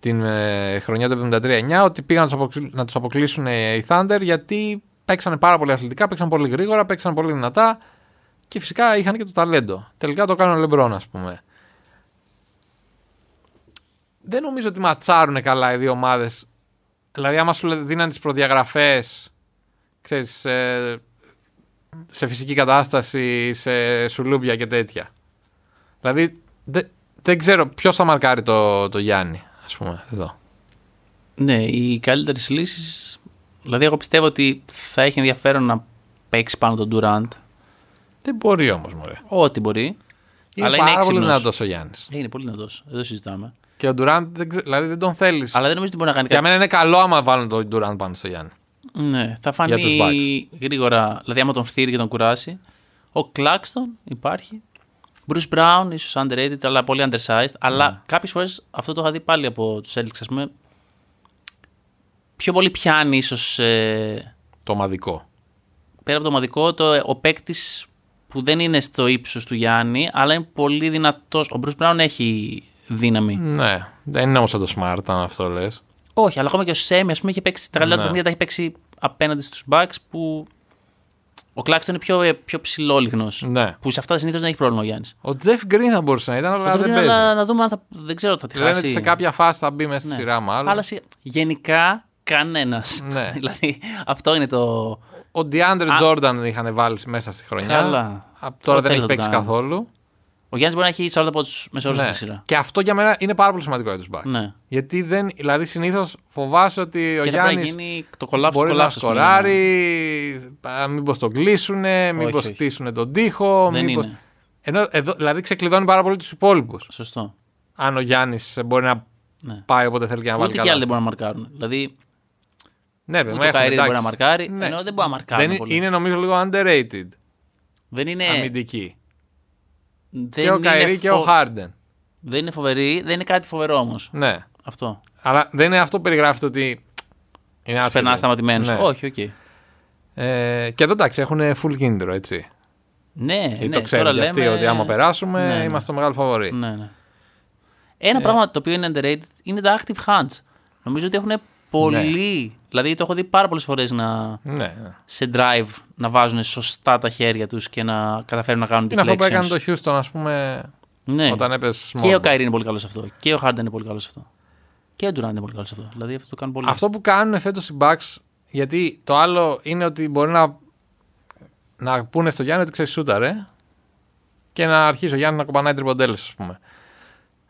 την ε, χρονιά του 73-9 ότι πήγαν να τους αποκλείσουν ε, οι Thunder γιατί παίξανε πάρα πολύ αθλητικά, παίξαν πολύ γρήγορα, παίξαν πολύ δυνατά και φυσικά είχαν και το ταλέντο. Τελικά το κάνουν ο Λεμπρόν ας πούμε. Δεν νομίζω ότι ματσάρουν καλά οι δύο ομάδες, Δηλαδή άμα σου δίναν τις προδιαγραφές σε φυσική κατάσταση, σε σουλούμπια και τέτοια. Δηλαδή, δεν, ξέρω ποιος θα μαρκάρει το, το Γιάννη ας πούμε, εδώ. Ναι, οι καλύτερες λύσεις. Δηλαδή, εγώ πιστεύω ότι θα έχει ενδιαφέρον να παίξει πάνω τον Durant. Δεν μπορεί όμως, μωρέ. Ό,τι μπορεί. Είναι αλλά πάρα ε, είναι πολύ δυνατός ο Γιάννης. Είναι πολύ δυνατός. Εδώ συζητάμε. Και ο Durant δεν, δηλαδή δεν τον θέλεις. Αλλά δεν νομίζω ότι μπορεί να κάνει Για κάτι. Για μένα είναι καλό άμα βάλουν τον Durant πάνω στο Γιάννη. Ναι, θα φανεί γρήγορα. Δηλαδή, άμα τον φτύρει και τον κουράσει. Ο Κλάξτον υπάρχει. Bruce Brown, ίσως underrated, αλλά πολύ undersized. Αλλά ναι. κάποιες φορές αυτό το είχα δει πάλι από τους Celtics, ας πούμε. Πιο πολύ πιάνει, ίσως. Ε, το ομαδικό. Πέρα από το ομαδικό, το, ε, ο παίκτης που δεν είναι στο ύψος του Γιάννη, αλλά είναι πολύ δυνατός. Ο Bruce Brown έχει δύναμη. Ναι. Δεν είναι όμως το smart, αν αυτό λες. Όχι, αλλά ακόμα και ο Σέμι, ας πούμε, έχει παίξει τα ναι. παιχνίδια, τα έχει παίξει απέναντι στους Bucks που ο Κλάξτον είναι πιο, ε, πιο ψηλόλιγνος. Ναι. Που σε αυτά συνήθως δεν έχει πρόβλημα ο Γιάννης. Ο Τζεφ Γκριν θα μπορούσε να ήταν, αλλά δεν παίζει. Αλλά να δούμε αν θα. Δεν ξέρω, θα τη χάσει. Λένε σε κάποια φάση θα μπει μέσα στη ναι. σειρά, μάλλον. Αλλά γενικά κανένας. Ναι. δηλαδή αυτό είναι το. Ο Ντιάντρε Τζόρνταν είχαν βάλει μέσα στη χρονιά. Καλά. Τώρα δεν έχει παίξει καθόλου. Ο Γιάννης μπορεί να έχει 40 πόντους μέσα ναι. στη σειρά. Και αυτό για μένα είναι πάρα πολύ σημαντικό για τους μπακ. Ναι. Γιατί δεν, δηλαδή συνήθως φοβάσαι ότι ο Γιάννη. γίνει το κολάψει Μπορεί κολάψεις, να σκοράρει, μήπως τον κλείσουν, μήπω στήσουν τον τοίχο. Δεν μήπως... είναι. Ενώ εδώ, δηλαδή ξεκλειδώνει πάρα πολύ τους υπόλοιπους. Σωστό. Αν ο Γιάννης μπορεί να ναι. πάει όποτε θέλει και να βάλει. Ούτε και άλλοι δεν μπορούν να μαρκάρουν. Δηλαδή ναι, ούτε ο Καϊρή δεν μπορεί να μαρκάρει. Ναι. Ενώ δεν μπορεί να μαρκάρει. Είναι νομίζω λίγο underrated. Δεν είναι. Αμυντική. Δεν και ο Καϊρή και ο Χάρντεν. Δεν είναι φοβερή, δεν είναι κάτι φοβερό όμως. Ναι. Αυτό. Αλλά δεν είναι αυτό που περιγράφεται ότι. Είναι άσχημο. Περνά σταματημένος. Ναι. Όχι, οκ. Ε, και εδώ εντάξει, έχουν full κίνδυνο, έτσι. Ναι, ναι. Το ξέρουν και αυτοί ότι άμα περάσουμε ναι, ναι. είμαστε το μεγάλο φοβορή. Ναι, ναι. Ένα ε... πράγμα το οποίο είναι underrated είναι τα active hands. Νομίζω ότι έχουν ναι. Πολύ. Ναι. Δηλαδή το έχω δει πάρα πολλές φορές να... Ναι, σε drive να βάζουν σωστά τα χέρια τους και να καταφέρουν να κάνουν τη Είναι αυτό που έκανε το Houston, ας πούμε. Ναι. Όταν έπεσε. Και ο Καϊρή είναι πολύ καλός σε αυτό. Και ο Χάντα είναι πολύ καλός σε αυτό. Και ο Ντουράν είναι πολύ καλός σε αυτό. Δηλαδή αυτό το κάνουν πολύ. Αυτό που κάνουν φέτος οι Bucks. Γιατί το άλλο είναι ότι μπορεί να, να πούνε στο Γιάννη ότι ξέρεις σούταρε. Και να αρχίσει ο Γιάννη να κομπανάει τριμποντέλε, ας πούμε.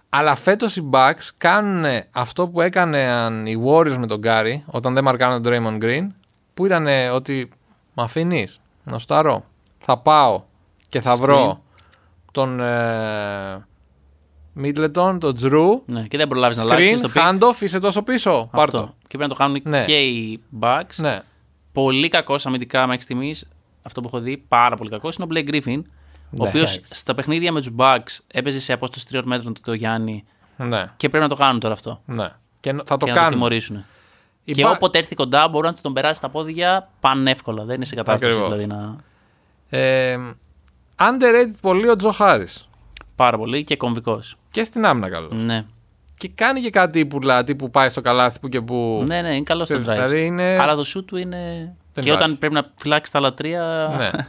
Αλλά φέτος οι Bucks κάνουν αυτό που έκαναν οι Warriors με τον Γκάρι όταν δεν μαρκάνε τον Draymond Green, που ήταν ότι με αφήνει να Θα πάω και θα βρω τον ε, τον Drew, ναι, και δεν προλάβεις να αλλάξεις. το handoff, είσαι τόσο πίσω. Πάρτο. Και πρέπει να το κάνουν ναι. και οι Bucks. Ναι. Πολύ κακός αμυντικά μέχρι στιγμής. Αυτό που έχω δει, πάρα πολύ κακός είναι ο Blake Griffin ο ναι. οποίος στα παιχνίδια με τους Bugs έπαιζε σε απόσταση τριών μέτρων το Γιάννη. Ναι. Και πρέπει να το κάνουν τώρα αυτό. Ναι. Και θα το κάνουν. Να το τιμωρήσουν. και όποτε έρθει κοντά μπορεί να τον περάσει τα πόδια πανεύκολα. Δεν είναι σε κατάσταση Ακριβώς. δηλαδή να. Ε, underrated πολύ ο Τζο Χάρη. Πάρα πολύ και κομβικός. Και στην άμυνα καλό. Ναι. Και κάνει και κάτι που πάει στο καλάθι που και που. Ναι, ναι, είναι καλός στο drive. Δηλαδή Αλλά το σου του είναι. και όταν πρέπει να φυλάξει τα λατρεία. Ναι.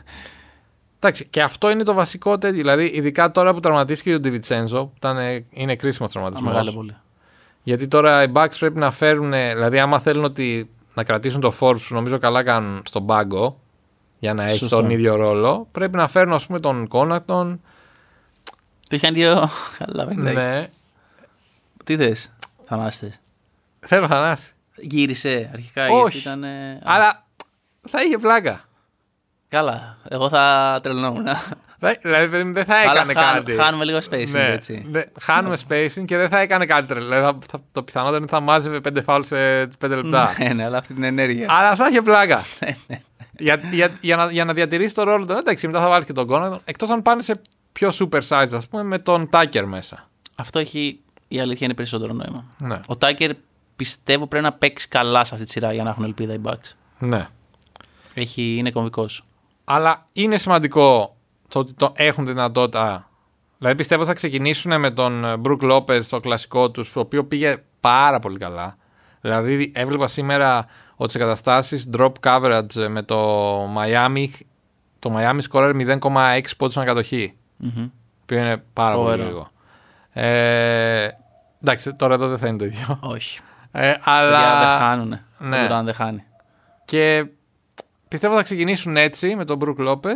Εντάξει, και αυτό είναι το βασικό τέτοιο. Δηλαδή, ειδικά τώρα που τραυματίστηκε ο Ντιβιτσένζο, που ήταν, είναι κρίσιμος τραυματισμός. Γιατί τώρα οι Bucks πρέπει να φέρουν, δηλαδή, άμα θέλουν ότι να κρατήσουν το Forbes που νομίζω καλά κάνουν στον πάγκο για να έχει τον ίδιο ρόλο, πρέπει να φέρουν, ας πούμε, τον Κόνακτον. Το είχαν δύο. Καλά, Ναι. Τι θες, Θανάστε. Θέλω Θανάση. Γύρισε αρχικά. ήταν, Αλλά θα είχε πλάκα. Καλά. Εγώ θα τρελνόμουν. Ναι, δηλαδή δεν θα έκανε Αλλά κάτι. Χάνουμε λίγο spacing, ναι, έτσι. Ναι, χάνουμε spacing και δεν θα έκανε κάτι τρελό. Δηλαδή, το πιθανότερο είναι θα μάζευε πέντε φάουλ σε πέντε λεπτά. Ναι, ναι, αλλά αυτή την ενέργεια. Αλλά θα είχε πλάκα. Ναι, για, για, για, να, για να διατηρήσει το ρόλο του. Εντάξει, μετά θα βάλει και τον κόνο Εκτός αν πάνε σε πιο super size, ας πούμε, με τον Τάκερ μέσα. Αυτό έχει. Η αλήθεια είναι περισσότερο νόημα. Ναι. Ο Τάκερ πιστεύω πρέπει να παίξει καλά σε αυτή τη σειρά για να έχουν ελπίδα οι Bucks. Ναι. Έχει, είναι κομβικός. Αλλά είναι σημαντικό το ότι το έχουν δυνατότητα. Δηλαδή πιστεύω θα ξεκινήσουν με τον ε, Μπρουκ Λόπες, το κλασικό τους, το οποίο πήγε πάρα πολύ καλά. Δηλαδή έβλεπα σήμερα ότι σε καταστάσεις drop coverage με το Miami, το Miami scorer 0,6 πόντους ανακατοχή. Mm-hmm. Που είναι πάρα πολύ λίγο. Ε, εντάξει, τώρα εδώ δεν θα είναι το ίδιο. Όχι. Ε, αλλά. δεν χάνουν. Ναι. δεν Και Πιστεύω θα ξεκινήσουν έτσι με τον Μπρουκ Λόπες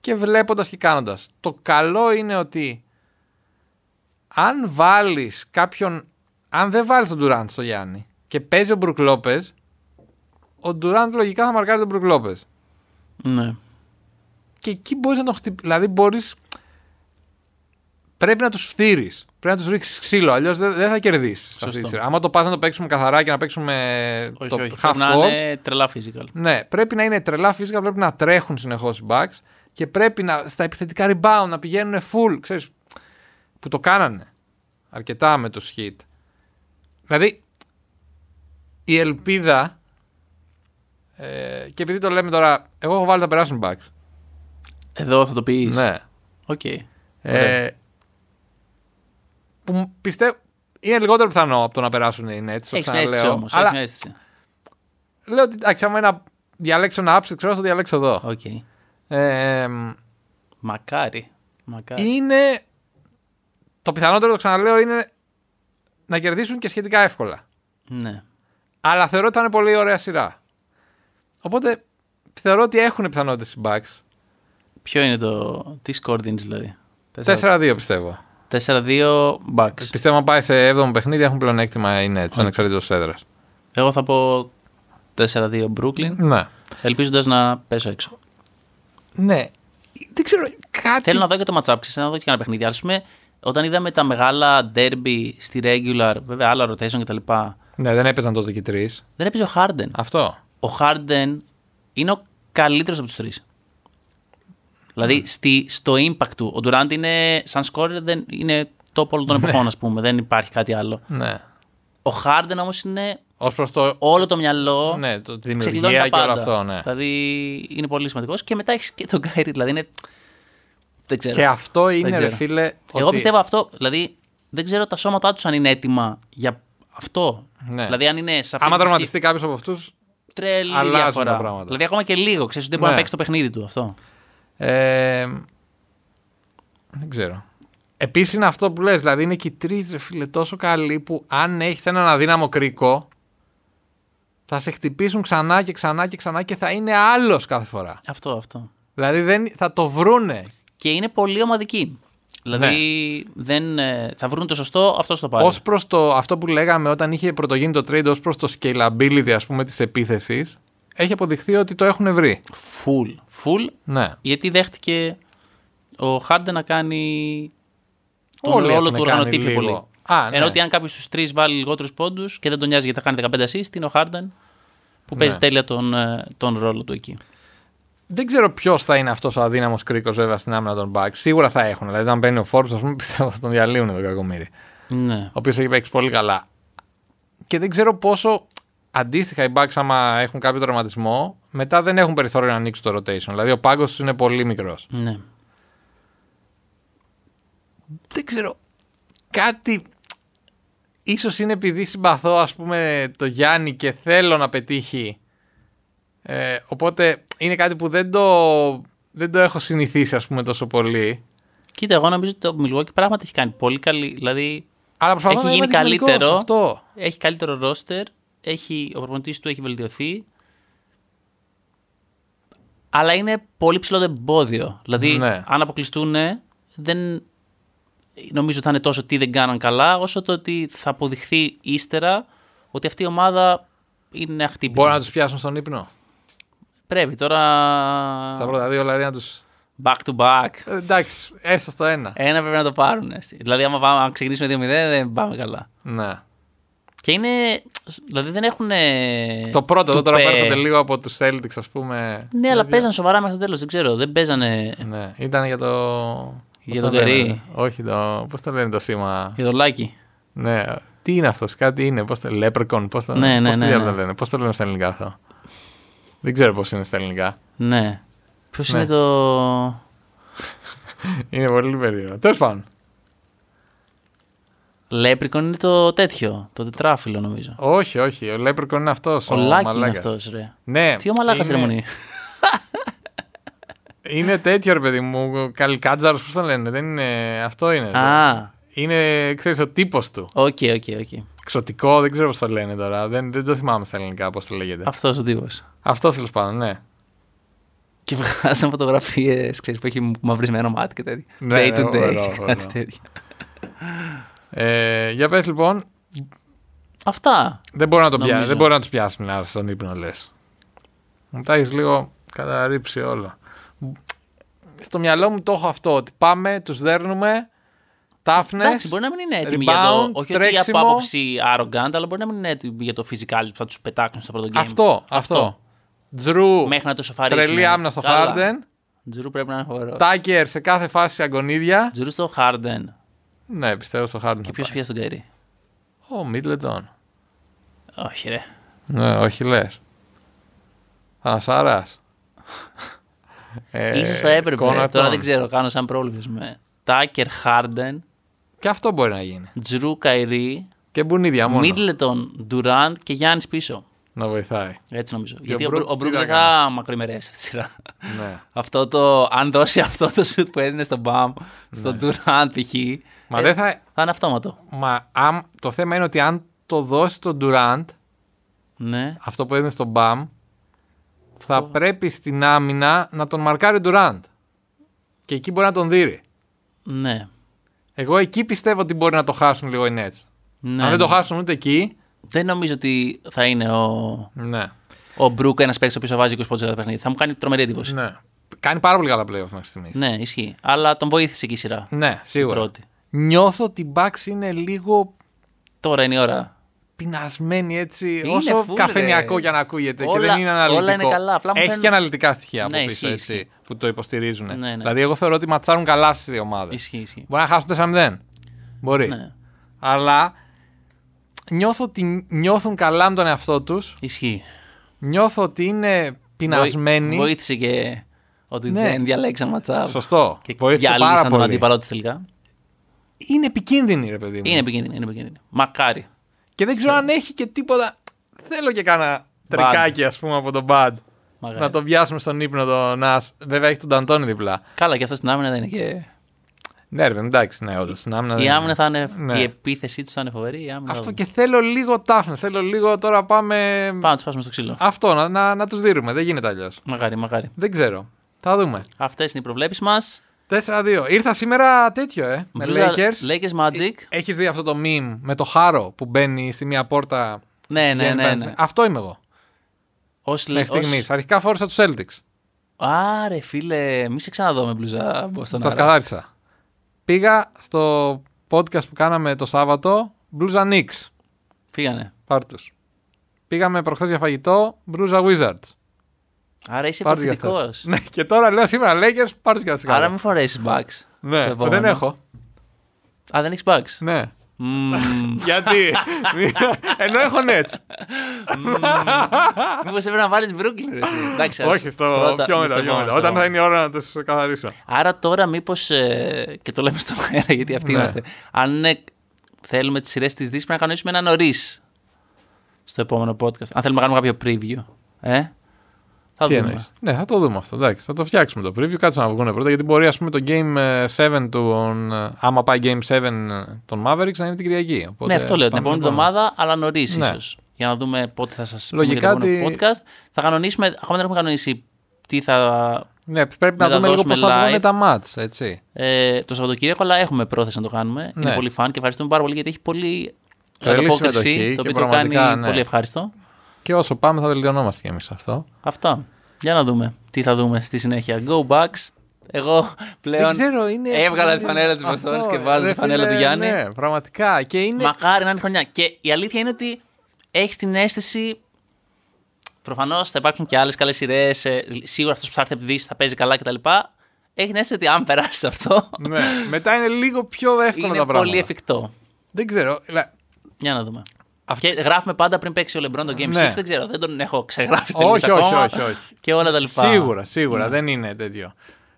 και βλέποντας και κάνοντας. Το καλό είναι ότι αν βάλεις κάποιον. Αν δεν βάλεις τον Ντουράντ στο Γιάννη και παίζει ο Μπρουκ Λόπες, ο Ντουράντ λογικά θα μαρκάρει τον Μπρουκ Λόπες. Ναι. Και εκεί μπορείς να τον χτυπήσει. Δηλαδή μπορείς πρέπει να τους φτύρει. Πρέπει να τους ρίξεις ξύλο. Αλλιώς δεν, θα κερδίσεις. Αν το πας να το παίξουμε καθαρά και να παίξουμε όχι, το όχι, half Να είναι τρελά physical. Ναι, πρέπει να είναι τρελά physical, πρέπει να τρέχουν συνεχώς οι bugs και πρέπει να, στα επιθετικά rebound να πηγαίνουν full. Ξέρεις, που το κάνανε αρκετά με το hit. Δηλαδή, η ελπίδα. Ε, και επειδή το λέμε τώρα, εγώ έχω βάλει τα περάσουν backs. Εδώ θα το πεις. Ναι. Okay. Ε, που πιστεύω. Είναι λιγότερο πιθανό από το να περάσουν οι Nets. Έχει αίσθηση όμως. Αλλά... Λέω ότι εντάξει, άμα ένα... διαλέξω ένα upset, ξέρω να το διαλέξω εδώ. Okay. Ε, ε, Μακάρι. Μακάρι. Είναι. Το πιθανότερο, το ξαναλέω, είναι να κερδίσουν και σχετικά εύκολα. Ναι. Αλλά θεωρώ ότι θα είναι πολύ ωραία σειρά. Οπότε θεωρώ ότι έχουν πιθανότητες οι Bucks. Ποιο είναι το. Τι σκορδινγκ δηλαδη δηλαδή. 4-2 πιστεύω. 4-2 Bucks. Πιστεύω να πάει σε 7ο παιχνίδι έχουν πλεονέκτημα οι Nets, okay. ανεξαρτήτω έδρας. Εγώ θα πω 4-2 Brooklyn. Ναι. Ελπίζοντας να πέσω έξω. Ναι. Δεν ξέρω. Κάτι... Θέλω να δω και το matchup, ξέρω να δω και ένα παιχνίδι. Ας πούμε, όταν είδαμε τα μεγάλα derby στη regular, βέβαια άλλα rotation κτλ. Ναι, δεν έπαιζαν τότε και τρεις. Δεν έπαιζε ο Harden. Αυτό. Ο Harden είναι ο καλύτερος από τους τρεις. Δηλαδή ναι. στη, στο impact του. Ο Durant είναι, σαν scorer δεν είναι τόπο όλων των ναι. εποχών, ας πούμε. Δεν υπάρχει κάτι άλλο. Ναι. Ο Χάρντεν όμως είναι. Ως το... Όλο το μυαλό. Ναι, το, τη δημιουργία και όλο αυτό. Ναι. Δηλαδή είναι πολύ σημαντικός. Και μετά έχεις και τον Kyrie. Δηλαδή είναι. Δεν ξέρω. Και αυτό είναι, ρε φίλε. Εγώ ότι... πιστεύω αυτό. Δηλαδή δεν ξέρω τα σώματά τους αν είναι έτοιμα για αυτό. Ναι. Δηλαδή αν είναι σαφή. Άμα τραυματιστεί κάποιος από αυτούς. Τρελή διαφορά. Δηλαδή ακόμα και λίγο. Ξέρεις ότι δεν μπορεί να ναι. παίξει το παιχνίδι του αυτό. Ε, δεν ξέρω. Επίσης είναι αυτό που λες, δηλαδή είναι και οι τρεις φίλε τόσο καλοί που αν έχεις έναν αδύναμο κρίκο θα σε χτυπήσουν ξανά και ξανά και ξανά και θα είναι άλλος κάθε φορά. Αυτό, αυτό. Δηλαδή δεν, θα το βρούνε. Και είναι πολύ ομαδική. Δηλαδή ναι. δεν, ε, θα βρουν το σωστό, αυτό το πάρει. Ως προς αυτό που λέγαμε όταν είχε πρωτογίνει το trade ως προς το scalability ας πούμε της επίθεσης έχει αποδειχθεί ότι το έχουν βρει. Φουλ. Φουλ. Ναι. Γιατί δέχτηκε ο Χάρντε να κάνει τον Όλοι ρόλο του οργανωτήπη πολύ. Α, ναι. Ενώ ότι αν κάποιος στους τρεις βάλει λιγότερους πόντους και δεν τον νοιάζει γιατί θα κάνει 15 assist, είναι ο Χάρντεν που ναι. παίζει τέλεια τον, ε, τον ρόλο του εκεί. Δεν ξέρω ποιος θα είναι αυτός ο αδύναμος κρίκος βέβαια στην άμυνα των Μπάκ. Σίγουρα θα έχουν. Δηλαδή, αν μπαίνει ο Forbes, ας πούμε, πιστεύω θα τον διαλύουν τον Κακομίρη. Ναι. Ο οποίος έχει παίξει πολύ καλά. Και δεν ξέρω πόσο Αντίστοιχα, οι Bucks, άμα έχουν κάποιο τραυματισμό, μετά δεν έχουν περιθώριο να ανοίξουν το rotation. Δηλαδή, ο πάγκος του είναι πολύ μικρός. Ναι. Δεν ξέρω. Κάτι. Ίσως είναι επειδή συμπαθώ, ας πούμε, το Γιάννη και θέλω να πετύχει. Ε, οπότε είναι κάτι που δεν το, δεν το έχω συνηθίσει, ας πούμε, τόσο πολύ. Κοίτα, εγώ νομίζω ότι το Milwaukee πράγματι έχει κάνει πολύ καλή. Δηλαδή, έχει γίνει καλύτερο. Έχει καλύτερο ρόστερ έχει, ο προπονητής του έχει βελτιωθεί, αλλά είναι πολύ ψηλό το εμπόδιο. Δηλαδή, ναι. αν αποκλειστούν, δεν νομίζω θα είναι τόσο τι δεν κάναν καλά, όσο το ότι θα αποδειχθεί ύστερα ότι αυτή η ομάδα είναι αχτύπητη. Μπορεί να τους πιάσουν στον ύπνο. Πρέπει τώρα. Στα πρώτα δύο, δηλαδή να τους. Back to back. Ε, εντάξει, έστω στο ένα. Ένα πρέπει να το πάρουν. Δηλαδή, άμα, άμα ξεκινήσουμε 2-0, δεν πάμε καλά. Ναι. Και είναι. Δηλαδή δεν έχουν. Το πρώτο, εδώ τώρα παίρνετε λίγο από τους Celtics, ας πούμε. Ναι, αλλά παίζανε σοβαρά μέχρι το τέλος. Δεν ξέρω, δεν παίζανε. Ναι, ήταν για το. Για τον Καρύ. Όχι, το... πώς το λένε το σήμα. Για τον λάκι. Ναι, τι είναι αυτός, κάτι είναι. Πώς το Λέπρεκον, πώς το, ναι, ναι, ναι, λένε. Πώς το λένε στα ελληνικά αυτό. Δεν ξέρω πώς είναι στα ελληνικά. Ναι. Ποιος είναι το. είναι πολύ περίεργο. Τέλος πάντων. Λέπρικον είναι το τέτοιο, το τετράφυλλο νομίζω. Όχι, όχι. Ο Λέπρικον είναι αυτός. Ο, ο Λάκη είναι αυτός, ρε. Ναι. Τι ο Μαλάκας είναι... ρε είναι τέτοιο, ρε παιδί μου. Καλικάτζαρος, πώς το λένε. Αυτό είναι. Α. Είναι, ξέρεις, ο τύπος του. Οκ, οκ, οκ. Ξωτικό, δεν ξέρω πώς το λένε τώρα. Δεν, δεν το θυμάμαι στα ελληνικά πώς το λέγεται. Αυτός ο τύπος. Αυτός τέλος πάντων, ναι. Και βγάζαν φωτογραφίες, ξέρεις, που έχει μαυρισμένο μάτι και τέτοια. Ναι, day to ναι, day, ναι, ε, για πες λοιπόν. Αυτά. Δεν μπορώ να, το πιά, δεν μπορώ να τους πιάσουν άρα στον ύπνο λες. Μετά έχεις λίγο καταρρύψει όλα. Στο μυαλό μου το έχω αυτό, ότι πάμε, τους δέρνουμε, τάφνες. Εντάξει, μπορεί να μην είναι έτοιμοι rebound, για το. Όχι τρέξιμο. ότι από άποψη arrogant, αλλά μπορεί να μην είναι έτοιμοι για το physical που θα τους πετάξουν στο πρώτο game. Αυτό, αυτό. Τζρου. Μέχρι να το σοφαρίσουν. Τρελή άμυνα στο Harden. Τζρου πρέπει να είναι φοβερός. Τάκερ σε κάθε φάση αγωνίδια. Τζρου στο Harden. Ναι, πιστεύω στο Harden. Και ποιο πιέζει τον Καϊρή. Ο Μίτλετον. Όχι, ρε. Ναι, όχι λες. Θανασάρας. ε, ίσως θα ε, έπρεπε. Κόνατον. Τώρα δεν ξέρω, κάνω σαν πρόβλημα. Τάκερ Χάρντεν. Και αυτό μπορεί να γίνει. Τζρου Καϊρή. Και μπουνίδια μόνο. Μίτλετον, Ντουράντ και Γιάννης πίσω. Να βοηθάει. Έτσι νομίζω. Και Γιατί ο Μπρουκ δεν θα, θα μακρυμερέσει αυτή τη σειρά. Ναι. αυτό το, αν δώσει αυτό το σουτ που έδινε στον Μπαμ, ναι. στον Ντουράντ π.χ. Μα ε, δεν θα... θα είναι αυτόματο. Μα το θέμα είναι ότι αν το δώσει τον Durant, ναι. αυτό που έδινε στον Μπαμ, θα πρέπει στην άμυνα να τον μαρκάρει ο Durant. Και εκεί μπορεί να τον δει. Ναι. Εγώ εκεί πιστεύω ότι μπορεί να το χάσουν λίγο οι Nets. Ναι, Αν δεν ναι. το χάσουν ούτε εκεί. Δεν νομίζω ότι θα είναι ο. Ναι. Ο Μπρουκ ένας παίκτης ο οποίος βάζει 20 πόντου παιχνίδι. Θα μου κάνει τρομερή εντύπωση. Ναι. Κάνει πάρα πολύ καλά playoff μέχρι στιγμής. Ναι, ισχύει. Αλλά τον βοήθησε εκεί η σειρά. Ναι, σίγουρα. Πρώτη νιώθω ότι η Μπάξ είναι λίγο. Τώρα είναι η ώρα. Πεινασμένη έτσι. Είναι όσο φουλ, καφενιακό ρε. για να ακούγεται όλα, και δεν είναι αναλυτικό. Όλα είναι καλά, απλά Έχει θέλουν... και αναλυτικά στοιχεία από ναι, πίσω ισχύ, έτσι, που το υποστηρίζουν. Ναι, ναι. Δηλαδή, εγώ θεωρώ ότι ματσάρουν καλά στι δύο ομάδες. Μπορεί να χάσουν 4-0. Μπορεί. Ναι. Αλλά νιώθω ότι νιώθουν καλά με τον εαυτό τους. Ισχύει. Νιώθω ότι είναι πεινασμένοι. Βοήθησε και ότι ναι. δεν διαλέξαν ματσάρ. Σωστό. Και Βοήθησε πάρα τον αντίπαλό τη τελικά είναι επικίνδυνη, ρε παιδί μου. Είναι επικίνδυνη, είναι επικίνδυνη. Μακάρι. Και δεν ξέρω αν έχει και τίποτα. Θέλω και κάνα τρικάκι, ας πούμε, από τον Μπαντ. Να τον βιάσουμε στον ύπνο τον Νάς. Βέβαια έχει τον Ταντώνη διπλά. Καλά, και αυτό στην άμυνα δεν είναι και. Ναι, ρε, εντάξει, ναι, όντως. η άμυνα θα είναι. Ναι. Η επίθεσή του θα είναι φοβερή. αυτό και θέλω λίγο τάφνες. Θέλω λίγο τώρα πάμε. Πάμε τους πάσουμε στο ξύλο. Αυτό, να, να, να τους δίνουμε. Δεν γίνεται αλλιώς. Μακάρι, μακάρι. Δεν ξέρω. Θα δούμε. Αυτές είναι οι προβλέψεις μας. 4-2. Ήρθα σήμερα τέτοιο, ε. Με Lakers. Lakers Magic. Ε, Έχεις δει αυτό το meme με το χάρο που μπαίνει στη μία πόρτα. Ναι, ναι, ναι, ναι. Αυτό είμαι εγώ. Ως, Μέχρι Αρχικά φόρεσα τους Celtics. Άρε, φίλε, μη σε ξαναδώ με μπλουζά. Σα καθάρισα. Πήγα στο podcast που κάναμε το Σάββατο, μπλουζα Νίξ. Φύγανε. Πάρτους. Πήγαμε προχθές για φαγητό, μπλουζα Wizards. Άρα είσαι υποθετικό. Ναι, και τώρα λέω σήμερα Lakers, πάρε και κάτι. Άρα μην φορέσει μπαξ. Ναι, ε, δεν έχω. Α, δεν έχεις μπαξ. Ναι. Γιατί. Ενώ έχω nets. Μήπως έπρεπε να βάλεις Brooklyn. Εντάξει, Όχι, αυτό πιο μετά. Όταν θα είναι η ώρα να το καθαρίσω. Άρα τώρα, μήπως. Ε, και το λέμε στον αέρα γιατί αυτοί ναι. είμαστε. Αν ε, θέλουμε τις σειρές της Δύση, να κανονίσουμε ένα νωρίς στο επόμενο podcast. Αν θέλουμε να κάνουμε κάποιο preview. Θα δούμε. Ναι, θα το δούμε αυτό. Εντάξει, θα το φτιάξουμε το preview. Κάτσε να βγουν πρώτα. Γιατί μπορεί ας πούμε, το Game 7 ε, του ε, Άμα πάει Game 7 ε, των Mavericks να είναι την Κυριακή. Οπότε, ναι, αυτό λέω. Την επόμενη λοιπόν. εβδομάδα, αλλά νωρίς ναι. ίσως. Για να δούμε πότε θα σας πούμε για το τι... podcast. Θα κανονίσουμε. Ακόμα δεν έχουμε κανονίσει τι θα. Ναι, πρέπει να δούμε λίγο πώς θα βγουν τα μάτς, Ε, το Σαββατοκύριακο, αλλά έχουμε πρόθεση να το κάνουμε. Ναι. Είναι πολύ φαν και ευχαριστούμε πάρα πολύ γιατί έχει πολύ ανταπόκριση. Το οποίο το κάνει ναι. πολύ ευχάριστο. Και όσο πάμε θα βελτιωνόμαστε κι εμείς αυτό. Αυτά. Για να δούμε τι θα δούμε στη συνέχεια. Go Bucks. Εγώ πλέον δεν ξέρω, είναι έβγαλα τη φανέλα της Βοστόνης και βάζω τη φανέλα του Γιάννη. Ναι, πραγματικά. Και είναι... Μακάρι να είναι χρονιά. Και η αλήθεια είναι ότι έχει την αίσθηση. Προφανώς θα υπάρχουν και άλλες καλές σειρές. Ε, σίγουρα αυτός που θα έρθει από τη θα παίζει καλά κτλ. Έχει την αίσθηση ότι αν περάσει αυτό. Ναι. Μετά είναι λίγο πιο εύκολο να τα Είναι πολύ εφικτό. Δεν ξέρω. Για να δούμε. Αυτή... Και γράφουμε πάντα πριν παίξει ο Λεμπρόν το Game 6. Ναι. Δεν ξέρω, δεν τον έχω ξεγράψει στην όχι, όχι, όχι, όχι. Και όλα τα λοιπά. Σίγουρα, σίγουρα. Mm. Δεν είναι τέτοιο.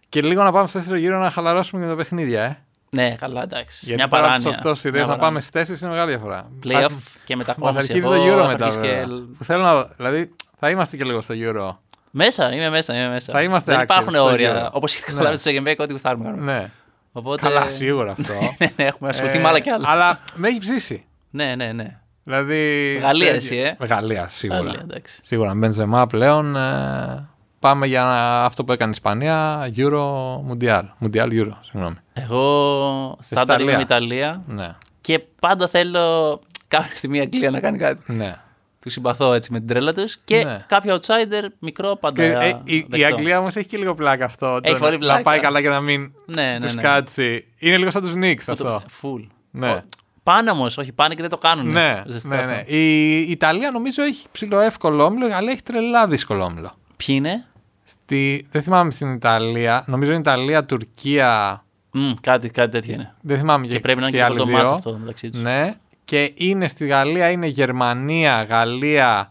Και λίγο να πάμε στο δεύτερο γύρο να χαλαρώσουμε και τα παιχνίδια, ε. Ναι, καλά, εντάξει. Γιατί μια παράνοια. Από τι 8 ιδέε να πάμε στις 4 είναι μεγάλη διαφορά. Playoff και μετακόμιση. Μα θα αρχίσει το Euro μετά. Και... Που θέλω να. Δηλαδή θα είμαστε και λίγο στο Euro. Μέσα, είμαι μέσα, είμαι μέσα. Θα είμαστε Δεν υπάρχουν όρια. Όπως είχε ναι. καταλάβει στο Σεγγενμπέκ, ό,τι γουστάρουμε. Ναι. Οπότε... Καλά, σίγουρα αυτό. Ναι, ναι, έχουμε ασχοληθεί ε, με άλλα κι άλλα. Αλλά με έχει ψήσει. Ναι, ναι, ναι. Δηλαδή... Γαλλία εσύ, ε. Γαλλία, σίγουρα. Γαλλία, σίγουρα. Μπενζεμά πλέον. Ε, πάμε για αυτό που έκανε η Ισπανία, Euro Mundial. Mundial Euro, συγγνώμη. Εγώ στα είμαι Ιταλία. Ναι. Και πάντα θέλω κάποια στιγμή η Αγγλία να κάνει κάτι. Ναι. Τους συμπαθώ έτσι με την τρέλα τους. Και ναι. κάποιο outsider μικρό πάντα. Και, ε, η, η, Αγγλία όμως έχει και λίγο πλάκα αυτό. Έχει πολύ πλάκα. Να πάει καλά και να μην ναι, ναι, τους ναι. κάτσει. Είναι λίγο σαν τους Νίξ αυτό. Φουλ. Ναι. Πάνε όμω, όχι πάνε και δεν το κάνουν. Ναι, ναι, ναι. Η Ιταλία νομίζω έχει ψηλό εύκολο όμιλο, αλλά έχει τρελά δύσκολο όμιλο. Ποιοι είναι? Στη, δεν θυμάμαι στην Ιταλία. Νομίζω είναι Ιταλία, Τουρκία. Mm, κάτι, κάτι τέτοιο είναι. Δεν θυμάμαι και, και πρέπει να είναι και, και το μάτς αυτό μεταξύ τους. Ναι. Και είναι στη Γαλλία, είναι Γερμανία, Γαλλία,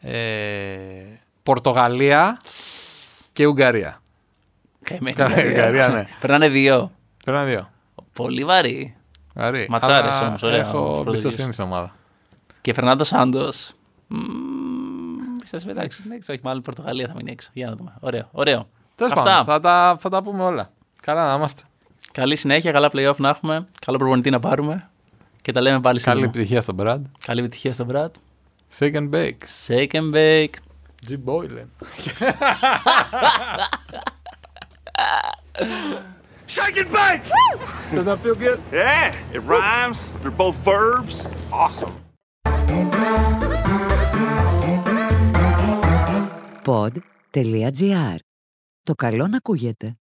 ε, Πορτογαλία και Ουγγαρία. Καημένη Ουγγαρία ναι. Περνάνε δύο. Περνάνε δύο. Πολύ βαρύ. Ματσάρε όμω. Έχω εμπιστοσύνη στην ομάδα. Και Φερνάντο Σάντος. Σα πετάξει. έξω, όχι μάλλον η Πορτογαλία θα μείνει έξω. Για να δούμε. Ωραίο. ωραίο. Τέλος πάντων, θα τα, θα τα πούμε όλα. Καλά να είμαστε. Καλή συνέχεια, καλά playoff να έχουμε. Καλό προπονητή να πάρουμε. Και τα λέμε πάλι σύντομα. Καλή επιτυχία στον Brad. Καλή επιτυχία στον Brad. Shake and bake. Shake and bake. G-Boilen. Shake and bake! Does that feel good? Yeah, it rhymes. They're both verbs. awesome. Pod.gr Το καλό να ακούγεται.